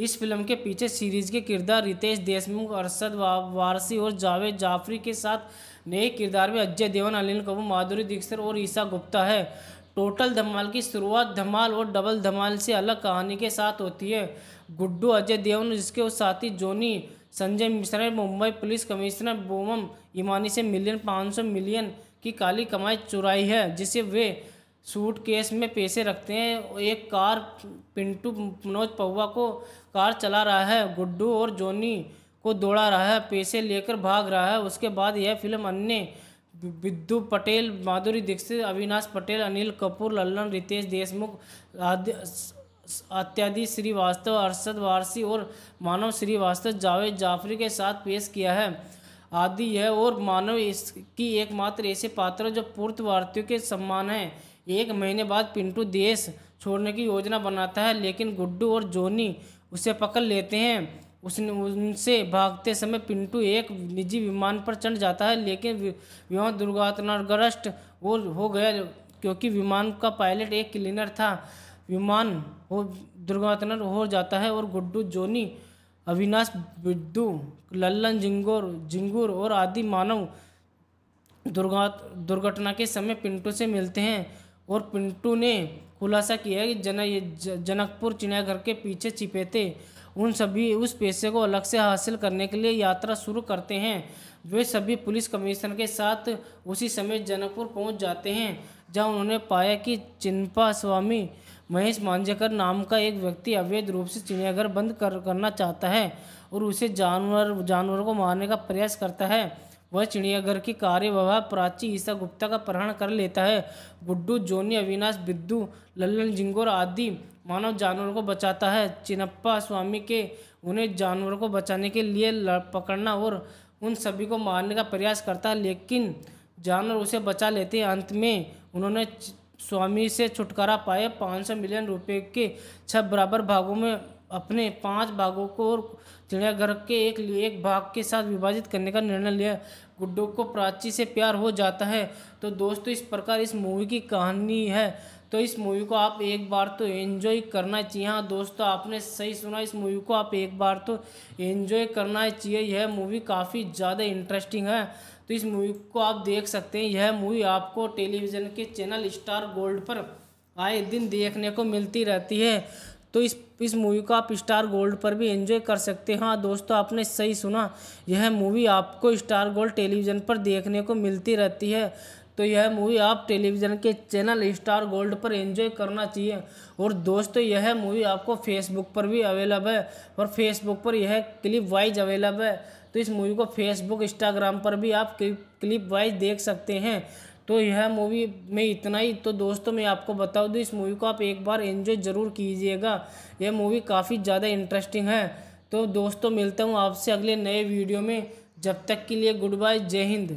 इस फिल्म के पीछे सीरीज के किरदार रितेश देशमुख अरसद वारसी और जावेद जाफरी के साथ नए किरदार में अजय देवन अनिल कपूर माधुरी दीक्षित और ईसा गुप्ता है टोटल धमाल की शुरुआत धमाल और डबल धमाल से अलग कहानी के साथ होती है गुड्डू अजय देवन जिसके साथी जोनी संजय मिश्रा ने मुंबई पुलिस कमिश्नर बोमम इमानी से मिलियन पाँच सौ मिलियन की काली कमाई चुराई है जिसे वे सूट केस में पैसे रखते हैं एक कार पिंटू मनोज पौवा को कार चला रहा है गुड्डू और जोनी को दौड़ा रहा है पैसे लेकर भाग रहा है उसके बाद यह फिल्म अन्य विद्यु पटेल माधुरी दीक्षित अविनाश पटेल अनिल कपूर लल्लन रितेश देशमुख आदि अत्यादि श्रीवास्तव अरसद वारसी और मानव श्रीवास्तव जावेद जाफरी के साथ पेश किया है आदि है और मानव इसकी एकमात्र ऐसे पात्र जो पूर्व भारतीयों के सम्मान है एक महीने बाद पिंटू देश छोड़ने की योजना बनाता है लेकिन गुड्डू और जोनी उसे पकड़ लेते हैं उसने उनसे भागते समय पिंटू एक निजी विमान पर चढ़ जाता है लेकिन विमान दुर्घटनाग्रस्त और हो गया क्योंकि विमान का पायलट एक क्लीनर था विमान हो दुर्घटना हो जाता है और गुड्डू जोनी अविनाश बिड्डू लल्लन जिंगोर जिंगूर और आदि मानव दुर्घटना के समय पिंटू से मिलते हैं और पिंटू ने खुलासा किया कि जन जनकपुर चिड़ियाघर के पीछे छिपे थे उन सभी उस पैसे को अलग से हासिल करने के लिए यात्रा शुरू करते हैं वे सभी पुलिस कमिश्नर के साथ उसी समय जनकपुर पहुंच जाते हैं जहां उन्होंने पाया कि चिंपा स्वामी महेश मांझेकर नाम का एक व्यक्ति अवैध रूप से चिड़ियाघर बंद कर करना चाहता है और उसे जानवर जानवरों को मारने का प्रयास करता है वह चिड़ियाघर की कार्यवाह प्राची ईसा गुप्ता का प्रहण कर लेता है गुड्डू जोनी अविनाश बिद्दू लल्लन जिंगोर आदि मानव जानवरों को बचाता है चिनप्पा स्वामी के उन्हें जानवरों को बचाने के लिए पकड़ना और उन सभी को मारने का प्रयास करता है लेकिन जानवर उसे बचा लेते अंत में उन्होंने स्वामी से छुटकारा पाए 500 मिलियन रुपए के छह बराबर भागों में अपने पांच भागों को चिड़ियाघर के एक एक भाग के साथ विभाजित करने का निर्णय लिया गुड्डो को प्राची से प्यार हो जाता है तो दोस्तों इस प्रकार इस मूवी की कहानी है तो इस मूवी को आप एक बार तो एंजॉय करना चाहिए हाँ दोस्तों आपने सही सुना इस मूवी को आप एक बार तो एंजॉय करना चाहिए यह मूवी काफ़ी ज़्यादा इंटरेस्टिंग है तो इस मूवी को आप देख सकते हैं यह मूवी आपको टेलीविज़न के चैनल स्टार गोल्ड पर आए दिन देखने को मिलती रहती है तो इस इस मूवी को आप स्टार गोल्ड पर भी एंजॉय कर सकते हैं हाँ दोस्तों आपने सही सुना यह मूवी आपको स्टार गोल्ड टेलीविज़न पर देखने को मिलती रहती है तो यह मूवी आप टेलीविज़न के चैनल स्टार गोल्ड पर एंजॉय करना चाहिए और दोस्तों यह मूवी आपको फेसबुक पर भी अवेलेब है और फेसबुक पर यह क्लिप वाइज अवेलेब है तो इस मूवी को फेसबुक इंस्टाग्राम पर भी आप क्लिप वाइज देख सकते हैं तो यह मूवी में इतना ही तो दोस्तों मैं आपको बता दूँ तो इस मूवी को आप एक बार एंजॉय ज़रूर कीजिएगा यह मूवी काफ़ी ज़्यादा इंटरेस्टिंग है तो दोस्तों मिलता हूँ आपसे अगले नए वीडियो में जब तक के लिए गुड बाय जय हिंद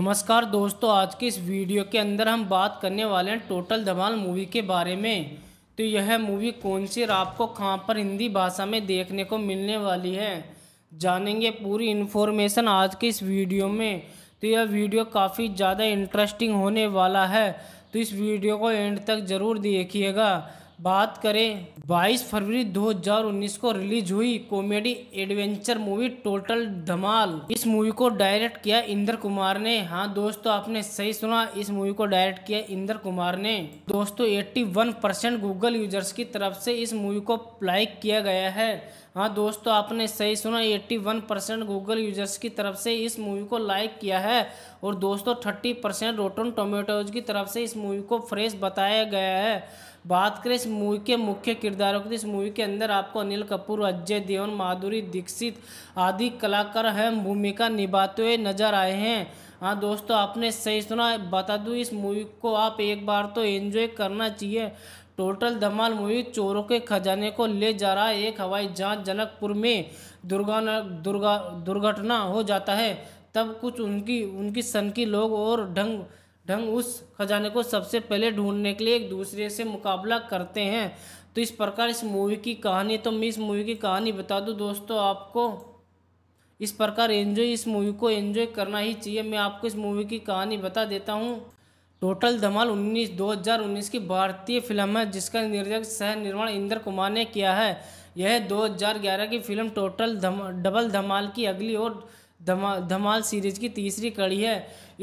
नमस्कार दोस्तों आज की इस वीडियो के अंदर हम बात करने वाले हैं टोटल धमाल मूवी के बारे में तो यह मूवी कौन सी आपको कहाँ पर हिंदी भाषा में देखने को मिलने वाली है जानेंगे पूरी इन्फॉर्मेशन आज के इस वीडियो में तो यह वीडियो काफ़ी ज़्यादा इंटरेस्टिंग होने वाला है तो इस वीडियो को एंड तक ज़रूर देखिएगा बात करें 22 फरवरी 2019 को रिलीज हुई comedy adventure movie total Dhamaal इस मूवी को डायरेक्ट किया इंद्र कुमार ने हाँ दोस्तों आपने सही सुना इस मूवी को डायरेक्ट किया इंद्र कुमार ने दोस्तों 81 परसेंट गूगल यूजर्स की तरफ से इस मूवी को लाइक किया गया है हाँ दोस्तों आपने सही सुना 81 परसेंट गूगल यूजर्स की तरफ से इस मूवी को लाइक किया है और दोस्तों 30 परसेंट रोटन टोमेटोज की तरफ से इस मूवी को फ्रेश बताया गया है बात करें इस मूवी के मुख्य किरदारों की तो इस मूवी के अंदर आपको अनिल कपूर अजय देवन माधुरी दीक्षित आदि कलाकार अहम भूमिका निभाते हुए नजर आए हैं हाँ दोस्तों आपने सही सुना बता दूँ इस मूवी को आप एक बार तो एंजॉय करना चाहिए टोटल धमाल मूवी चोरों के खजाने को ले जा रहा है एक हवाई जहाज जनकपुर में दुर्गा दुर्गा दुर्घटना हो जाता है तब कुछ उनकी उनकी सन की लोग और ढंग ढंग उस खजाने को सबसे पहले ढूंढने के लिए एक दूसरे से मुकाबला करते हैं तो इस प्रकार इस मूवी की कहानी तो मैं इस मूवी की कहानी बता दूँ दोस्तों आपको इस प्रकार एंजॉय इस मूवी को एंजॉय करना ही चाहिए मैं आपको इस मूवी की कहानी बता देता हूँ टोटल धमाल 19 2019 की भारतीय फिल्म है जिसका निर्देशक सह निर्माण इंद्र कुमार ने किया है यह 2011 की फिल्म टोटल धम, डबल धमाल की अगली और धमा धमाल सीरीज की तीसरी कड़ी है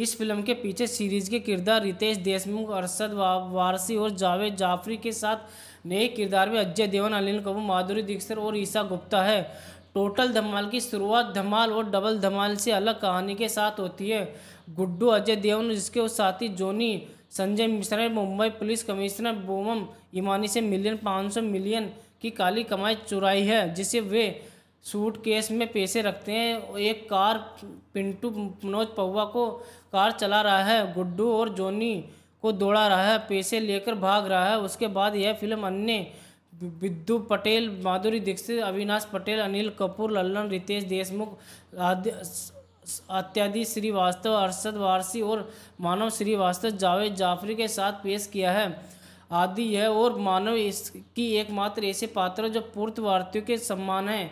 इस फिल्म के पीछे सीरीज के किरदार रितेश देशमुख अरसद वारसी और जावेद जाफरी के साथ नए किरदार में अजय देवन अनिल कपूर माधुरी दीक्षित और ईशा गुप्ता है टोटल धमाल की शुरुआत धमाल और डबल धमाल से अलग कहानी के साथ होती है गुड्डू अजय देवन जिसके उस साथी जोनी संजय मिश्रा ने मुंबई पुलिस कमिश्नर बोमम ईमानी से मिलियन पाँच सौ मिलियन की काली कमाई चुराई है जिसे वे सूट केस में पैसे रखते हैं एक कार पिंटू मनोज पौवा को कार चला रहा है गुड्डू और जोनी को दौड़ा रहा है पैसे लेकर भाग रहा है उसके बाद यह फिल्म अन्य विद्यु पटेल माधुरी दीक्षित अविनाश पटेल अनिल कपूर लल्लन रितेश देशमुख आदि अत्यादि श्रीवास्तव अरशद वारसी और मानव श्रीवास्तव जावेद जाफरी के साथ पेश किया है आदि है और मानव इसकी एकमात्र ऐसे पात्र जो पूर्त भारतीयों के सम्मान है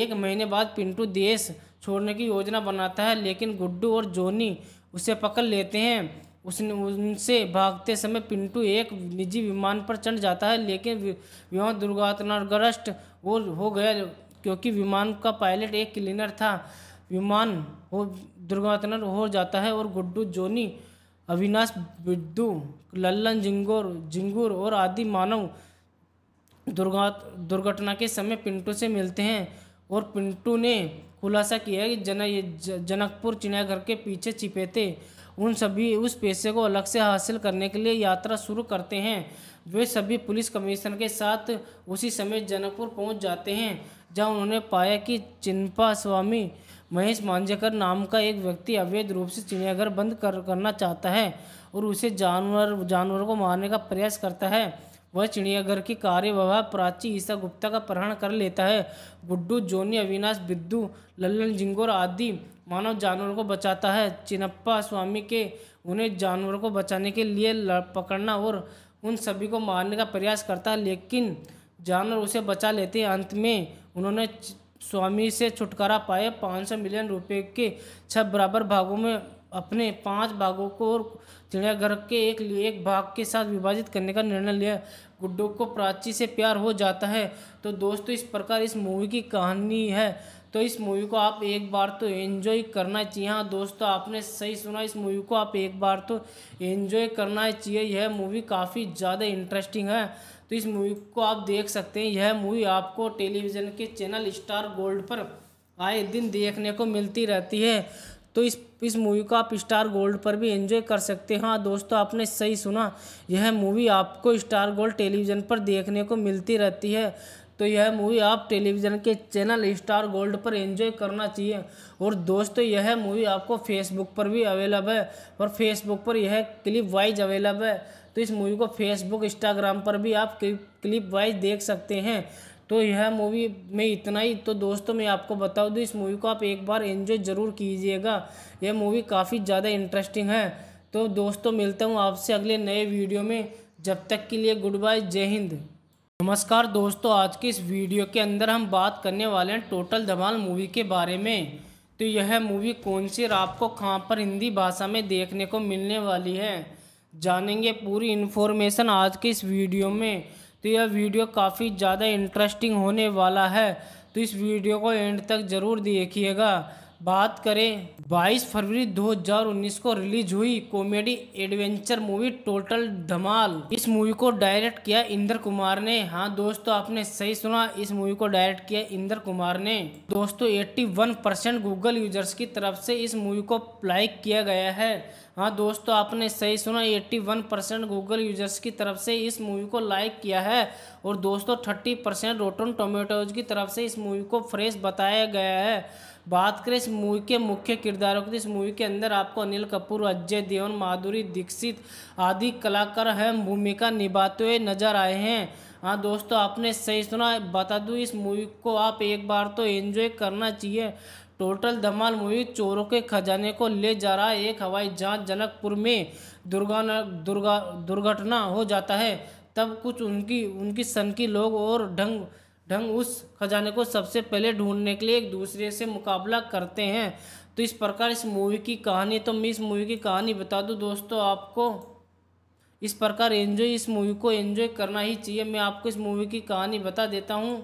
एक महीने बाद पिंटू देश छोड़ने की योजना बनाता है लेकिन गुड्डू और जोनी उसे पकड़ लेते हैं उसने उनसे भागते समय पिंटू एक निजी विमान पर चढ़ जाता है लेकिन विमान दुर्घटनाग्रस्त वो हो गया क्योंकि विमान का पायलट एक क्लीनर था विमान हो दुर्घटना हो जाता है और गुड्डू जोनी अविनाश बिड्डू लल्लन जिंगोर जिंगूर और आदि मानव दुर्घटना के समय पिंटू से मिलते हैं और पिंटू ने खुलासा किया कि जन जनकपुर चिड़ियाघर के पीछे छिपे थे उन सभी उस पेशे को अलग से हासिल करने के लिए यात्रा शुरू करते हैं वे सभी पुलिस कमिश्नर के साथ उसी समय जनकपुर पहुंच जाते हैं जहां उन्होंने पाया कि चिंपा स्वामी महेश मांझेकर नाम का एक व्यक्ति अवैध रूप से चिड़ियाघर बंद कर करना चाहता है और उसे जानवर जानवरों को मारने का प्रयास करता है वह चिड़ियाघर की कार्यवाह प्राची ईसा गुप्ता का प्रहण कर लेता है गुड्डू जोनी अविनाश बिद्दू लल्लन जिंगोर आदि मानव जानवरों को बचाता है चिनप्पा स्वामी के उन्हें जानवरों को बचाने के लिए पकड़ना और उन सभी को मारने का प्रयास करता है लेकिन जानवर उसे बचा लेते अंत में उन्होंने स्वामी से छुटकारा पाए 500 मिलियन रुपए के छह बराबर भागों में अपने पांच भागों को और चिड़ियाघर के एक एक भाग के साथ विभाजित करने का निर्णय लिया गुड्डू को प्राची से प्यार हो जाता है तो दोस्तों इस प्रकार इस मूवी की कहानी है तो इस मूवी को आप एक बार तो एंजॉय करना चाहिए हाँ दोस्तों आपने सही सुना इस मूवी को आप एक बार तो एंजॉय करना चाहिए यह मूवी काफ़ी ज़्यादा इंटरेस्टिंग है तो इस मूवी को आप देख सकते हैं यह मूवी आपको टेलीविज़न के चैनल स्टार गोल्ड पर आए दिन देखने को मिलती रहती है तो इस इस मूवी को आप स्टार गोल्ड पर भी एंजॉय कर सकते हैं हाँ दोस्तों आपने सही सुना यह मूवी आपको स्टार गोल्ड टेलीविज़न पर देखने को मिलती रहती है तो यह मूवी आप टेलीविज़न के चैनल स्टार गोल्ड पर एंजॉय करना चाहिए और दोस्तों यह मूवी आपको फेसबुक पर भी अवेलेबल है और फेसबुक पर यह क्लिप वाइज अवेलेबल है तो इस मूवी को फेसबुक इंस्टाग्राम पर भी आप क्लिप वाइज देख सकते हैं तो यह मूवी में इतना ही तो दोस्तों मैं आपको बता दूँ तो इस मूवी को आप एक बार एंजॉय ज़रूर कीजिएगा यह मूवी काफ़ी ज़्यादा इंटरेस्टिंग है तो दोस्तों मिलता हूँ आपसे अगले नए वीडियो में जब तक के लिए गुड बाय जय हिंद नमस्कार दोस्तों आज की इस वीडियो के अंदर हम बात करने वाले हैं टोटल धमाल मूवी के बारे में तो यह मूवी कौन सी और आपको कहाँ पर हिंदी भाषा में देखने को मिलने वाली है जानेंगे पूरी इन्फॉर्मेशन आज की इस वीडियो में तो यह वीडियो काफ़ी ज़्यादा इंटरेस्टिंग होने वाला है तो इस वीडियो को एंड तक ज़रूर देखिएगा बात करें 22 फरवरी 2019 को रिलीज हुई comedy adventure movie total Dhamaal इस मूवी को डायरेक्ट किया इंद्र कुमार ने हाँ दोस्तों आपने सही सुना इस मूवी को डायरेक्ट किया इंद्र कुमार ने दोस्तों 81 परसेंट गूगल यूजर्स की तरफ से इस मूवी को लाइक किया गया है हाँ दोस्तों आपने सही सुना 81 परसेंट गूगल यूजर्स की तरफ से इस मूवी को लाइक किया है और दोस्तों 30 परसेंट रोटन टोमेटोज की तरफ से इस मूवी को फ्रेश बताया गया है बात करें इस मूवी के मुख्य किरदारों की तो इस मूवी के अंदर आपको अनिल कपूर अजय देवन माधुरी दीक्षित आदि कलाकार अहम भूमिका निभाते हुए नजर आए हैं हाँ दोस्तों आपने सही सुना बता दूँ इस मूवी को आप एक बार तो एंजॉय करना चाहिए टोटल धमाल मूवी चोरों के खजाने को ले जा रहा है एक हवाई जहाज जनकपुर में दुर्गा दुर्गा दुर्घटना हो जाता है तब कुछ उनकी उनकी सन की लोग और ढंग ढंग उस खजाने को सबसे पहले ढूंढने के लिए एक दूसरे से मुकाबला करते हैं तो इस प्रकार इस मूवी की कहानी तो मैं इस मूवी की कहानी बता दूँ दोस्तों आपको इस प्रकार एंजॉय इस मूवी को एंजॉय करना ही चाहिए मैं आपको इस मूवी की कहानी बता देता हूँ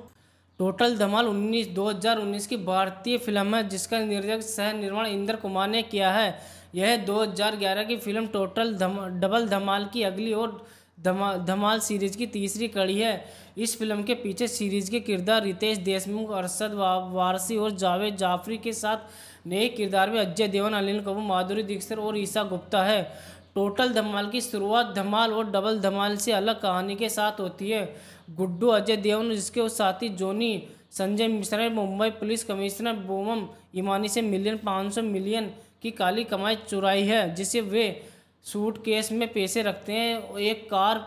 टोटल धमाल 19 2019 की भारतीय फिल्म है जिसका निर्देशक सह निर्माण इंद्र कुमार ने किया है यह 2011 की फिल्म टोटल धम, डबल धमाल की अगली और धमा धमाल सीरीज की तीसरी कड़ी है इस फिल्म के पीछे सीरीज के किरदार रितेश देशमुख अरशद वारसी और जावेद जाफरी के साथ नए किरदार में अजय देवन अनिल कपूर माधुरी दीक्षित और ईशा गुप्ता है टोटल धमाल की शुरुआत धमाल और डबल धमाल से अलग कहानी के साथ होती है गुड्डू अजय देवन जिसके साथी Johnny Sanjay Mishra Mumbai police commissioner Boman Irani से मिलियन पाँच सौ मिलियन की काली कमाई चुराई है जिसे वे सूट केस में पैसे रखते हैं एक कार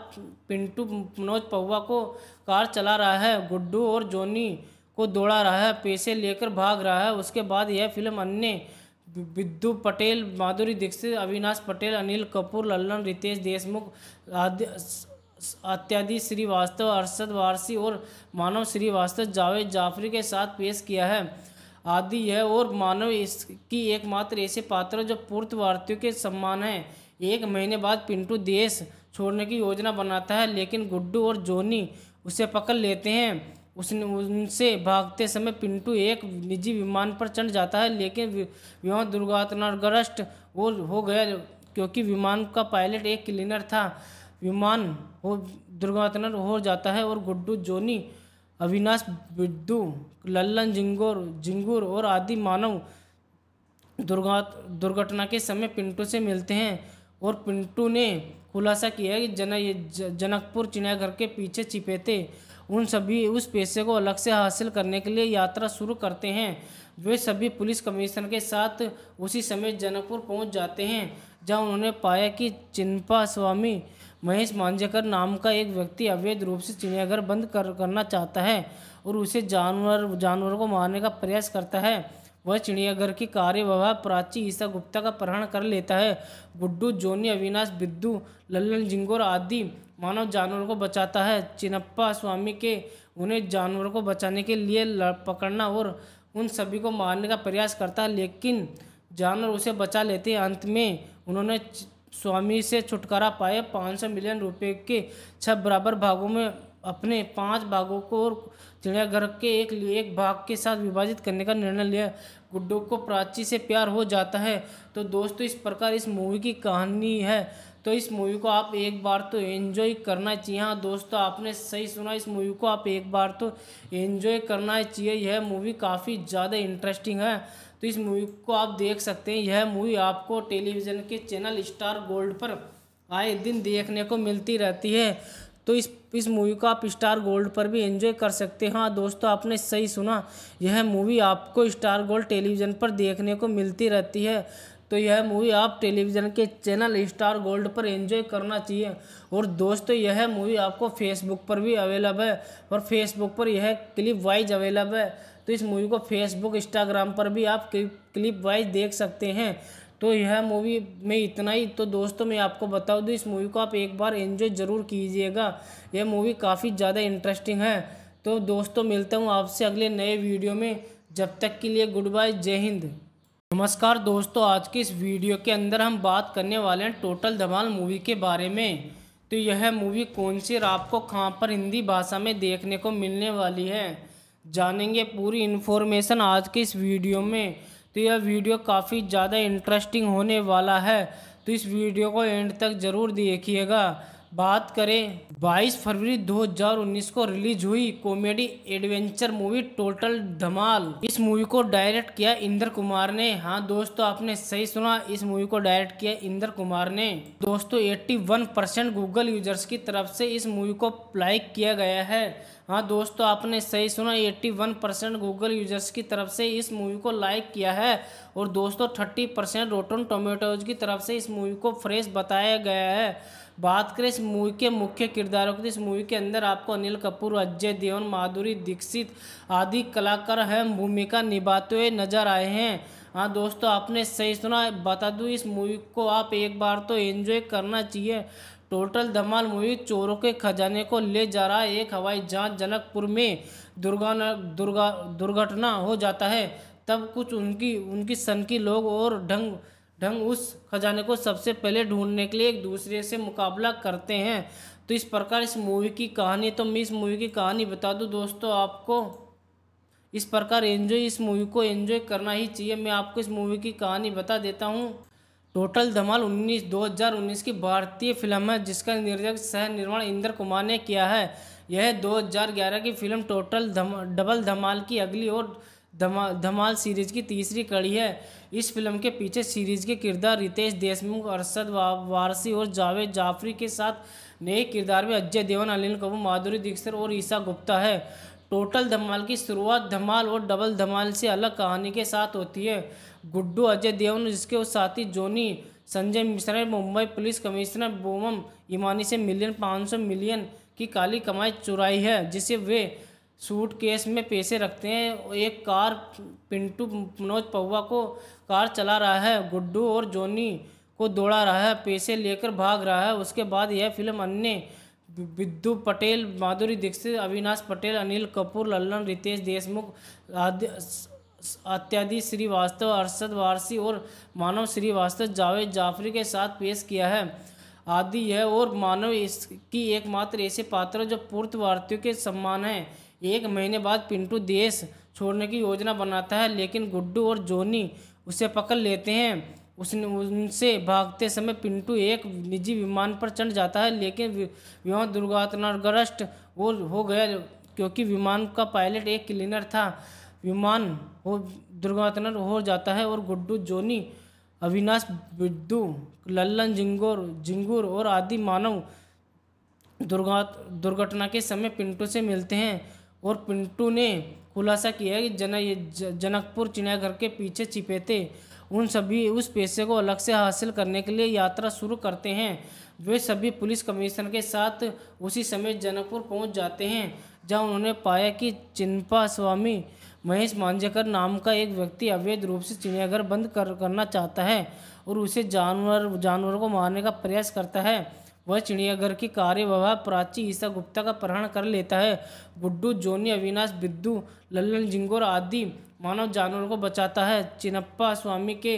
पिंटू मनोज पौवा को कार चला रहा है गुड्डू और जोनी को दौड़ा रहा है पैसे लेकर भाग रहा है उसके बाद यह फिल्म अन्य विद्यु पटेल माधुरी दीक्षित अविनाश पटेल अनिल कपूर लल्लन रितेश देशमुख आदि अत्यादि श्रीवास्तव अरशद वारसी और मानव श्रीवास्तव जावेद जाफरी के साथ पेश किया है आदि यह और मानव इसकी एकमात्र ऐसे पात्र जो पूर्त भारतीयों के सम्मान हैं एक महीने बाद पिंटू देश छोड़ने की योजना बनाता है लेकिन गुड्डू और जोनी उसे पकड़ लेते हैं उसने उनसे भागते समय पिंटू एक निजी विमान पर चढ़ जाता है लेकिन विमान दुर्घटनाग्रस्त वो हो गया क्योंकि विमान का पायलट एक क्लीनर था विमान हो दुर्घटना हो जाता है और गुड्डू जोनी अविनाश बिड्डू लल्लन जिंगोर जिंगूर और आदि मानव दुर्घटना के समय पिंटू से मिलते हैं और पिंटू ने खुलासा किया कि जन जनकपुर चिड़ियाघर के पीछे छिपे थे उन सभी उस पैसे को अलग से हासिल करने के लिए यात्रा शुरू करते हैं वे सभी पुलिस कमिश्नर के साथ उसी समय जनकपुर पहुंच जाते हैं जहां उन्होंने पाया कि चिंपा स्वामी महेश मांझेकर नाम का एक व्यक्ति अवैध रूप से चिड़ियाघर बंद कर करना चाहता है और उसे जानवर जानवरों को मारने का प्रयास करता है वह चिड़ियाघर की कार्य प्राची ईसा गुप्ता का प्रहण कर लेता है गुड्डू जोनी अविनाश बिद्दू लल्लन जिंगोर आदि मानव जानवर को बचाता है चिनप्पा स्वामी के उन्हें जानवर को बचाने के लिए पकड़ना और उन सभी को मारने का प्रयास करता है लेकिन जानवर उसे बचा लेते अंत में उन्होंने स्वामी से छुटकारा पाए 500 मिलियन रुपए के छह बराबर भागों में अपने पांच भागों को चिड़ियाघर के एक एक भाग के साथ विभाजित करने का निर्णय लिया गुड्डो को प्राची से प्यार हो जाता है तो दोस्तों इस प्रकार इस मूवी की कहानी है तो इस मूवी को आप एक बार तो एंजॉय करना चाहिए हाँ दोस्तों आपने सही सुना इस मूवी को आप एक बार तो एंजॉय करना चाहिए यह मूवी काफ़ी ज़्यादा इंटरेस्टिंग है तो इस मूवी को आप देख सकते हैं यह मूवी आपको टेलीविज़न के चैनल स्टार गोल्ड पर आए दिन देखने को मिलती रहती है तो इस इस मूवी को आप स्टार गोल्ड पर भी एंजॉय कर सकते हैं हाँ दोस्तों आपने सही सुना यह मूवी आपको स्टार गोल्ड टेलीविज़न पर देखने को मिलती रहती है तो यह मूवी आप टेलीविज़न के चैनल स्टार गोल्ड पर एंजॉय करना चाहिए और दोस्तों यह मूवी आपको फेसबुक पर भी अवेलेबल है और फेसबुक पर यह क्लिप वाइज अवेलेबल है तो इस मूवी को फेसबुक इंस्टाग्राम पर भी आप क्लिप वाइज देख सकते हैं तो यह मूवी में इतना ही तो दोस्तों मैं आपको बता दूँ तो इस मूवी को आप एक बार एंजॉय ज़रूर कीजिएगा यह मूवी काफ़ी ज़्यादा इंटरेस्टिंग है तो दोस्तों मिलता हूँ आपसे अगले नए वीडियो में जब तक के लिए गुड बाय जय हिंद नमस्कार दोस्तों आज की इस वीडियो के अंदर हम बात करने वाले हैं टोटल धमाल मूवी के बारे में तो यह मूवी कौन सी आपको कहाँ पर हिंदी भाषा में देखने को मिलने वाली है जानेंगे पूरी इन्फॉर्मेशन आज के इस वीडियो में तो यह वीडियो काफ़ी ज़्यादा इंटरेस्टिंग होने वाला है तो इस वीडियो को एंड तक ज़रूर देखिएगा बात करें 22 फरवरी 2019 को रिलीज हुई comedy adventure movie total Dhamaal इस मूवी को डायरेक्ट किया इंद्र कुमार ने हाँ दोस्तों आपने सही सुना इस मूवी को डायरेक्ट किया इंद्र कुमार ने दोस्तों 81 परसेंट गूगल यूजर्स की तरफ से इस मूवी को लाइक किया गया है हाँ दोस्तों आपने सही सुना 81 परसेंट गूगल यूजर्स की तरफ से इस मूवी को लाइक किया है और दोस्तों 30 परसेंट रोटन टोमेटोज की तरफ से इस मूवी को फ्रेश बताया गया है बात करें इस मूवी के मुख्य किरदारों की तो इस मूवी के अंदर आपको अनिल कपूर अजय देवन माधुरी दीक्षित आदि कलाकार अहम भूमिका निभाते हुए नजर आए हैं हाँ दोस्तों आपने सही सुना बता दूँ इस मूवी को आप एक बार तो एंजॉय करना चाहिए टोटल धमाल मूवी चोरों के खजाने को ले जा रहा है एक हवाई जहाज जनकपुर में दुर्गा दुर्गा दुर्घटना हो जाता है तब कुछ उनकी उनकी सन की लोग और ढंग ढंग उस खजाने को सबसे पहले ढूंढने के लिए एक दूसरे से मुकाबला करते हैं तो इस प्रकार इस मूवी की कहानी तो मैं इस मूवी की कहानी बता दूँ दोस्तों आपको इस प्रकार एंजॉय इस मूवी को एंजॉय करना ही चाहिए मैं आपको इस मूवी की कहानी बता देता हूँ टोटल धमाल 19 2019 की भारतीय फिल्म है जिसका निर्देशक सह निर्माण इंद्र कुमार ने किया है यह 2011 की फिल्म टोटल धम डबल धमाल की अगली और धमा धमाल सीरीज की तीसरी कड़ी है इस फिल्म के पीछे सीरीज के किरदार रितेश देशमुख अरसद वारसी और जावेद जाफरी के साथ नए किरदार में अजय देवन अनिल कपूर माधुरी दीक्षित और ईशा गुप्ता है टोटल धमाल की शुरुआत धमाल और डबल धमाल से अलग कहानी के साथ होती है गुड्डू अजय देवन जिसके साथी जोनी संजय मिश्रा ने मुंबई पुलिस कमिश्नर बोमम ईमानी से मिलियन पाँच सौ मिलियन की काली कमाई चुराई है जिसे वे सूट केस में पैसे रखते हैं एक कार पिंटू मनोज पौवा को कार चला रहा है गुड्डू और जोनी को दौड़ा रहा है पैसे लेकर भाग रहा है उसके बाद यह फिल्म अन्य विद्यु पटेल माधुरी दीक्षित अविनाश पटेल अनिल कपूर लल्लन रितेश देशमुख आदि अत्यादि श्रीवास्तव अरसद वारसी और मानव श्रीवास्तव जावेद जाफरी के साथ पेश किया है आदि यह और मानव इसकी एकमात्र ऐसे पात्र जो पूर्त भारतीयों के सम्मान है एक महीने बाद पिंटू देश छोड़ने की योजना बनाता है लेकिन गुड्डू और जोनी उसे पकड़ लेते हैं उसने उनसे भागते समय पिंटू एक निजी विमान पर चढ़ जाता है लेकिन विमान दुर्घटनाग्रस्त और हो गया क्योंकि विमान का पायलट एक क्लीनर था विमान हो दुर्घटना हो जाता है और गुड्डू जोनी अविनाश बिड्डू लल्लन जिंगोर जिंगूर और आदि मानव दुर्घटना के समय पिंटू से मिलते हैं और पिंटू ने खुलासा किया कि जन जनकपुर चिड़ियाघर के पीछे छिपे थे उन सभी उस पैसे को अलग से हासिल करने के लिए यात्रा शुरू करते हैं वे सभी पुलिस कमिश्नर के साथ उसी समय जनकपुर पहुंच जाते हैं जहां उन्होंने पाया कि चिंपा स्वामी महेश मांझेकर नाम का एक व्यक्ति अवैध रूप से चिड़ियाघर बंद कर करना चाहता है और उसे जानवर जानवरों को मारने का प्रयास करता है वह चिड़ियाघर की कार्यवाह प्राची ईसा गुप्ता का प्रहण कर लेता है गुड्डू जोनी अविनाश बिद्दू लल्लन जिंगोर आदि मानव जानवरों को बचाता है चिनप्पा स्वामी के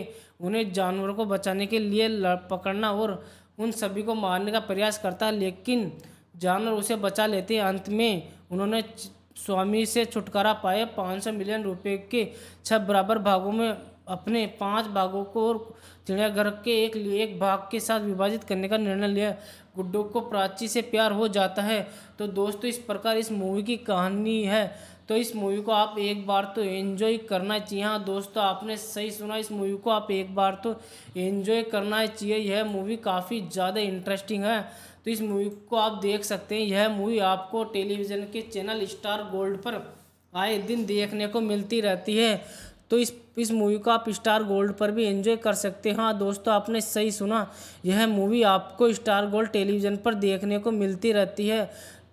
उन्हें जानवरों को बचाने के लिए पकड़ना और उन सभी को मारने का प्रयास करता है लेकिन जानवर उसे बचा लेते अंत में उन्होंने स्वामी से छुटकारा पाए पाँच सौ मिलियन रुपए के छह बराबर भागों में अपने पांच भागों को चिड़ियाघर के एक एक भाग के साथ विभाजित करने का निर्णय लिया गुड्डो को प्राची से प्यार हो जाता है तो दोस्तों इस प्रकार इस मूवी की कहानी है तो इस मूवी को आप एक बार तो एंजॉय करना चाहिए हाँ दोस्तों आपने सही सुना इस मूवी को आप एक बार तो एंजॉय करना चाहिए यह मूवी काफ़ी ज़्यादा इंटरेस्टिंग है तो इस मूवी को आप देख सकते हैं यह मूवी आपको टेलीविज़न के चैनल स्टार गोल्ड पर आए दिन देखने को मिलती रहती है तो इस इस मूवी को आप स्टार गोल्ड पर भी एंजॉय कर सकते हैं हाँ दोस्तों आपने सही सुना यह मूवी आपको स्टार गोल्ड टेलीविज़न पर देखने को मिलती रहती है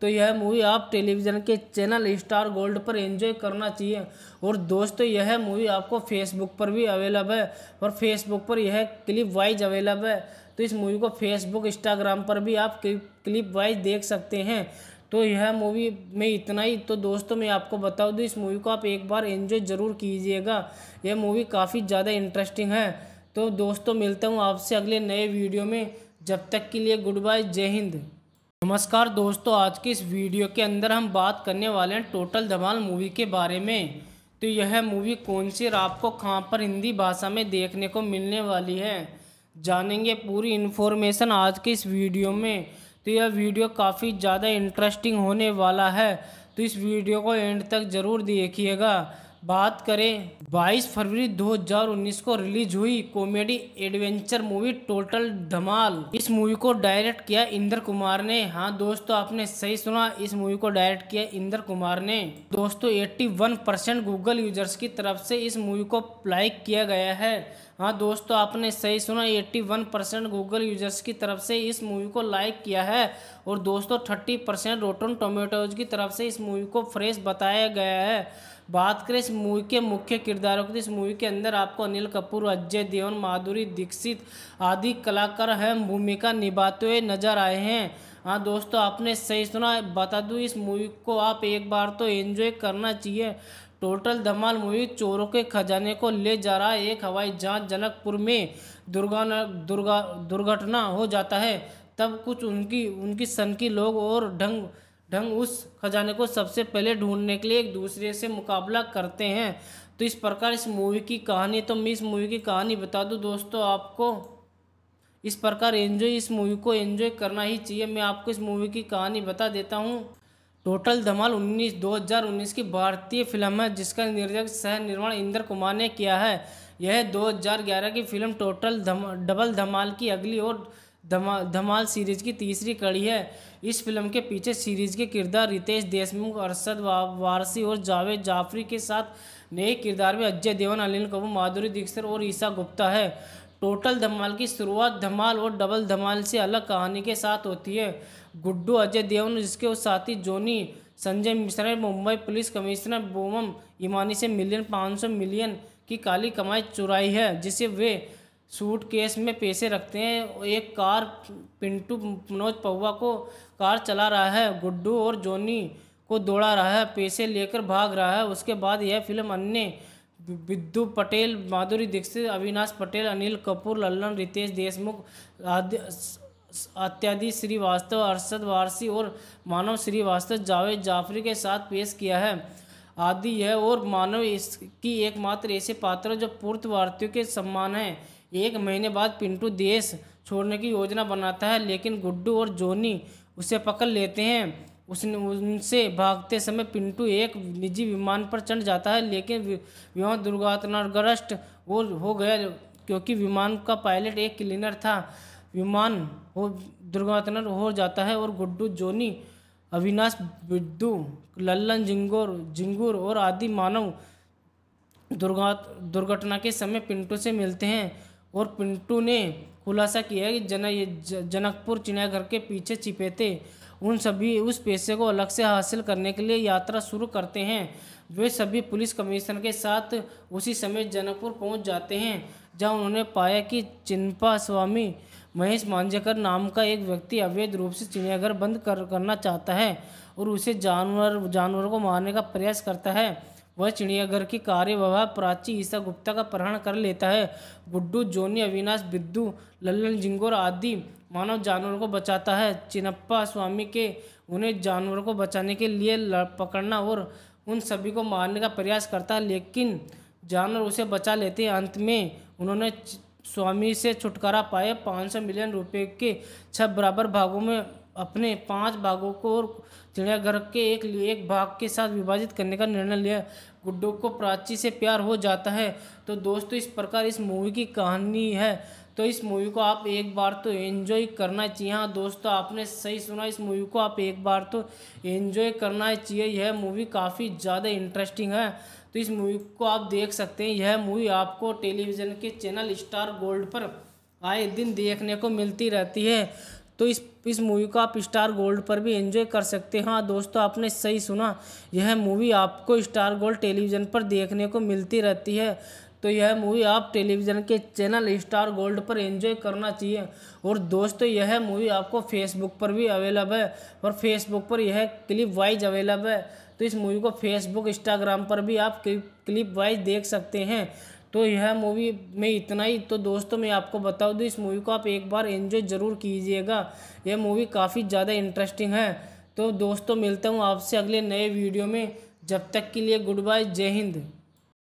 तो यह मूवी आप टेलीविज़न के चैनल स्टार गोल्ड पर एंजॉय करना चाहिए और दोस्तों यह मूवी आपको फेसबुक पर भी अवेलेबल है और फेसबुक पर यह क्लिप वाइज अवेलेबल है तो इस मूवी को फेसबुक इंस्टाग्राम पर भी आप क्लिप वाइज देख सकते हैं तो यह मूवी में इतना ही तो दोस्तों मैं आपको बता दूँ तो इस मूवी को आप एक बार एंजॉय ज़रूर कीजिएगा यह मूवी काफ़ी ज़्यादा इंटरेस्टिंग है तो दोस्तों मिलता हूँ आपसे अगले नए वीडियो में जब तक के लिए गुड बाय जय हिंद नमस्कार दोस्तों आज की इस वीडियो के अंदर हम बात करने वाले हैं टोटल धमाल मूवी के बारे में तो यह मूवी कौन सी और आपको कहाँ पर हिंदी भाषा में देखने को मिलने वाली है जानेंगे पूरी इन्फॉर्मेशन आज के इस वीडियो में तो यह वीडियो काफ़ी ज़्यादा इंटरेस्टिंग होने वाला है तो इस वीडियो को एंड तक ज़रूर देखिएगा बात करें 22 फरवरी 2019 को रिलीज हुई comedy adventure movie total Dhamaal इस मूवी को डायरेक्ट किया इंद्र कुमार ने हाँ दोस्तों आपने सही सुना इस मूवी को डायरेक्ट किया इंद्र कुमार ने दोस्तों 81 परसेंट गूगल यूजर्स की तरफ से इस मूवी को लाइक किया गया है हाँ दोस्तों आपने सही सुना 81 परसेंट गूगल यूजर्स की तरफ से इस मूवी को लाइक किया है और दोस्तों 30 परसेंट रोटन टोमेटोज की तरफ से इस मूवी को फ्रेश बताया गया है बात करें इस मूवी के मुख्य किरदारों की तो इस मूवी के अंदर आपको अनिल कपूर अजय देवन माधुरी दीक्षित आदि कलाकार अहम भूमिका निभाते हुए नजर आए हैं हाँ दोस्तों आपने सही सुना बता दूँ इस मूवी को आप एक बार तो एंजॉय करना चाहिए टोटल धमाल मूवी चोरों के खजाने को ले जा रहा एक हवाई जहाज जनकपुर में दुर्गा दुर्गा दुर्घटना हो जाता है तब कुछ उनकी उनकी सन की लोग और ढंग ढंग उस खजाने को सबसे पहले ढूंढने के लिए एक दूसरे से मुकाबला करते हैं तो इस प्रकार इस मूवी की कहानी तो मैं इस मूवी की कहानी बता दूँ दोस्तों आपको इस प्रकार एंजॉय इस मूवी को एंजॉय करना ही चाहिए मैं आपको इस मूवी की कहानी बता देता हूँ टोटल धमाल 19 2019 की भारतीय फिल्म है जिसका निर्देशक सह निर्माण इंद्र कुमार ने किया है यह 2011 की फिल्म टोटल धम डबल धमाल की अगली और धमा धमाल सीरीज की तीसरी कड़ी है इस फिल्म के पीछे सीरीज के किरदार रितेश देशमुख अरसद वारसी और जावेद जाफरी के साथ नए किरदार में अजय देवन अनिल कपूर माधुरी दीक्षित और ईशा गुप्ता है टोटल धमाल की शुरुआत धमाल और डबल धमाल से अलग कहानी के साथ होती है गुड्डू अजय देवन जिसके साथी जोनी संजय मिश्रा ने मुंबई पुलिस कमिश्नर बोमम इमानी से मिलियन पाँच सौ मिलियन की काली कमाई चुराई है जिसे वे सूट केस में पैसे रखते हैं एक कार पिंटू मनोज पौवा को कार चला रहा है गुड्डू और जोनी को दौड़ा रहा है पैसे लेकर भाग रहा है उसके बाद यह फिल्म अन्य विद्यु पटेल माधुरी दीक्षित अविनाश पटेल अनिल कपूर लल्लन रितेश देशमुख आदि अत्यादि श्रीवास्तव अरसद वारसी और मानव श्रीवास्तव जावेद जाफरी के साथ पेश किया है आदि है और मानव इसकी एकमात्र ऐसे पात्र जो पूर्त भारतीयों के सम्मान है एक महीने बाद पिंटू देश छोड़ने की योजना बनाता है लेकिन गुड्डू और जोनी उसे पकड़ लेते हैं उसने उनसे भागते समय पिंटू एक निजी विमान पर चढ़ जाता है लेकिन विमान दुर्घटनाग्रस्त और हो गया क्योंकि विमान का पायलट एक क्लीनर था विमान हो दुर्घटना हो जाता है और गुड्डू जोनी अविनाश बिड्डू लल्लन जिंगोर जिंगूर और आदि मानव दुर्घटना के समय पिंटू से मिलते हैं और पिंटू ने खुलासा किया कि जन जनकपुर चिड़ियाघर के पीछे छिपे थे उन सभी उस पैसे को अलग से हासिल करने के लिए यात्रा शुरू करते हैं वे सभी पुलिस कमिश्नर के साथ उसी समय जनकपुर पहुंच जाते हैं जहां उन्होंने पाया कि चिंपा स्वामी महेश मांझेकर नाम का एक व्यक्ति अवैध रूप से चिड़ियाघर बंद कर करना चाहता है और उसे जानवर जानवरों को मारने का प्रयास करता है वह चिड़ियाघर की कार्यवाह प्राची ईसा गुप्ता का प्रहण कर लेता है गुड्डू जोनी अविनाश बिद्दू लल्लन जिंगोर आदि मानव जानवरों को बचाता है चिनप्पा स्वामी के उन्हें जानवरों को बचाने के लिए पकड़ना और उन सभी को मारने का प्रयास करता है लेकिन जानवर उसे बचा लेते हैं अंत में उन्होंने स्वामी से छुटकारा पाए पाँच सौ मिलियन रुपए के छह बराबर भागों में अपने पांच भागों को चिड़ियाघर के एक एक भाग के साथ विभाजित करने का निर्णय लिया गुड्डो को प्राची से प्यार हो जाता है तो दोस्तों इस प्रकार इस मूवी की कहानी है तो इस मूवी को आप एक बार तो एंजॉय करना चाहिए हाँ दोस्तों आपने सही सुना इस मूवी को आप एक बार तो एंजॉय करना चाहिए यह मूवी काफ़ी ज़्यादा इंटरेस्टिंग है तो इस मूवी को आप देख सकते हैं यह मूवी आपको टेलीविज़न के चैनल स्टार गोल्ड पर आए दिन देखने को मिलती रहती है तो इस इस मूवी को आप स्टार गोल्ड पर भी एंजॉय कर सकते हैं हाँ दोस्तों आपने सही सुना यह मूवी आपको स्टार गोल्ड टेलीविज़न पर देखने को मिलती रहती है तो यह मूवी आप टेलीविज़न के चैनल स्टार गोल्ड पर एंजॉय करना चाहिए और दोस्तों यह मूवी आपको फेसबुक पर भी अवेलेबल है और फेसबुक पर यह क्लिप वाइज अवेलेबल है तो इस मूवी को फेसबुक इंस्टाग्राम पर भी आप क्लिप वाइज देख सकते हैं तो यह मूवी में इतना ही तो दोस्तों मैं आपको बता दूँ तो इस मूवी को आप एक बार एंजॉय ज़रूर कीजिएगा यह मूवी काफ़ी ज़्यादा इंटरेस्टिंग है तो दोस्तों मिलता हूँ आपसे अगले नए वीडियो में जब तक के लिए गुड बाय जय हिंद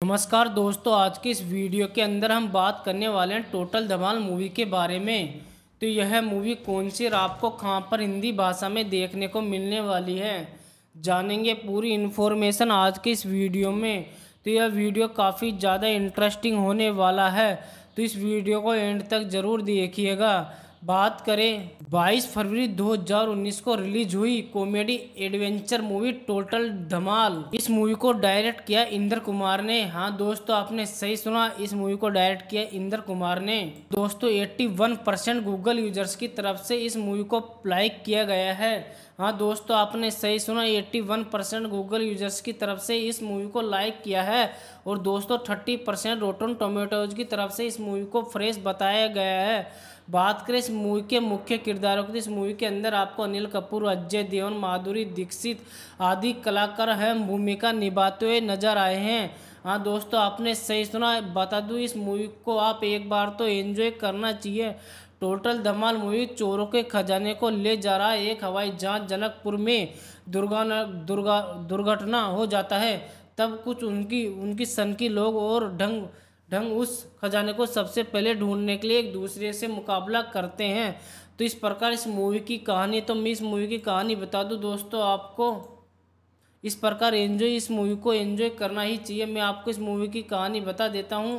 नमस्कार दोस्तों आज की इस वीडियो के अंदर हम बात करने वाले हैं टोटल धमाल मूवी के बारे में तो यह मूवी कौन सी और आपको कहाँ पर हिंदी भाषा में देखने को मिलने वाली है जानेंगे पूरी इन्फॉर्मेशन आज के इस वीडियो में तो यह वीडियो काफ़ी ज़्यादा इंटरेस्टिंग होने वाला है तो इस वीडियो को एंड तक ज़रूर देखिएगा बात करें 22 फरवरी 2019 को रिलीज हुई comedy adventure movie total Dhamaal इस मूवी को डायरेक्ट किया इंद्र कुमार ने हाँ दोस्तों आपने सही सुना इस मूवी को डायरेक्ट किया इंद्र कुमार ने दोस्तों 81 परसेंट गूगल यूजर्स की तरफ से इस मूवी को लाइक किया गया है हाँ दोस्तों आपने सही सुना 81 परसेंट गूगल यूजर्स की तरफ से इस मूवी को लाइक किया है और दोस्तों 30 परसेंट रोटन टोमेटोज की तरफ से इस मूवी को फ्रेश बताया गया है बात करें इस मूवी के मुख्य किरदारों की इस मूवी के अंदर आपको अनिल कपूर अजय देवन माधुरी दीक्षित आदि कलाकार अहम भूमिका निभाते हुए नजर आए हैं हाँ दोस्तों आपने सही सुना बता दूँ इस मूवी को आप एक बार तो एंजॉय करना चाहिए टोटल धमाल मूवी चोरों के खजाने को ले जा रहा एक हवाई जहाज जनकपुर में दुर्गा दुर्गा दुर्घटना हो जाता है तब कुछ उनकी उनकी सन की लोग और ढंग ढंग उस खजाने को सबसे पहले ढूंढने के लिए एक दूसरे से मुकाबला करते हैं तो इस प्रकार इस मूवी की कहानी तो मैं इस मूवी की कहानी बता दूँ दोस्तों आपको इस प्रकार एंजॉय इस मूवी को एंजॉय करना ही चाहिए मैं आपको इस मूवी की कहानी बता देता हूँ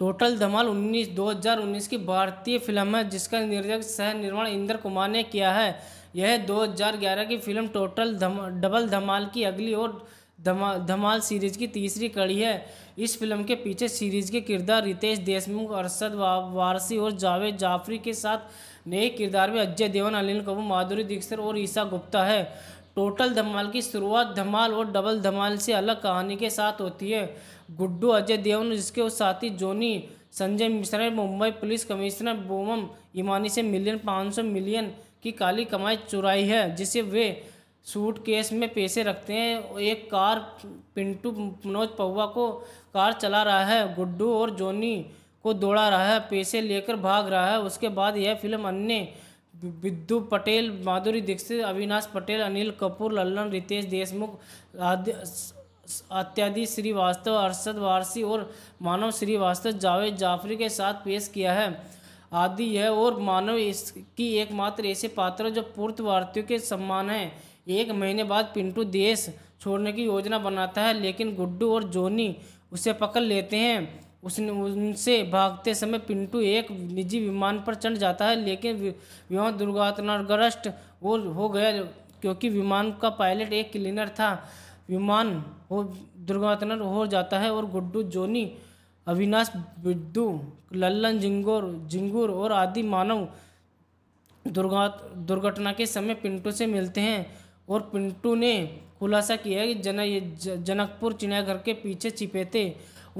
टोटल धमाल 19 2019 की भारतीय फिल्म है जिसका निर्देशक सह निर्माण इंद्र कुमार ने किया है यह 2011 की फिल्म टोटल धम डबल धमाल की अगली और धमा धमाल सीरीज की तीसरी कड़ी है इस फिल्म के पीछे सीरीज के किरदार रितेश देशमुख अरशद वारसी और जावेद जाफरी के साथ नए किरदार में अजय देवन अनिल कपूर माधुरी दीक्षित और ईशा गुप्ता है टोटल धमाल की शुरुआत धमाल और डबल धमाल से अलग कहानी के साथ होती है गुड्डू अजय देवन जिसके साथी जोनी संजय मिश्रा ने मुंबई पुलिस कमिश्नर बोमम ईमानी से मिलियन पाँच सौ मिलियन की काली कमाई चुराई है जिसे वे सूट केस में पैसे रखते हैं एक कार पिंटू मनोज पौवा को कार चला रहा है गुड्डू और जोनी को दौड़ा रहा है पैसे लेकर भाग रहा है उसके बाद यह फिल्म अन्य विद्यु पटेल माधुरी दीक्षित अविनाश पटेल अनिल कपूर लल्लन रितेश देशमुख आदि अत्यादि श्रीवास्तव अरसद वारसी और मानव श्रीवास्तव जावेद जाफरी के साथ पेश किया है आदि यह और मानव इसकी एकमात्र ऐसे पात्र जो पूर्त भारतीयों के सम्मान है एक महीने बाद पिंटू देश छोड़ने की योजना बनाता है लेकिन गुड्डू और जोनी उसे पकड़ लेते हैं उसने उनसे भागते समय पिंटू एक निजी विमान पर चढ़ जाता है लेकिन विमान दुर्घटनाग्रस्त और हो गया क्योंकि विमान का पायलट एक क्लीनर था विमान हो दुर्घटना हो जाता है और गुड्डू जोनी अविनाश बिड्डू लल्लन जिंगोर जिंगूर और आदि मानव दुर्घटना के समय पिंटू से मिलते हैं और पिंटू ने खुलासा किया कि जन जनकपुर चिड़ियाघर के पीछे छिपे थे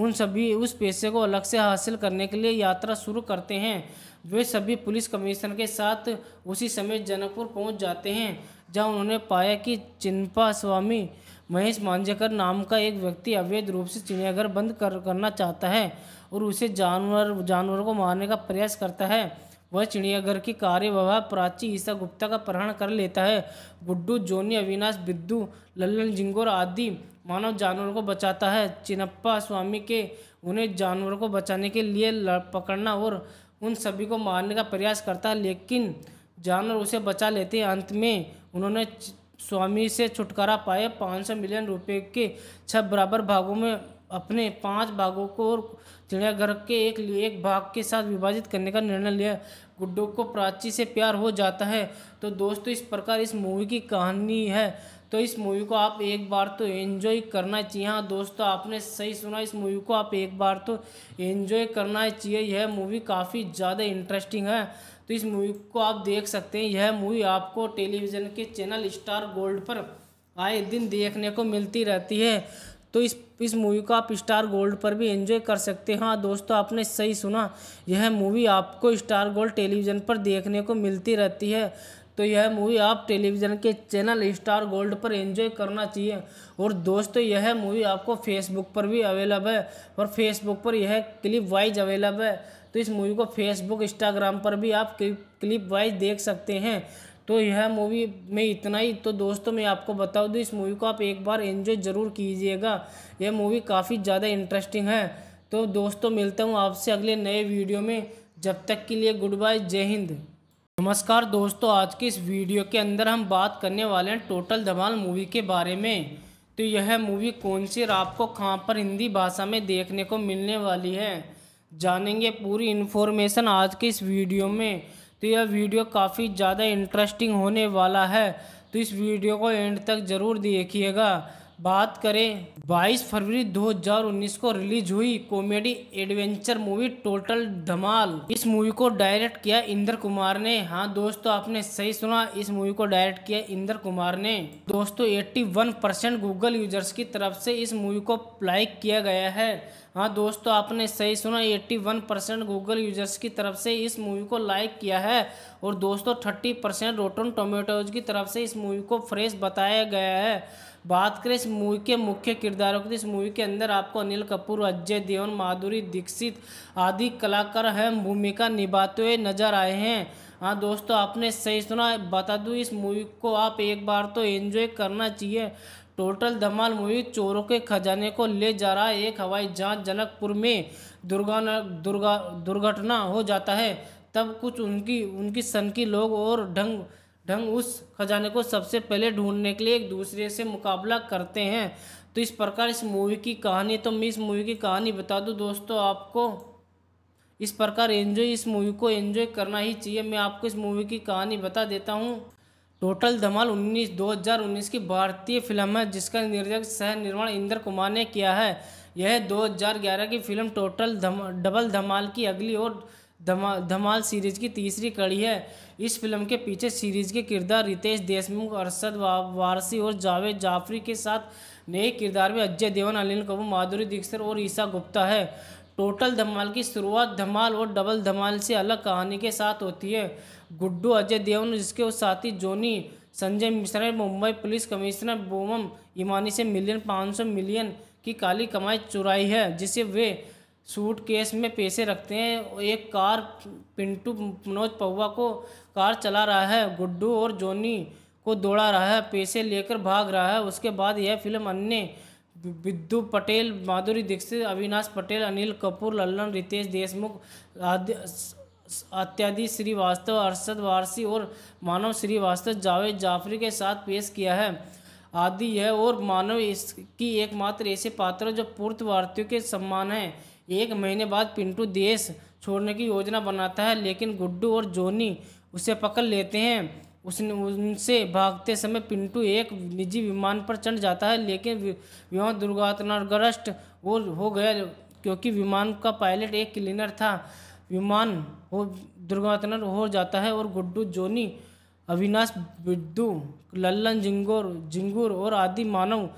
उन सभी उस पैसे को अलग से हासिल करने के लिए यात्रा शुरू करते हैं वे सभी पुलिस कमिश्नर के साथ उसी समय जनकपुर पहुंच जाते हैं जहां उन्होंने पाया कि चिंपा स्वामी महेश मांझेकर नाम का एक व्यक्ति अवैध रूप से चिड़ियाघर बंद कर करना चाहता है और उसे जानवर जानवरों को मारने का प्रयास करता है वह चिड़ियाघर की कार्यवाह प्राची ईसा गुप्ता का प्रहण कर लेता है गुड्डू जोनी अविनाश बिद्दू लल्लन जिंगोर आदि मानव जानवरों को बचाता है चिनप्पा स्वामी के उन्हें जानवरों को बचाने के लिए पकड़ना और उन सभी को मारने का प्रयास करता है लेकिन जानवर उसे बचा लेते अंत में उन्होंने स्वामी से छुटकारा पाए 500 मिलियन रुपए के छह बराबर भागों में अपने पांच भागों को और चिड़ियाघर के एक एक भाग के साथ विभाजित करने का निर्णय लिया गुड्डो को प्राची से प्यार हो जाता है तो दोस्तों इस प्रकार इस मूवी की कहानी है तो इस मूवी को आप एक बार तो एंजॉय करना चाहिए हाँ दोस्तों आपने सही सुना इस मूवी को आप एक बार तो एंजॉय करना चाहिए यह मूवी काफ़ी ज़्यादा इंटरेस्टिंग है तो इस मूवी को आप देख सकते हैं यह मूवी आपको टेलीविज़न के चैनल स्टार गोल्ड पर आए दिन देखने को मिलती रहती है तो इस इस मूवी को आप स्टार गोल्ड पर भी एंजॉय कर सकते हैं हाँ दोस्तों आपने सही सुना यह मूवी आपको स्टार गोल्ड टेलीविज़न पर देखने को मिलती रहती है तो यह मूवी आप टेलीविज़न के चैनल स्टार गोल्ड पर एंजॉय करना चाहिए और दोस्तों यह मूवी आपको फेसबुक पर भी अवेलेबल है और फेसबुक पर यह क्लिप वाइज अवेलेबल है तो इस मूवी को फेसबुक इंस्टाग्राम पर भी आप क्लिप वाइज देख सकते हैं तो यह मूवी में इतना ही तो दोस्तों मैं आपको बता दूँ तो इस मूवी को आप एक बार एंजॉय ज़रूर कीजिएगा यह मूवी काफ़ी ज़्यादा इंटरेस्टिंग है तो दोस्तों मिलता हूँ आपसे अगले नए वीडियो में जब तक के लिए गुड बाय जय हिंद नमस्कार दोस्तों आज की इस वीडियो के अंदर हम बात करने वाले हैं टोटल धमाल मूवी के बारे में तो यह मूवी कौन सी और आपको कहाँ पर हिंदी भाषा में देखने को मिलने वाली है जानेंगे पूरी इन्फॉर्मेशन आज के इस वीडियो में तो यह वीडियो काफ़ी ज़्यादा इंटरेस्टिंग होने वाला है तो इस वीडियो को एंड तक ज़रूर देखिएगा बात करें 22 फरवरी 2019 को रिलीज हुई comedy adventure movie total Dhamaal इस मूवी को डायरेक्ट किया इंद्र कुमार ने हाँ दोस्तों आपने सही सुना इस मूवी को डायरेक्ट किया इंद्र कुमार ने दोस्तों 81 परसेंट गूगल यूजर्स की तरफ से इस मूवी को लाइक किया गया है हाँ दोस्तों आपने सही सुना 81 परसेंट गूगल यूजर्स की तरफ से इस मूवी को लाइक किया है और दोस्तों 30 परसेंट रोटन टोमेटोज की तरफ से इस मूवी को फ्रेश बताया गया है बात करें इस मूवी के मुख्य किरदारों की इस मूवी के अंदर आपको अनिल कपूर अजय देवन माधुरी दीक्षित आदि कलाकार अहम भूमिका निभाते हुए नजर आए हैं हाँ दोस्तों आपने सही सुना बता दूँ इस मूवी को आप एक बार तो एंजॉय करना चाहिए टोटल धमाल मूवी चोरों के खजाने को ले जा रहा एक हवाई जहाज जनकपुर में दुर्गा दुर्गा दुर्घटना हो जाता है तब कुछ उनकी उनकी सन की लोग और ढंग ढंग उस खजाने को सबसे पहले ढूंढने के लिए एक दूसरे से मुकाबला करते हैं तो इस प्रकार इस मूवी की कहानी तो मैं इस मूवी की कहानी बता दूँ दोस्तों आपको इस प्रकार एंजॉय इस मूवी को एंजॉय करना ही चाहिए मैं आपको इस मूवी की कहानी बता देता हूँ टोटल धमाल 19 2019 की भारतीय फिल्म है जिसका निर्देशक सह निर्माण इंद्र कुमार ने किया है यह 2011 की फिल्म टोटल धम, डबल धमाल की अगली और धमा धमाल सीरीज की तीसरी कड़ी है इस फिल्म के पीछे सीरीज के किरदार रितेश देशमुख अरसद वारसी और जावेद जाफरी के साथ नए किरदार में अजय देवन अनिल कपूर माधुरी दीक्षित और ईशा गुप्ता है टोटल धमाल की शुरुआत धमाल और डबल धमाल से अलग कहानी के साथ होती है गुड्डू अजय देवन जिसके साथी जोनी संजय मिश्रा ने मुंबई पुलिस कमिश्नर बोमम इमानी से मिलियन पाँच सौ मिलियन की काली कमाई चुराई है जिसे वे सूट केस में पैसे रखते हैं एक कार पिंटू मनोज पौवा को कार चला रहा है गुड्डू और जोनी को दौड़ा रहा है पैसे लेकर भाग रहा है उसके बाद यह फिल्म अन्य विद्यु पटेल माधुरी दीक्षित अविनाश पटेल अनिल कपूर लल्लन रितेश देशमुख आदि अत्यादि श्रीवास्तव अरसद वारसी और मानव श्रीवास्तव जावेद जाफरी के साथ पेश किया है आदि यह और मानव इसकी एकमात्र ऐसे पात्र जो पूर्त भारतीयों के सम्मान है एक महीने बाद पिंटू देश छोड़ने की योजना बनाता है लेकिन गुड्डू और जोनी उसे पकड़ लेते हैं उसने उनसे भागते समय पिंटू एक निजी विमान पर चढ़ जाता है लेकिन विमान दुर्घटनाग्रस्त और हो गया क्योंकि विमान का पायलट एक क्लीनर था विमान हो दुर्घटना हो जाता है और गुड्डू जोनी अविनाश बिड्डू लल्लन जिंगोर जिंगूर और आदि मानव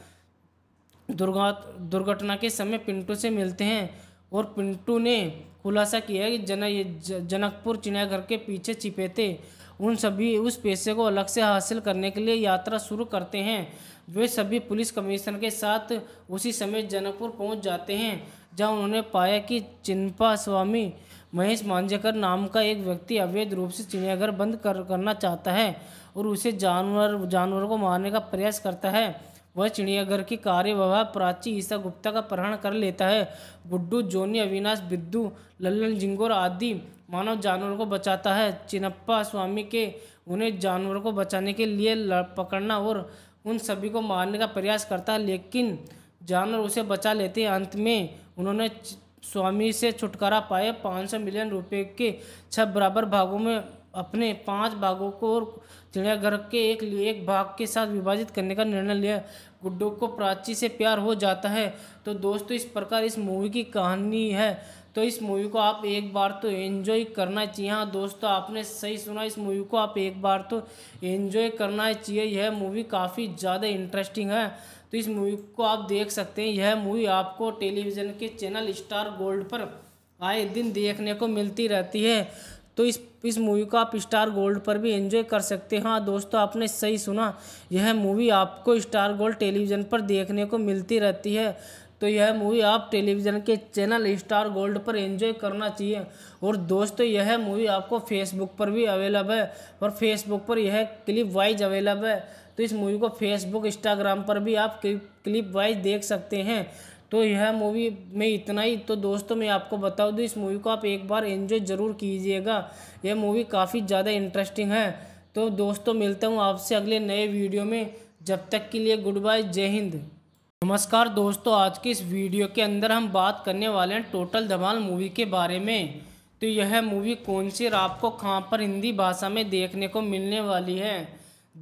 दुर्घटना के समय पिंटू से मिलते हैं और पिंटू ने खुलासा किया कि जन जनकपुर चिड़ियाघर के पीछे छिपे थे उन सभी उस पैसे को अलग से हासिल करने के लिए यात्रा शुरू करते हैं वे सभी पुलिस कमिश्नर के साथ उसी समय जनकपुर पहुंच जाते हैं जहां उन्होंने पाया कि चिंपा स्वामी महेश मांझेकर नाम का एक व्यक्ति अवैध रूप से चिड़ियाघर बंद कर करना चाहता है और उसे जानवर जानवरों को मारने का प्रयास करता है वह चिड़ियाघर की कार्यवाह प्राची ईसा गुप्ता का प्रहण कर लेता है गुड्डू जोनी अविनाश बिद्दू लल्लन जिंगोर आदि मानव जानवरों को बचाता है चिनप्पा स्वामी के उन्हें जानवरों को बचाने के लिए पकड़ना और उन सभी को मारने का प्रयास करता है लेकिन जानवर उसे बचा लेते अंत में उन्होंने स्वामी से छुटकारा पाए 500 मिलियन रुपए के छह बराबर भागों में अपने पांच भागों को चिड़ियाघर के एक एक भाग के साथ विभाजित करने का निर्णय लिया गुड्डो को प्राची से प्यार हो जाता है तो दोस्तों इस प्रकार इस मूवी की कहानी है तो इस मूवी को आप एक बार तो एंजॉय करना चाहिए हाँ दोस्तों आपने सही सुना इस मूवी को आप एक बार तो एंजॉय करना चाहिए यह मूवी काफ़ी ज़्यादा इंटरेस्टिंग है तो इस मूवी को आप देख सकते हैं यह मूवी आपको टेलीविज़न के चैनल स्टार गोल्ड पर आए दिन देखने को मिलती रहती है तो इस इस मूवी को आप स्टार गोल्ड पर भी एंजॉय कर सकते हैं हाँ दोस्तों आपने सही सुना यह मूवी आपको स्टार गोल्ड टेलीविज़न पर देखने को मिलती रहती है तो यह मूवी आप टेलीविज़न के चैनल स्टार गोल्ड पर एंजॉय करना चाहिए और दोस्तों यह मूवी आपको फेसबुक पर भी अवेलेब है और फेसबुक पर यह क्लिप वाइज अवेलेब है तो इस मूवी को फेसबुक इंस्टाग्राम पर भी आप क्लिप वाइज देख सकते हैं तो यह मूवी में इतना ही तो दोस्तों मैं आपको बता दूँ इस मूवी को आप एक बार एंजॉय ज़रूर कीजिएगा यह मूवी काफ़ी ज़्यादा इंटरेस्टिंग है तो दोस्तों मिलता हूँ आपसे अगले नए वीडियो में जब तक के लिए गुड बाय जय हिंद नमस्कार दोस्तों आज की इस वीडियो के अंदर हम बात करने वाले हैं टोटल धमाल मूवी के बारे में तो यह मूवी कौन सी आपको कहाँ पर हिंदी भाषा में देखने को मिलने वाली है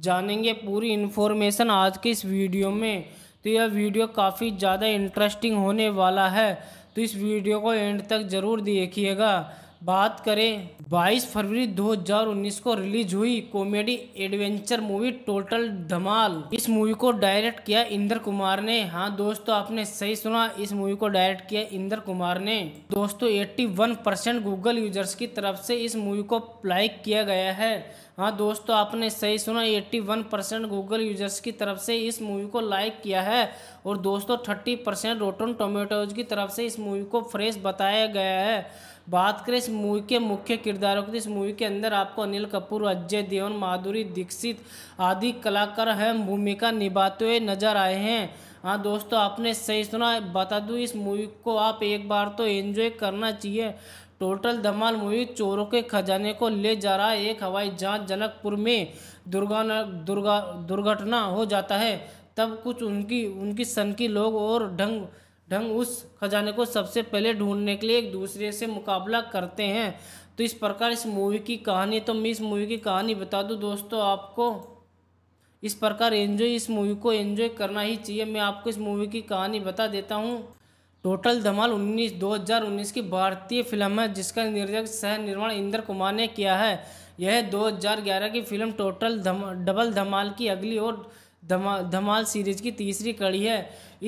जानेंगे पूरी इन्फॉर्मेशन आज के इस वीडियो में तो यह वीडियो काफ़ी ज़्यादा इंटरेस्टिंग होने वाला है तो इस वीडियो को एंड तक ज़रूर देखिएगा बात करें 22 फरवरी 2019 को रिलीज हुई comedy adventure movie total Dhamaal इस मूवी को डायरेक्ट किया इंद्र कुमार ने हाँ दोस्तों आपने सही सुना इस मूवी को डायरेक्ट किया इंद्र कुमार ने दोस्तों 81 परसेंट गूगल यूजर्स की तरफ से इस मूवी को लाइक किया गया है हाँ दोस्तों आपने सही सुना 81 परसेंट गूगल यूजर्स की तरफ से इस मूवी को लाइक किया है और दोस्तों 30 परसेंट रोटन टोमेटोज की तरफ से इस मूवी को फ्रेश बताया गया है बात करें इस मूवी के मुख्य किरदारों की तो इस मूवी के अंदर आपको अनिल कपूर अजय देवन माधुरी दीक्षित आदि कलाकार अहम भूमिका निभाते हुए नजर आए हैं हाँ दोस्तों आपने सही सुना बता दूँ इस मूवी को आप एक बार तो एंजॉय करना चाहिए टोटल धमाल मूवी चोरों के खजाने को ले जा रहा है एक हवाई जहाज जनकपुर में दुर्गा दुर्गा दुर्घटना हो जाता है तब कुछ उनकी उनकी सन की लोग और ढंग ढंग उस खजाने को सबसे पहले ढूंढने के लिए एक दूसरे से मुकाबला करते हैं तो इस प्रकार इस मूवी की कहानी तो मैं इस मूवी की कहानी बता दूँ दोस्तों आपको इस प्रकार एंजॉय इस मूवी को एंजॉय करना ही चाहिए मैं आपको इस मूवी की कहानी बता देता हूँ टोटल धमाल 19 2019 की भारतीय फिल्म है जिसका निर्देशक सह निर्माण इंद्र कुमार ने किया है यह 2011 की फिल्म टोटल धम, डबल धमाल की अगली और धमा धमाल सीरीज की तीसरी कड़ी है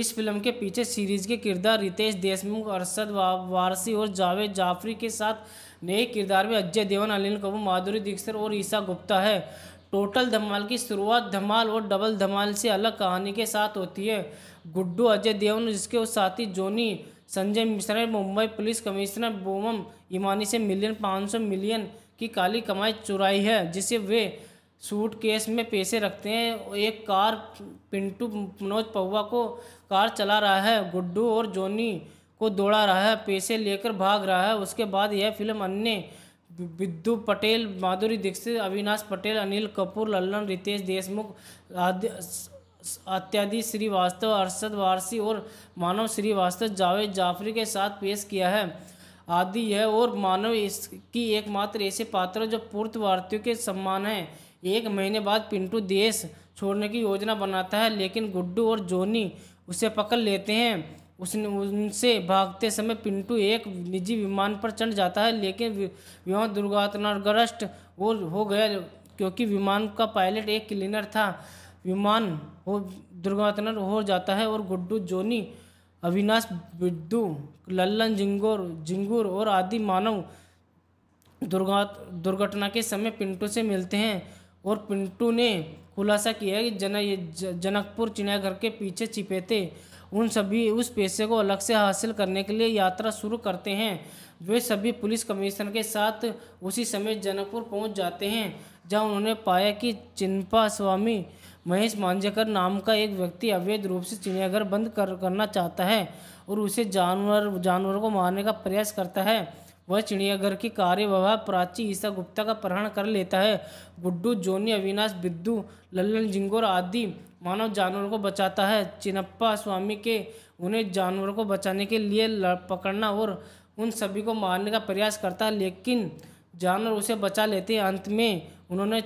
इस फिल्म के पीछे सीरीज के किरदार रितेश देशमुख अरसद वारसी और जावेद जाफरी के साथ नए किरदार में अजय देवन अनिल कपूर माधुरी दीक्षित और ईशा गुप्ता है टोटल धमाल की शुरुआत धमाल और डबल धमाल से अलग कहानी के साथ होती है गुड्डू अजय देवन जिसके साथी जोनी संजय मिश्रा ने मुंबई पुलिस कमिश्नर बोमम इमानी से मिलियन पाँच सौ मिलियन की काली कमाई चुराई है जिसे वे सूट केस में पैसे रखते हैं एक कार पिंटू मनोज पौवा को कार चला रहा है गुड्डू और जोनी को दौड़ा रहा है पैसे लेकर भाग रहा है उसके बाद यह फिल्म अन्य विद्यु पटेल माधुरी दीक्षित अविनाश पटेल अनिल कपूर लल्लन रितेश देशमुख आदि अत्यादि श्रीवास्तव अरसद वारसी और मानव श्रीवास्तव जावेद जाफरी के साथ पेश किया है आदि है और मानव इसकी एकमात्र ऐसे पात्र जो पूर्त भारतीयों के सम्मान है एक महीने बाद पिंटू देश छोड़ने की योजना बनाता है लेकिन गुड्डू और जोनी उसे पकड़ लेते हैं उसने उनसे भागते समय पिंटू एक निजी विमान पर चढ़ जाता है लेकिन वह दुर्घटनाग्रस्त हो गया क्योंकि विमान का पायलट एक क्लीनर था विमान हो दुर्घटना हो जाता है और गुड्डू जोनी अविनाश बिड्डू लल्लन जिंगोर जिंगूर और आदि मानव दुर्घटना के समय पिंटू से मिलते हैं और पिंटू ने खुलासा किया कि जन जनकपुर चिड़ियाघर के पीछे छिपे थे उन सभी उस पैसे को अलग से हासिल करने के लिए यात्रा शुरू करते हैं वे सभी पुलिस कमिश्नर के साथ उसी समय जनकपुर पहुंच जाते हैं जहां उन्होंने पाया कि चिंपा स्वामी महेश मांझेकर नाम का एक व्यक्ति अवैध रूप से चिड़ियाघर बंद कर करना चाहता है और उसे जानवर जानवरों को मारने का प्रयास करता है वह चिड़ियाघर की कार्यवाह प्राची ईसा गुप्ता का प्रहण कर लेता है गुड्डू जोनी अविनाश बिद्दू लल्लन जिंगोर आदि मानव जानवरों को बचाता है चिनप्पा स्वामी के उन्हें जानवरों को बचाने के लिए पकड़ना और उन सभी को मारने का प्रयास करता है लेकिन जानवर उसे बचा लेते अंत में उन्होंने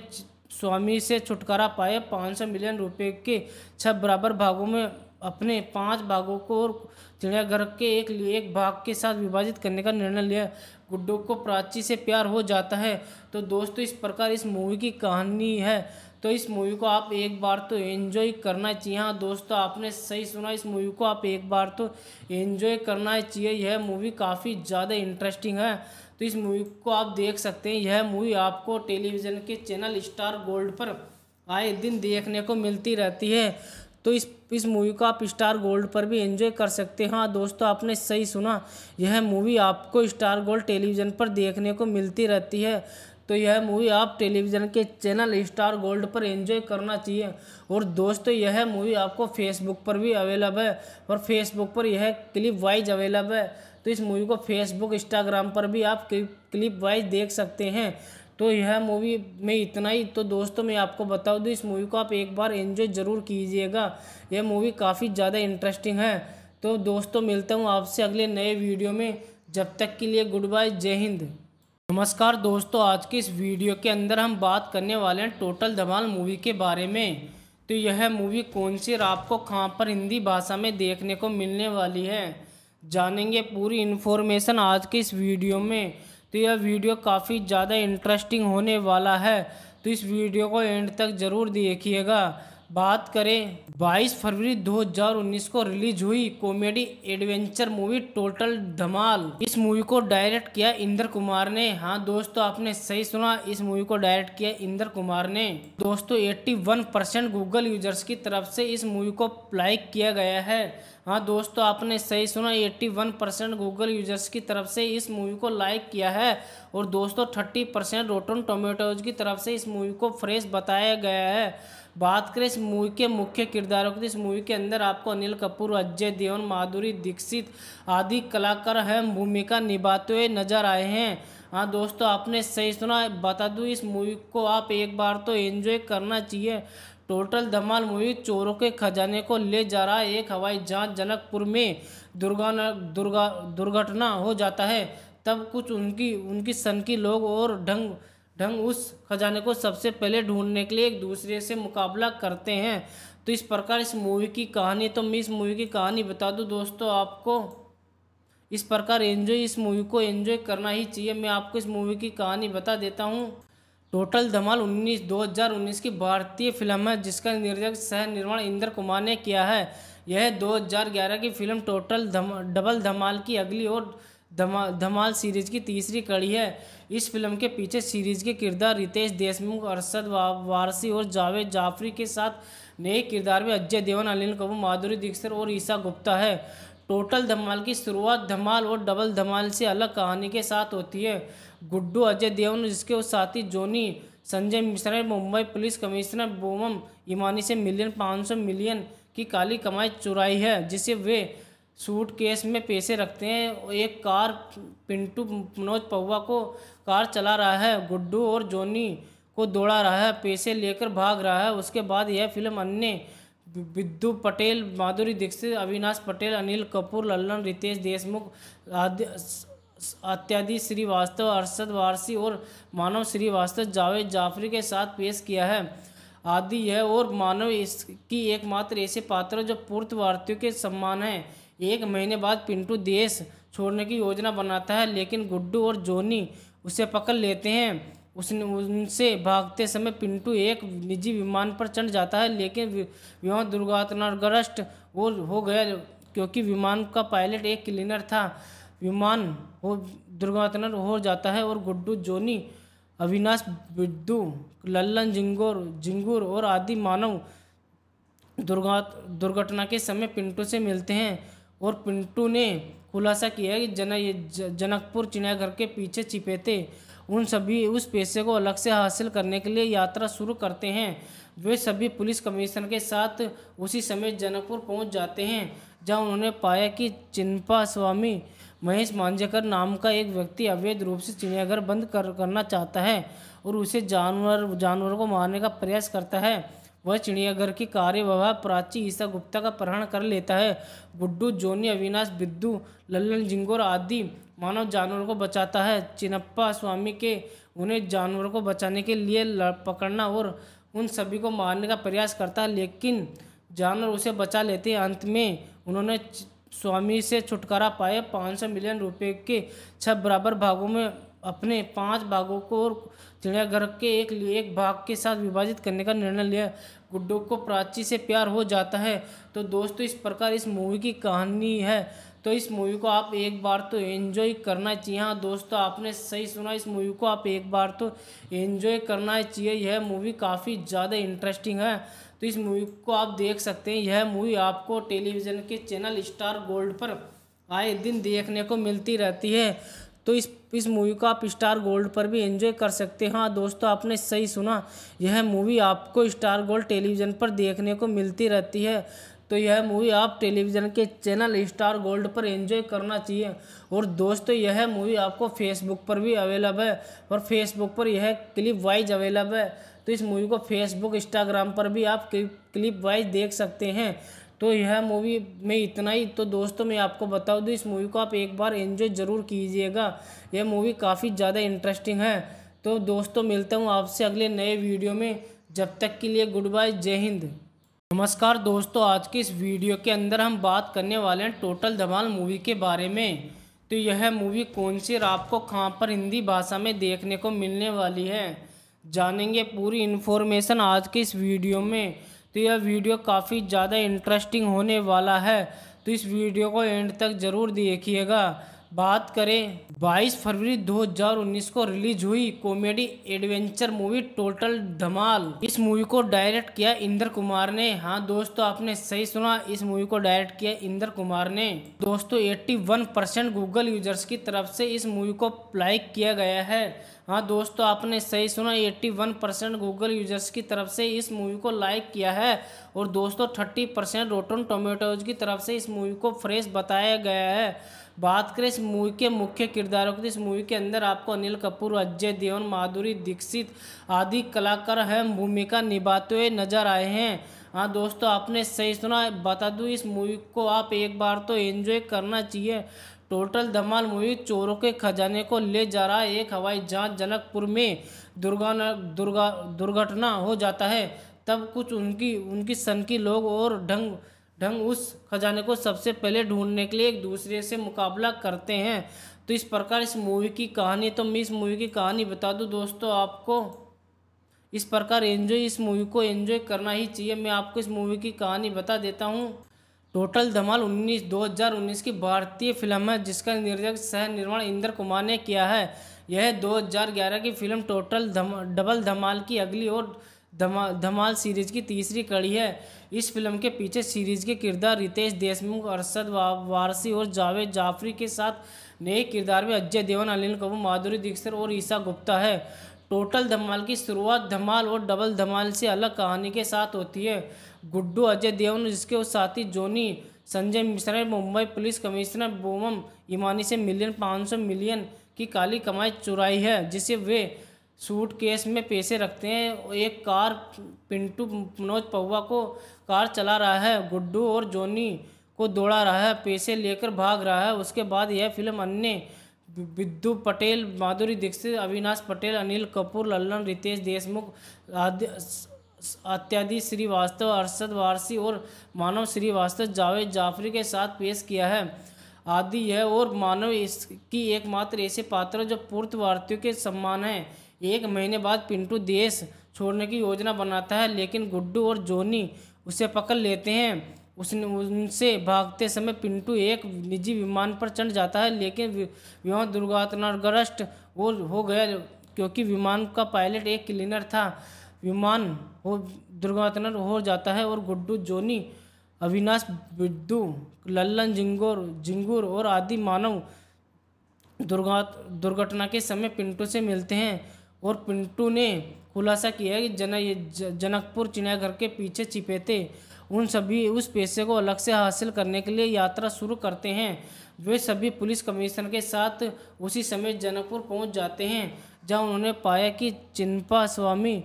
स्वामी से छुटकारा पाए 500 मिलियन रुपए के छह बराबर भागों में अपने पांच भागों को चिड़ियाघर के एक एक भाग के साथ विभाजित करने का निर्णय लिया गुड्डो को प्राची से प्यार हो जाता है तो दोस्तों इस प्रकार इस मूवी की कहानी है तो इस मूवी को आप एक बार तो एंजॉय करना चाहिए हाँ दोस्तों आपने सही सुना इस मूवी को आप एक बार तो एंजॉय करना चाहिए यह मूवी काफ़ी ज़्यादा इंटरेस्टिंग है तो इस मूवी को आप देख सकते हैं यह मूवी आपको टेलीविज़न के चैनल स्टार गोल्ड पर आए दिन देखने को मिलती रहती है तो इस इस मूवी को आप स्टार गोल्ड पर भी एंजॉय कर सकते हैं हाँ दोस्तों आपने सही सुना यह मूवी आपको स्टार गोल्ड टेलीविज़न पर देखने को मिलती रहती है तो यह मूवी आप टेलीविज़न के चैनल स्टार गोल्ड पर एंजॉय करना चाहिए और दोस्तों यह मूवी आपको फेसबुक पर भी अवेलेबल है और फेसबुक पर यह क्लिप वाइज अवेलेबल है तो इस मूवी को फेसबुक इंस्टाग्राम पर भी आप क्लिप वाइज देख सकते हैं तो यह मूवी में इतना ही तो दोस्तों मैं आपको बता दूँ तो इस मूवी को आप एक बार एंजॉय ज़रूर कीजिएगा यह मूवी काफ़ी ज़्यादा इंटरेस्टिंग है तो दोस्तों मिलता हूँ आपसे अगले नए वीडियो में जब तक के लिए गुड बाय जय हिंद नमस्कार दोस्तों आज की इस वीडियो के अंदर हम बात करने वाले हैं टोटल धमाल मूवी के बारे में तो यह मूवी कौन सी आपको कहाँ पर हिंदी भाषा में देखने को मिलने वाली है जानेंगे पूरी इन्फॉर्मेशन आज के इस वीडियो में तो यह वीडियो काफ़ी ज़्यादा इंटरेस्टिंग होने वाला है तो इस वीडियो को एंड तक ज़रूर देखिएगा बात करें 22 फरवरी 2019 को रिलीज हुई comedy adventure movie total Dhamaal इस मूवी को डायरेक्ट किया इंद्र कुमार ने हाँ दोस्तों आपने सही सुना इस मूवी को डायरेक्ट किया इंद्र कुमार ने दोस्तों 81 परसेंट गूगल यूजर्स की तरफ से इस मूवी को लाइक किया गया है हाँ दोस्तों आपने सही सुना 81 परसेंट गूगल यूजर्स की तरफ से इस मूवी को लाइक किया है और दोस्तों 30 परसेंट रोटन टोमेटोज की तरफ से इस मूवी को फ्रेश बताया गया है बात करें इस मूवी के मुख्य किरदारों की तो इस मूवी के अंदर आपको अनिल कपूर अजय देवन माधुरी दीक्षित आदि कलाकार हैं भूमिका निभाते हुए नजर आए हैं हाँ दोस्तों आपने सही सुना बता दूँ इस मूवी को आप एक बार तो एंजॉय करना चाहिए टोटल धमाल मूवी चोरों के खजाने को ले जा रहा है एक हवाई जहाज जनकपुर में दुर्गा दुर्गा दुर्घटना हो जाता है तब कुछ उनकी उनकी सन की लोग और ढंग ढंग उस खजाने को सबसे पहले ढूंढने के लिए एक दूसरे से मुकाबला करते हैं तो इस प्रकार इस मूवी की कहानी तो मैं इस मूवी की कहानी बता दूँ दोस्तों आपको इस प्रकार एंजॉय इस मूवी को एंजॉय करना ही चाहिए मैं आपको इस मूवी की कहानी बता देता हूँ टोटल धमाल 19 2019 की भारतीय फिल्म है जिसका निर्देशक सह निर्माण इंद्र कुमार ने किया है यह 2011 की फिल्म टोटल धम, डबल धमाल की अगली और धमा धमाल सीरीज की तीसरी कड़ी है इस फिल्म के पीछे सीरीज के किरदार रितेश देशमुख अरसद वारसी और जावेद जाफरी के साथ नए किरदार में अजय देवन अनिल कपूर माधुरी दीक्षित और ईसा गुप्ता है टोटल धमाल की शुरुआत धमाल और डबल धमाल से अलग कहानी के साथ होती है गुड्डू अजय देवन जिसके और साथी जोनी संजय मिश्रा ने मुंबई पुलिस कमिश्नर बोमम ईमानी से मिलियन पाँच सौ मिलियन की काली कमाई चुराई है जिसे वे सूट केस में पैसे रखते हैं एक कार पिंटू मनोज पौवा को कार चला रहा है गुड्डू और जोनी को दौड़ा रहा है पैसे लेकर भाग रहा है उसके बाद यह फिल्म अन्य विद्यु पटेल माधुरी दीक्षित अविनाश पटेल अनिल कपूर लल्लन रितेश देशमुख आदि अत्यादि श्रीवास्तव अरसद वारसी और मानव श्रीवास्तव जावेद जाफरी के साथ पेश किया है आदि है और मानव इसकी एकमात्र ऐसे पात्र जो पूर्तवार्तियों के सम्मान है एक महीने बाद पिंटू देश छोड़ने की योजना बनाता है लेकिन गुड्डू और जोनी उसे पकड़ लेते हैं उसने उनसे भागते समय पिंटू एक निजी विमान पर चढ़ जाता है लेकिन विवाह दुर्घटनाग्रस्त और हो गया क्योंकि विमान का पायलट एक क्लीनर था विमान हो दुर्घटना हो जाता है और गुड्डू जोनी अविनाश बिड्डू लल्लन जिंगोर जिंगूर और आदि मानव दुर्घा दुर्घटना के समय पिंटू से मिलते हैं और पिंटू ने खुलासा किया कि जन जनकपुर चिड़ियाघर के पीछे छिपे थे उन सभी उस पैसे को अलग से हासिल करने के लिए यात्रा शुरू करते हैं वे सभी पुलिस कमिश्नर के साथ उसी समय जनकपुर पहुंच जाते हैं जहां उन्होंने पाया कि चिंपा स्वामी महेश मांझेकर नाम का एक व्यक्ति अवैध रूप से चिड़ियाघर बंद कर करना चाहता है और उसे जानवर जानवरों को मारने का प्रयास करता है वह चिड़ियाघर की कार्यवाह प्राची ईसा गुप्ता का प्रहण कर लेता है गुड्डू जोनी अविनाश बिद्दू लल्लन जिंगोर आदि मानव जानवर को बचाता है चिनप्पा स्वामी के उन्हें जानवर को बचाने के लिए पकड़ना और उन सभी को मारने का प्रयास करता है लेकिन जानवर उसे बचा लेते अंत में उन्होंने स्वामी से छुटकारा पाए पाँच सौ मिलियन रुपए के छह बराबर भागों में अपने पांच भागों को चिड़ियाघर के एक एक भाग के साथ विभाजित करने का निर्णय लिया गुड्डो को प्राची से प्यार हो जाता है तो दोस्तों इस प्रकार इस मूवी की कहानी है तो इस मूवी को आप एक बार तो एंजॉय करना चाहिए हाँ दोस्तों आपने सही सुना इस मूवी को आप एक बार तो एंजॉय करना चाहिए यह मूवी काफ़ी ज़्यादा इंटरेस्टिंग है तो इस मूवी को आप देख सकते हैं यह मूवी आपको टेलीविज़न के चैनल स्टार गोल्ड पर आए दिन देखने को मिलती रहती है तो इस इस मूवी को आप स्टार गोल्ड पर भी एंजॉय कर सकते हैं हाँ दोस्तों आपने सही सुना यह मूवी आपको स्टार गोल्ड टेलीविज़न पर देखने को मिलती रहती है तो यह मूवी आप टेलीविज़न के चैनल स्टार गोल्ड पर एंजॉय करना चाहिए और दोस्तों यह मूवी आपको फेसबुक पर भी अवेलेबल है और फेसबुक पर यह क्लिप वाइज अवेलेबल है तो इस मूवी को फेसबुक इंस्टाग्राम पर भी आप क्लिप वाइज देख सकते हैं तो यह मूवी में इतना ही तो दोस्तों मैं आपको बता दूँ इस मूवी को आप एक बार एंजॉय ज़रूर कीजिएगा यह मूवी काफ़ी ज़्यादा इंटरेस्टिंग है तो दोस्तों मिलता हूँ आपसे अगले नए वीडियो में जब तक के लिए गुड बाय जय हिंद नमस्कार दोस्तों आज की इस वीडियो के अंदर हम बात करने वाले हैं टोटल धमाल मूवी के बारे में तो यह मूवी कौन सी आपको कहाँ पर हिंदी भाषा में देखने को मिलने वाली है जानेंगे पूरी इन्फॉर्मेशन आज के इस वीडियो में तो यह वीडियो काफ़ी ज़्यादा इंटरेस्टिंग होने वाला है तो इस वीडियो को एंड तक ज़रूर देखिएगा बात करें 22 फरवरी 2019 को रिलीज हुई comedy adventure movie total Dhamaal इस मूवी को डायरेक्ट किया इंद्र कुमार ने हाँ दोस्तों आपने सही सुना इस मूवी को डायरेक्ट किया इंद्र कुमार ने दोस्तों 81 परसेंट गूगल यूजर्स की तरफ से इस मूवी को लाइक किया गया है हाँ दोस्तों आपने सही सुना 81 परसेंट गूगल यूजर्स की तरफ से इस मूवी को लाइक किया है और दोस्तों 30 परसेंट रोटन टोमेटोज की तरफ से इस मूवी को फ्रेश बताया गया है बात करें इस मूवी के मुख्य किरदारों की तो इस मूवी के अंदर आपको अनिल कपूर अजय देवन माधुरी दीक्षित आदि कलाकार अहम भूमिका निभाते हुए नजर आए हैं हाँ दोस्तों आपने सही सुना बता दूँ इस मूवी को आप एक बार तो एंजॉय करना चाहिए टोटल धमाल मूवी चोरों के खजाने को ले जा रहा है एक हवाई जहाज जनकपुर में दुर्गा दुर्गा दुर्घटना हो जाता है तब कुछ उनकी उनकी सन की लोग और ढंग ढंग उस खजाने को सबसे पहले ढूंढने के लिए एक दूसरे से मुकाबला करते हैं तो इस प्रकार इस मूवी की कहानी तो मैं इस मूवी की कहानी बता दूँ दोस्तों आपको इस प्रकार एंजॉय इस मूवी को एंजॉय करना ही चाहिए मैं आपको इस मूवी की कहानी बता देता हूँ टोटल धमाल 19 2019 की भारतीय फिल्म है जिसका निर्देशक सह निर्माण इंद्र कुमार ने किया है यह 2011 की फिल्म टोटल धम डबल धमाल की अगली और धमा धमाल सीरीज की तीसरी कड़ी है इस फिल्म के पीछे सीरीज के किरदार रितेश देशमुख अरसद वारसी और जावेद जाफरी के साथ नए किरदार में अजय देवन अनिल कपूर माधुरी दीक्षित और ईशा गुप्ता है टोटल धमाल की शुरुआत धमाल और डबल धमाल से अलग कहानी के साथ होती है गुड्डू अजय देवन जिसके साथी Johnny Sanjay Mishra Mumbai police commissioner Boman Irani से मिलियन पाँच सौ मिलियन की काली कमाई चुराई है जिसे वे सूट केस में पैसे रखते हैं एक कार पिंटू मनोज पौवा को कार चला रहा है गुड्डू और जोनी को दौड़ा रहा है पैसे लेकर भाग रहा है उसके बाद यह फिल्म अन्य विद्यु पटेल माधुरी दीक्षित अविनाश पटेल अनिल कपूर लल्लन रितेश देशमुख आदि अत्यादि श्रीवास्तव अरसद वारसी और मानव श्रीवास्तव जावेद जाफरी के साथ पेश किया है आदि यह और मानव इसकी एकमात्र ऐसे पात्र जो पूर्त भारतीयों के सम्मान है एक महीने बाद पिंटू देश छोड़ने की योजना बनाता है लेकिन गुड्डू और जोनी उसे पकड़ लेते हैं उसने उनसे भागते समय पिंटू एक निजी विमान पर चढ़ जाता है लेकिन विमान दुर्घटनाग्रस्त और हो गया क्योंकि विमान का पायलट एक क्लीनर था विमान हो दुर्घटना हो जाता है और गुड्डू जोनी अविनाश बिड्डू लल्लन जिंगोर जिंगूर और आदि मानव दुर्घटना के समय पिंटू से मिलते हैं और पिंटू ने खुलासा किया कि जन जनकपुर चिड़ियाघर के पीछे छिपे थे उन सभी उस पैसे को अलग से हासिल करने के लिए यात्रा शुरू करते हैं वे सभी पुलिस कमिश्नर के साथ उसी समय जनकपुर पहुंच जाते हैं जहां उन्होंने पाया कि चिंपा स्वामी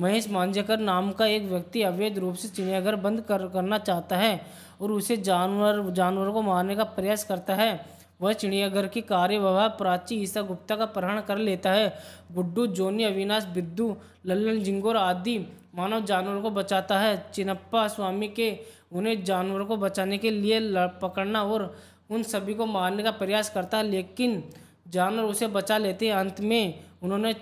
महेश मांझेकर नाम का एक व्यक्ति अवैध रूप से चिड़ियाघर बंद कर करना चाहता है और उसे जानवर जानवरों को मारने का प्रयास करता है वह चिड़ियाघर की कार्यवाह प्राची ईसा गुप्ता का प्रहण कर लेता है गुड्डू जोनी अविनाश बिद्दू लल्लन जिंगोर आदि मानव जानवरों को बचाता है चिनप्पा स्वामी के उन्हें जानवरों को बचाने के लिए पकड़ना और उन सभी को मारने का प्रयास करता है लेकिन जानवर उसे बचा लेते अंत में उन्होंने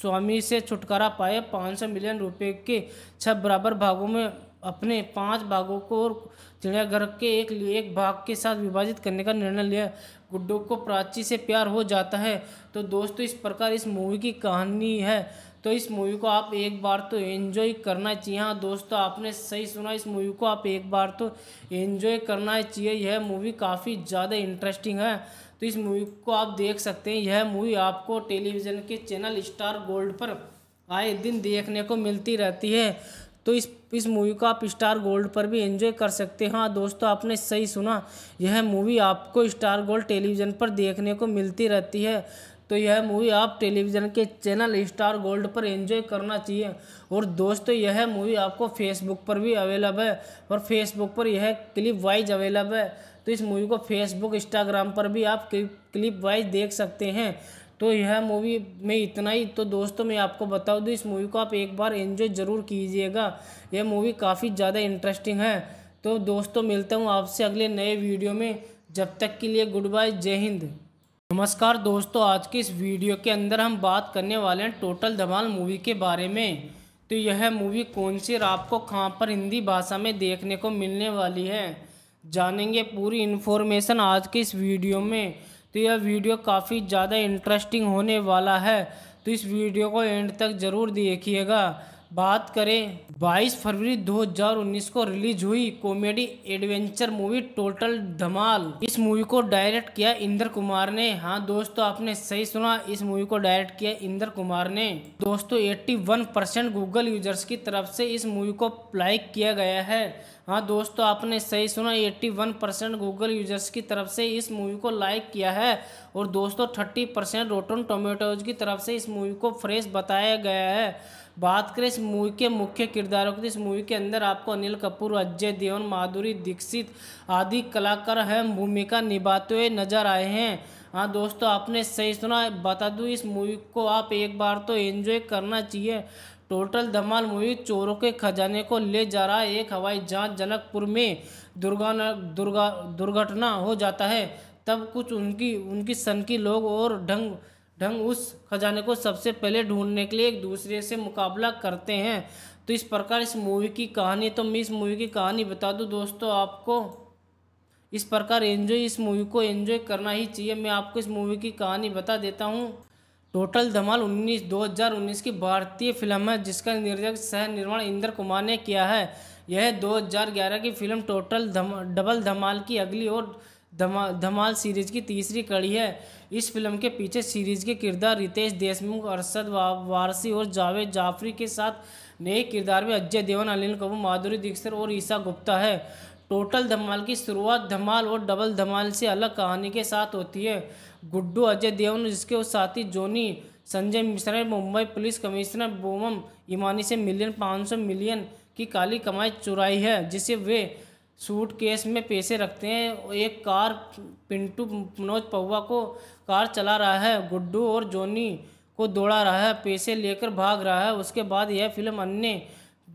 स्वामी से छुटकारा पाए पाँच सौ मिलियन रुपए के छह बराबर भागों में अपने पांच भागों को चिड़ियाघर के एक एक भाग के साथ विभाजित करने का निर्णय लिया गुड्डो को प्राची से प्यार हो जाता है तो दोस्तों इस प्रकार इस मूवी की कहानी है तो इस मूवी को आप एक बार तो एंजॉय करना चाहिए हाँ दोस्तों आपने सही सुना इस मूवी को आप एक बार तो एंजॉय करना चाहिए यह मूवी काफ़ी ज़्यादा इंटरेस्टिंग है तो इस मूवी को आप देख सकते हैं यह मूवी आपको टेलीविज़न के चैनल स्टार गोल्ड पर आए दिन देखने को मिलती रहती है तो इस इस मूवी को आप स्टार गोल्ड पर भी एंजॉय कर सकते हैं हाँ दोस्तों आपने सही सुना यह मूवी आपको स्टार गोल्ड टेलीविज़न पर देखने को मिलती रहती है तो यह मूवी आप टेलीविज़न के चैनल स्टार गोल्ड पर एंजॉय करना चाहिए और दोस्तों यह मूवी आपको फेसबुक पर भी अवेलेबल है और फेसबुक पर यह क्लिप वाइज अवेलेबल है तो इस मूवी को फेसबुक इंस्टाग्राम पर भी आप क्लिप वाइज देख सकते हैं तो यह मूवी में इतना ही तो दोस्तों मैं आपको बता दूँ तो इस मूवी को आप एक बार एंजॉय ज़रूर कीजिएगा यह मूवी काफ़ी ज़्यादा इंटरेस्टिंग है तो दोस्तों मिलता हूँ आपसे अगले नए वीडियो में जब तक के लिए गुड बाय जय हिंद नमस्कार दोस्तों आज की इस वीडियो के अंदर हम बात करने वाले हैं टोटल धमाल मूवी के बारे में तो यह मूवी कौन सी आपको कहाँ पर हिंदी भाषा में देखने को मिलने वाली है जानेंगे पूरी इन्फॉर्मेशन आज के इस वीडियो में तो यह वीडियो काफ़ी ज़्यादा इंटरेस्टिंग होने वाला है तो इस वीडियो को एंड तक ज़रूर देखिएगा बात करें 22 फरवरी 2019 को रिलीज हुई comedy adventure movie total Dhamaal इस मूवी को डायरेक्ट किया इंद्र कुमार ने हाँ दोस्तों आपने सही सुना इस मूवी को डायरेक्ट किया इंद्र कुमार ने दोस्तों 81 परसेंट गूगल यूजर्स की तरफ से इस मूवी को लाइक किया गया है हाँ दोस्तों आपने सही सुना 81 परसेंट गूगल यूजर्स की तरफ से इस मूवी को लाइक किया है और दोस्तों 30 परसेंट रोटन टोमेटोज की तरफ से इस मूवी को फ्रेश बताया गया है बात करें इस मूवी के मुख्य किरदारों की तो इस मूवी के अंदर आपको अनिल कपूर अजय देवन माधुरी दीक्षित आदि कलाकार अहम भूमिका निभाते हुए नजर आए हैं हाँ दोस्तों आपने सही सुना बता दूँ इस मूवी को आप एक बार तो एंजॉय करना चाहिए टोटल धमाल मूवी चोरों के खजाने को ले जा रहा है एक हवाई जहाज जनकपुर में दुर्गा दुर्गा दुर्घटना हो जाता है तब कुछ उनकी उनकी सन की लोग और ढंग ढंग उस खजाने को सबसे पहले ढूंढने के लिए एक दूसरे से मुकाबला करते हैं तो इस प्रकार इस मूवी की कहानी तो मैं इस मूवी की कहानी बता दूँ दोस्तों आपको इस प्रकार एंजॉय इस मूवी को एंजॉय करना ही चाहिए मैं आपको इस मूवी की कहानी बता देता हूँ टोटल धमाल 19 2019 की भारतीय फिल्म है जिसका निर्देशक सह निर्माण इंद्र कुमार ने किया है यह 2011 की फिल्म टोटल धम, डबल धमाल की अगली और धमा धमाल सीरीज की तीसरी कड़ी है इस फिल्म के पीछे सीरीज के किरदार रितेश देशमुख अरशद वारसी और जावेद जाफरी के साथ नए किरदार में अजय देवन अनिल कपूर माधुरी दीक्षित और ईशा गुप्ता है टोटल धमाल की शुरुआत धमाल और डबल धमाल से अलग कहानी के साथ होती है गुड्डू अजय देवन जिसके साथी जोनी संजय मिश्रा ने मुंबई पुलिस कमिश्नर बोमम ईमानी से मिलियन पाँच सौ मिलियन की काली कमाई चुराई है जिसे वे सूट केस में पैसे रखते हैं एक कार पिंटू मनोज पौवा को कार चला रहा है गुड्डू और जोनी को दौड़ा रहा है पैसे लेकर भाग रहा है उसके बाद यह फिल्म अन्य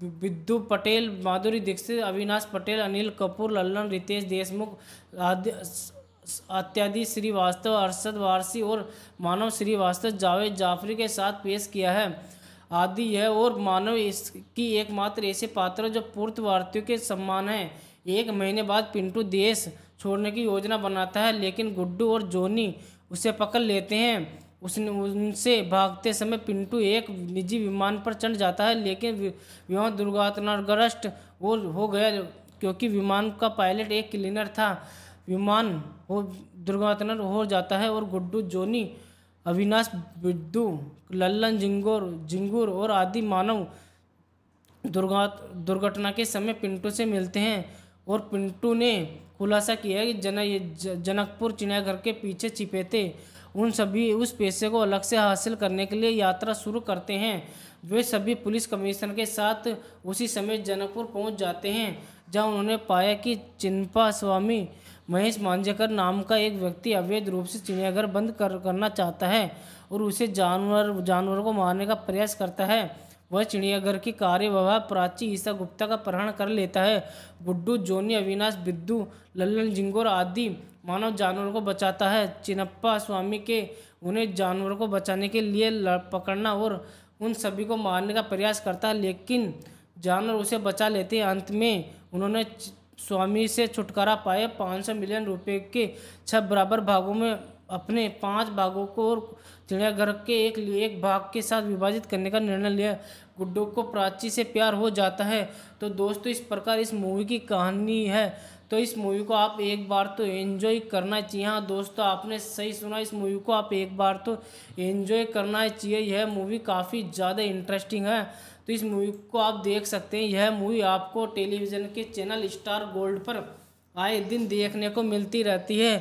बिद्दू पटेल माधुरी दीक्षित अविनाश पटेल अनिल कपूर लल्लन रितेश देशमुख आदि अत्यादि श्रीवास्तव अरशद वारसी और मानव श्रीवास्तव जावेद जाफरी के साथ पेश किया है आदि है और मानव इसकी एकमात्र ऐसे पात्र जो पूर्त भारतीयों के सम्मान हैं एक महीने बाद पिंटू देश छोड़ने की योजना बनाता है लेकिन गुड्डू और जोनी उसे पकड़ लेते हैं उसने उनसे भागते समय पिंटू एक निजी विमान पर चढ़ जाता है लेकिन विमान दुर्घटनाग्रस्त वो हो गया क्योंकि विमान का पायलट एक क्लीनर था विमान हो दुर्घटना हो जाता है और गुड्डू जोनी अविनाश बिड्डू लल्लन जिंगोर जिंगूर और आदि मानव दुर्घटना के समय पिंटू से मिलते हैं और पिंटू ने खुलासा किया कि जन जनकपुर चिड़ियाघर के पीछे छिपे थे उन सभी उस पैसे को अलग से हासिल करने के लिए यात्रा शुरू करते हैं वे सभी पुलिस कमिश्नर के साथ उसी समय जनकपुर पहुंच जाते हैं जहां उन्होंने पाया कि चिंपा स्वामी महेश मांझेकर नाम का एक व्यक्ति अवैध रूप से चिड़ियाघर बंद कर करना चाहता है और उसे जानवर जानवरों को मारने का प्रयास करता है वह चिड़ियाघर की कार्यवाह प्राची ईसा गुप्ता का प्रहण कर लेता है गुड्डू जोनी अविनाश बिद्दू लल्लन जिंगोर आदि मानव जानवरों को बचाता है चिनप्पा स्वामी के उन्हें जानवरों को बचाने के लिए पकड़ना और उन सभी को मारने का प्रयास करता है लेकिन जानवर उसे बचा लेते हैं अंत में उन्होंने स्वामी से छुटकारा पाया 500 मिलियन रुपए के छह बराबर भागों में अपने पांच भागों को चिड़ियाघर के एक एक भाग के साथ विभाजित करने का निर्णय लिया गुड्डो को प्राची से प्यार हो जाता है तो दोस्तों इस प्रकार इस मूवी की कहानी है तो इस मूवी को आप एक बार तो एंजॉय करना चाहिए हाँ दोस्तों आपने सही सुना इस मूवी को आप एक बार तो एंजॉय करना चाहिए यह मूवी काफ़ी ज़्यादा इंटरेस्टिंग है तो इस मूवी को आप देख सकते हैं यह मूवी आपको टेलीविज़न के चैनल स्टार गोल्ड पर आए दिन देखने को मिलती रहती है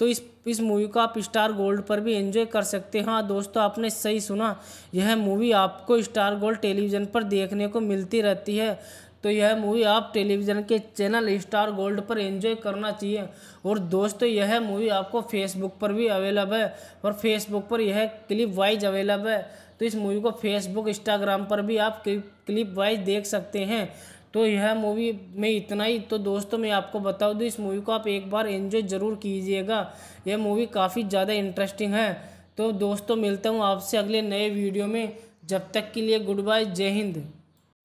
तो इस इस मूवी को आप स्टार गोल्ड पर भी एंजॉय कर सकते हैं हाँ दोस्तों आपने सही सुना यह मूवी आपको स्टार गोल्ड टेलीविज़न पर देखने को मिलती रहती है तो यह मूवी आप टेलीविज़न के चैनल स्टार गोल्ड पर एंजॉय करना चाहिए और दोस्तों यह मूवी आपको फेसबुक पर भी अवेलेबल है और फेसबुक पर यह क्लिप वाइज अवेलेबल है तो इस मूवी को फेसबुक इंस्टाग्राम पर भी आप क्लिप वाइज देख सकते हैं तो यह मूवी में इतना ही तो दोस्तों मैं आपको बता दूँ तो इस मूवी को आप एक बार एंजॉय ज़रूर कीजिएगा यह मूवी काफ़ी ज़्यादा इंटरेस्टिंग है तो दोस्तों मिलता हूँ आपसे अगले नए वीडियो में जब तक के लिए गुड बाय जय हिंद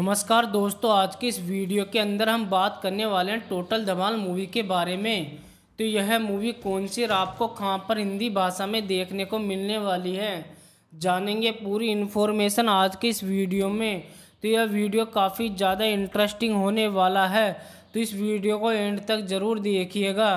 नमस्कार दोस्तों आज की इस वीडियो के अंदर हम बात करने वाले हैं टोटल धमाल मूवी के बारे में तो यह मूवी कौन सी आपको कहाँ पर हिंदी भाषा में देखने को मिलने वाली है जानेंगे पूरी इन्फॉर्मेशन आज के इस वीडियो में तो यह वीडियो काफ़ी ज़्यादा इंटरेस्टिंग होने वाला है तो इस वीडियो को एंड तक ज़रूर देखिएगा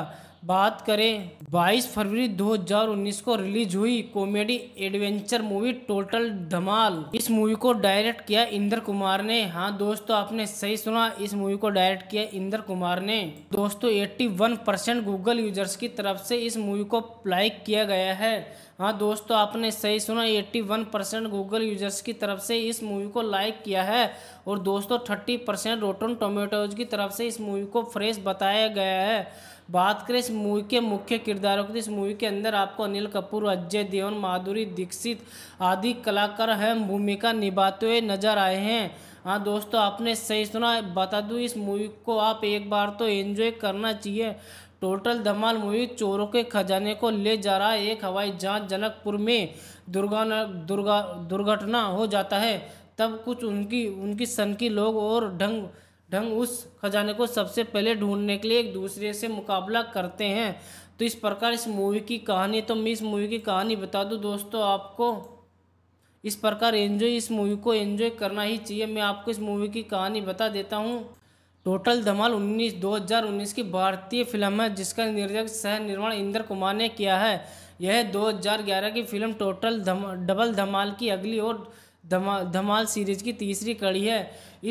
बात करें 22 फरवरी 2019 को रिलीज हुई comedy adventure movie total Dhamaal इस मूवी को डायरेक्ट किया इंद्र कुमार ने हाँ दोस्तों आपने सही सुना इस मूवी को डायरेक्ट किया इंद्र कुमार ने दोस्तों 81 परसेंट गूगल यूजर्स की तरफ से इस मूवी को लाइक किया गया है हाँ दोस्तों आपने सही सुना 81 परसेंट गूगल यूजर्स की तरफ से इस मूवी को लाइक किया है और दोस्तों 30 परसेंट रोटन टोमेटोज की तरफ से इस मूवी को फ्रेश बताया गया है बात करें इस मूवी के मुख्य किरदारों की तो इस मूवी के अंदर आपको अनिल कपूर अजय देवन माधुरी दीक्षित आदि कलाकार अहम भूमिका निभाते हुए नजर आए हैं हाँ दोस्तों आपने सही सुना बता दूँ इस मूवी को आप एक बार तो एंजॉय करना चाहिए टोटल धमाल मूवी चोरों के खजाने को ले जा रहा एक हवाई जहाज जनकपुर में दुर्गा दुर्गा दुर्घटना हो जाता है तब कुछ उनकी उनकी सन की लोग और ढंग ढंग उस खजाने को सबसे पहले ढूंढने के लिए एक दूसरे से मुकाबला करते हैं तो इस प्रकार इस मूवी की कहानी तो मैं इस मूवी की कहानी बता दूँ दोस्तों आपको इस प्रकार एंजॉय इस मूवी को एंजॉय करना ही चाहिए मैं आपको इस मूवी की कहानी बता देता हूँ टोटल धमाल 19 2019 की भारतीय फिल्म है जिसका निर्देशक सह निर्माण इंद्र कुमार ने किया है यह 2011 की फिल्म टोटल धम डबल धमाल की अगली और धमा धमाल सीरीज की तीसरी कड़ी है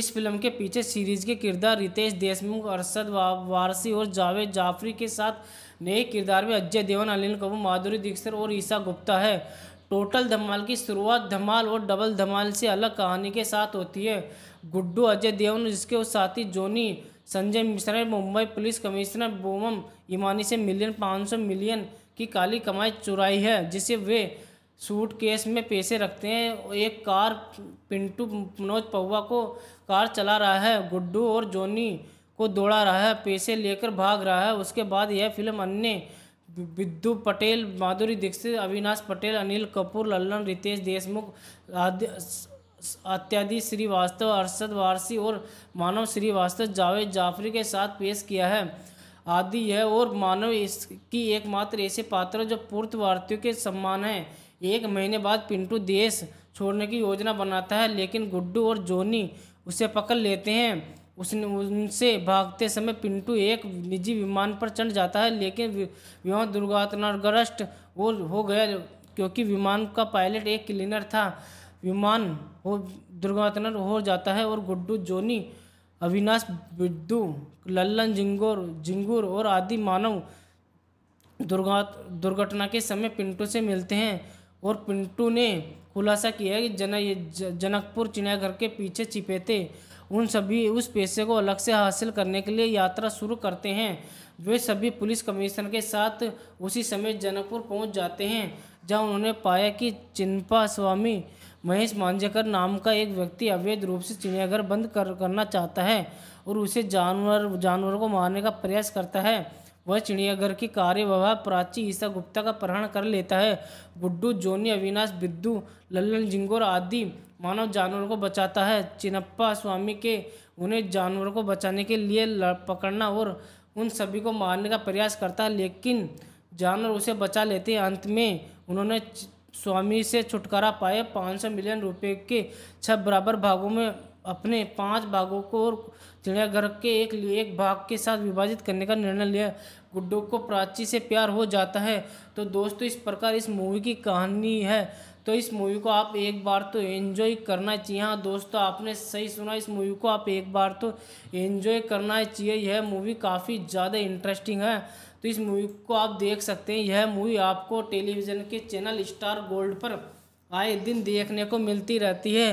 इस फिल्म के पीछे सीरीज के किरदार रितेश देशमुख अरशद वारसी और जावेद जाफरी के साथ नए किरदार में अजय देवन अनिल कपूर माधुरी दीक्षित और ईशा गुप्ता है टोटल धमाल की शुरुआत धमाल और डबल धमाल से अलग कहानी के साथ होती है गुड्डू अजय देवन जिसके साथी जोनी संजय मिश्रा ने मुंबई पुलिस कमिश्नर बोमम ईमानी से मिलियन पाँच सौ मिलियन की काली कमाई चुराई है जिसे वे सूट केस में पैसे रखते हैं एक कार पिंटू मनोज पौवा को कार चला रहा है गुड्डू और जोनी को दौड़ा रहा है पैसे लेकर भाग रहा है उसके बाद यह फिल्म अन्य विद्यु पटेल माधुरी दीक्षित अविनाश पटेल अनिल कपूर लल्लन रितेश देशमुख आदि अत्यादि श्रीवास्तव अरसद वारसी और मानव श्रीवास्तव जावेद जाफरी के साथ पेश किया है आदि है और मानव इसकी एकमात्र ऐसे पात्र जो पूर्त भारतीयों के सम्मान है एक महीने बाद पिंटू देश छोड़ने की योजना बनाता है लेकिन गुड्डू और जोनी उसे पकड़ लेते हैं उसने उनसे भागते समय पिंटू एक निजी विमान पर चढ़ जाता है लेकिन विमान दुर्घटनाग्रस्त और हो गया क्योंकि विमान का पायलट एक क्लीनर था विमान हो दुर्घटना हो जाता है और गुड्डू जोनी अविनाश बिड्डू लल्लन जिंगोर जिंगूर और आदि मानव दुर्घटना के समय पिंटू से मिलते हैं और पिंटू ने खुलासा किया कि जन जनकपुर चिड़ियाघर के पीछे छिपे थे उन सभी उस पैसे को अलग से हासिल करने के लिए यात्रा शुरू करते हैं वे सभी पुलिस कमिश्नर के साथ उसी समय जनकपुर पहुंच जाते हैं जहां उन्होंने पाया कि चिंपा स्वामी महेश मांझेकर नाम का एक व्यक्ति अवैध रूप से चिड़ियाघर बंद कर करना चाहता है और उसे जानवर जानवरों को मारने का प्रयास करता है वह चिड़ियाघर की कार्यवाह प्राची ईसा गुप्ता का प्रहण कर लेता है गुड्डू जोनी अविनाश बिद्दू लल्लन जिंगोर आदि मानव जानवरों को बचाता है चिनप्पा स्वामी के उन्हें जानवरों को बचाने के लिए पकड़ना और उन सभी को मारने का प्रयास करता है लेकिन जानवर उसे बचा लेते अंत में उन्होंने स्वामी से छुटकारा पाए पाँच सौ मिलियन रुपए के छह बराबर भागों में अपने पांच भागों को और चिड़ियाघर के एक एक भाग के साथ विभाजित करने का निर्णय लिया गुड्डो को प्राची से प्यार हो जाता है तो दोस्तों इस प्रकार इस मूवी की कहानी है तो इस मूवी को आप एक बार तो एंजॉय करना चाहिए हाँ दोस्तों आपने सही सुना इस मूवी को आप एक बार तो एंजॉय करना चाहिए यह मूवी काफ़ी ज़्यादा इंटरेस्टिंग है तो इस मूवी को आप देख सकते हैं यह मूवी आपको टेलीविज़न के चैनल स्टार गोल्ड पर आए दिन देखने को मिलती रहती है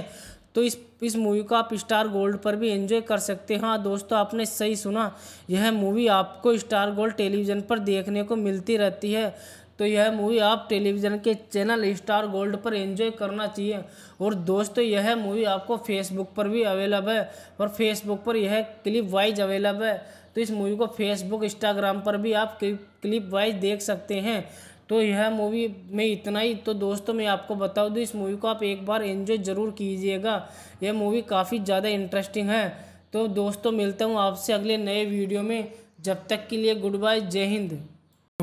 तो इस इस मूवी को आप स्टार गोल्ड पर भी एंजॉय कर सकते हैं हाँ दोस्तों आपने सही सुना यह मूवी आपको स्टार गोल्ड टेलीविज़न पर देखने को मिलती रहती है तो यह मूवी आप टेलीविज़न के चैनल स्टार गोल्ड पर एंजॉय करना चाहिए और दोस्तों यह मूवी आपको फेसबुक पर भी अवेलेबल है और फेसबुक पर यह क्लिप वाइज अवेलेबल है तो इस मूवी को फेसबुक इंस्टाग्राम पर भी आप क्लिप वाइज देख सकते हैं तो यह मूवी में इतना ही तो दोस्तों मैं आपको बता दूँ तो इस मूवी को आप एक बार एंजॉय ज़रूर कीजिएगा यह मूवी काफ़ी ज़्यादा इंटरेस्टिंग है तो दोस्तों मिलता हूँ आपसे अगले नए वीडियो में जब तक के लिए गुड बाय जय हिंद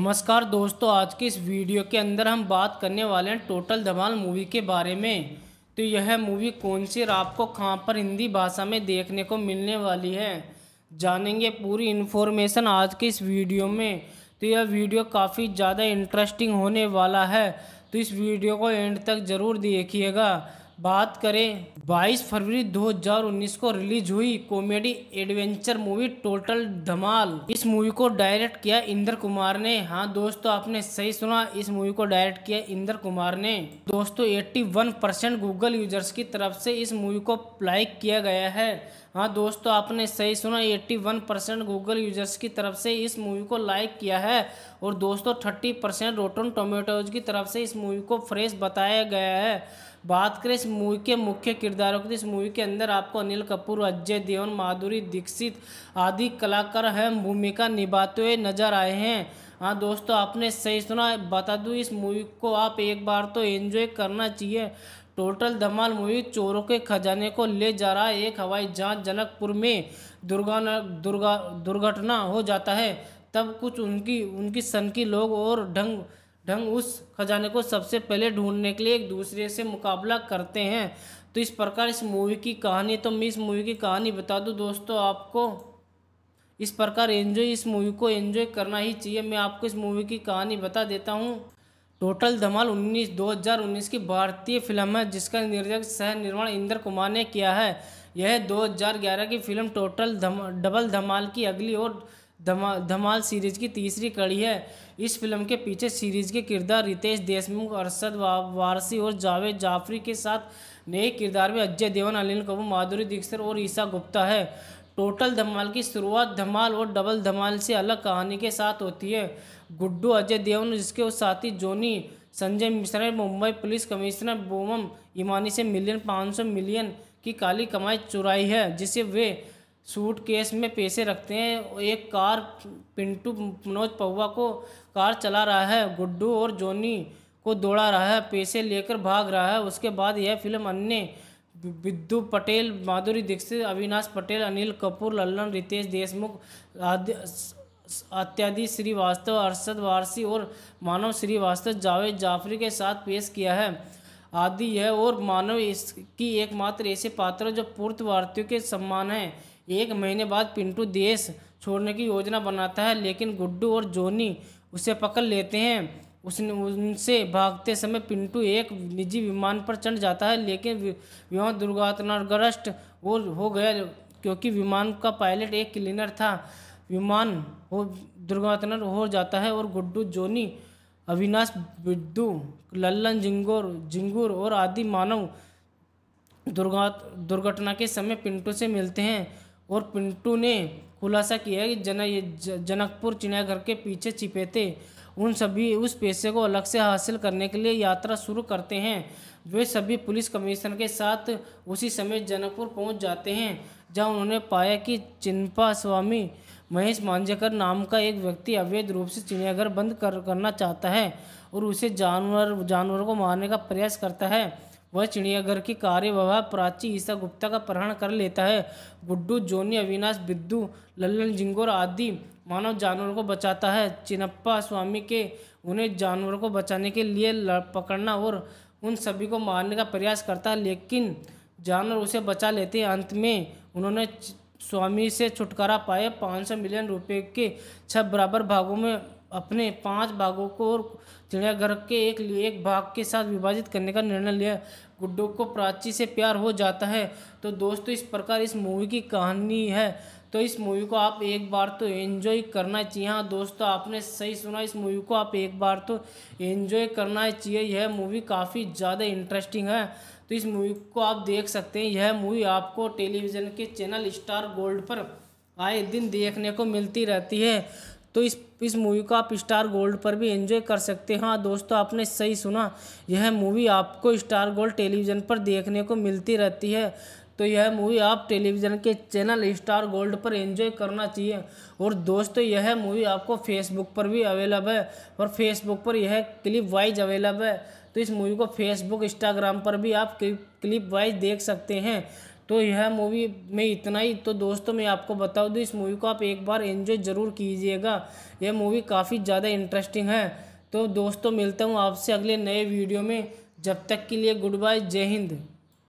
नमस्कार दोस्तों आज के इस वीडियो के अंदर हम बात करने वाले हैं टोटल धमाल मूवी के बारे में तो यह मूवी कौन सी और आपको कहाँ पर हिंदी भाषा में देखने को मिलने वाली है जानेंगे पूरी इन्फॉर्मेशन आज के इस वीडियो में तो यह वीडियो काफ़ी ज़्यादा इंटरेस्टिंग होने वाला है तो इस वीडियो को एंड तक ज़रूर देखिएगा बात करें 22 फरवरी 2019 को रिलीज हुई comedy adventure movie total Dhamaal इस मूवी को डायरेक्ट किया इंद्र कुमार ने हाँ दोस्तों आपने सही सुना इस मूवी को डायरेक्ट किया इंद्र कुमार ने दोस्तों 81 परसेंट गूगल यूजर्स की तरफ से इस मूवी को लाइक किया गया है हाँ दोस्तों आपने सही सुना 81 परसेंट गूगल यूजर्स की तरफ से इस मूवी को लाइक किया है और दोस्तों 30 परसेंट रोटन टोमेटोज की तरफ से इस मूवी को फ्रेश बताया गया है बात करें इस मूवी के मुख्य किरदारों की तो इस मूवी के अंदर आपको अनिल कपूर अजय देवन माधुरी दीक्षित आदि कलाकार अहम भूमिका निभाते हुए नजर आए हैं हाँ दोस्तों आपने सही सुना बता दूँ इस मूवी को आप एक बार तो एंजॉय करना चाहिए टोटल धमाल मूवी चोरों के खजाने को ले जा रहा है एक हवाई जहाज जनकपुर में दुर्गा दुर्गा दुर्घटना हो जाता है तब कुछ उनकी उनकी सन की लोग और ढंग ढंग उस खजाने को सबसे पहले ढूंढने के लिए एक दूसरे से मुकाबला करते हैं तो इस प्रकार इस मूवी की कहानी तो मैं इस मूवी की कहानी बता दूँ दोस्तों आपको इस प्रकार एंजॉय इस मूवी को एंजॉय करना ही चाहिए मैं आपको इस मूवी की कहानी बता देता हूँ टोटल धमाल 19 2019 की भारतीय फिल्म है जिसका निर्देशक सह निर्माण इंद्र कुमार ने किया है यह 2011 की फिल्म टोटल धमा डबल धमाल की अगली और धमा धमाल सीरीज की तीसरी कड़ी है इस फिल्म के पीछे सीरीज के किरदार रितेश देशमुख अरसद वारसी और जावेद जाफरी के साथ नए किरदार में अजय देवन अनिल कपूर माधुरी दीक्षित और ईशा गुप्ता है टोटल धमाल की शुरुआत धमाल और डबल धमाल से अलग कहानी के साथ होती है गुड्डू अजय देवन जिसके साथी जोनी संजय मिश्रा ने मुंबई पुलिस कमिश्नर बोमम ईमानी से मिलियन पाँच सौ मिलियन की काली कमाई चुराई है जिसे वे सूट केस में पैसे रखते हैं एक कार पिंटू मनोज पौवा को कार चला रहा है गुड्डू और जोनी को दौड़ा रहा है पैसे लेकर भाग रहा है उसके बाद यह फिल्म अन्य विद्यु पटेल माधुरी दीक्षित अविनाश पटेल अनिल कपूर लल्लन रितेश देशमुख आदि अत्यादि श्रीवास्तव अरशद वारसी और मानव श्रीवास्तव जावेद जाफरी के साथ पेश किया है आदि है और मानव इसकी एकमात्र ऐसे पात्र जो पूर्त भारतीयों के सम्मान हैं एक महीने बाद पिंटू देश छोड़ने की योजना बनाता है लेकिन गुड्डू और जोनी उसे पकड़ लेते हैं उसने उनसे भागते समय पिंटू एक निजी विमान पर चढ़ जाता है लेकिन विमान दुर्घटनाग्रस्त वो हो गया क्योंकि विमान का पायलट एक क्लीनर था विमान हो दुर्घटना हो जाता है और गुड्डू जोनी अविनाश बिड्डू लल्लन जिंगोर जिंगूर और आदि मानव दुर्घटना के समय पिंटू से मिलते हैं और पिंटू ने खुलासा किया कि जन जनकपुर चिड़ियाघर के पीछे छिपे थे उन सभी उस पैसे को अलग से हासिल करने के लिए यात्रा शुरू करते हैं वे सभी पुलिस कमिश्नर के साथ उसी समय जनकपुर पहुंच जाते हैं जहां उन्होंने पाया कि चिंपा स्वामी महेश मांझेकर नाम का एक व्यक्ति अवैध रूप से चिड़ियाघर बंद कर करना चाहता है और उसे जानवर जानवर को मारने का प्रयास करता है वह चिड़ियाघर की कार्य प्राची ईसा गुप्ता का प्रहण कर लेता है गुड्डू जोनी अविनाश बिद्दू लल्लन जिंगोर आदि मानव जानवर को बचाता है चिनप्पा स्वामी के उन्हें जानवर को बचाने के लिए पकड़ना और उन सभी को मारने का प्रयास करता है लेकिन जानवर उसे बचा लेते हैं अंत में उन्होंने स्वामी से छुटकारा पाया 500 मिलियन रुपए के छह बराबर भागों में अपने पांच भागों को चिड़ियाघर के एक एक भाग के साथ विभाजित करने का निर्णय लिया गुड्डो को प्राची से प्यार हो जाता है तो दोस्तों इस प्रकार इस मूवी की कहानी है तो इस मूवी को आप एक बार तो एंजॉय करना चाहिए हाँ दोस्तों आपने सही सुना इस मूवी को आप एक बार तो एंजॉय करना चाहिए यह मूवी काफ़ी ज़्यादा इंटरेस्टिंग है तो इस मूवी को आप देख सकते हैं यह मूवी आपको टेलीविज़न के चैनल स्टार गोल्ड पर आए दिन देखने को मिलती रहती है तो इस इस मूवी को आप स्टार गोल्ड पर भी एंजॉय कर सकते हैं हाँ दोस्तों आपने सही सुना यह मूवी आपको स्टार गोल्ड टेलीविज़न पर देखने को मिलती रहती है तो यह मूवी आप टेलीविज़न के चैनल स्टार गोल्ड पर एंजॉय करना चाहिए और दोस्तों यह मूवी आपको फेसबुक पर भी अवेलेब है और फेसबुक पर यह क्लिप वाइज अवेलेब है तो इस मूवी को फेसबुक इंस्टाग्राम पर भी आप क्लिप वाइज देख सकते हैं तो यह मूवी में इतना ही तो दोस्तों मैं आपको बता दूँ इस मूवी को आप एक बार एंजॉय ज़रूर कीजिएगा यह मूवी काफ़ी ज़्यादा इंटरेस्टिंग है तो दोस्तों मिलता हूँ आपसे अगले नए वीडियो में जब तक के लिए गुड बाय जय हिंद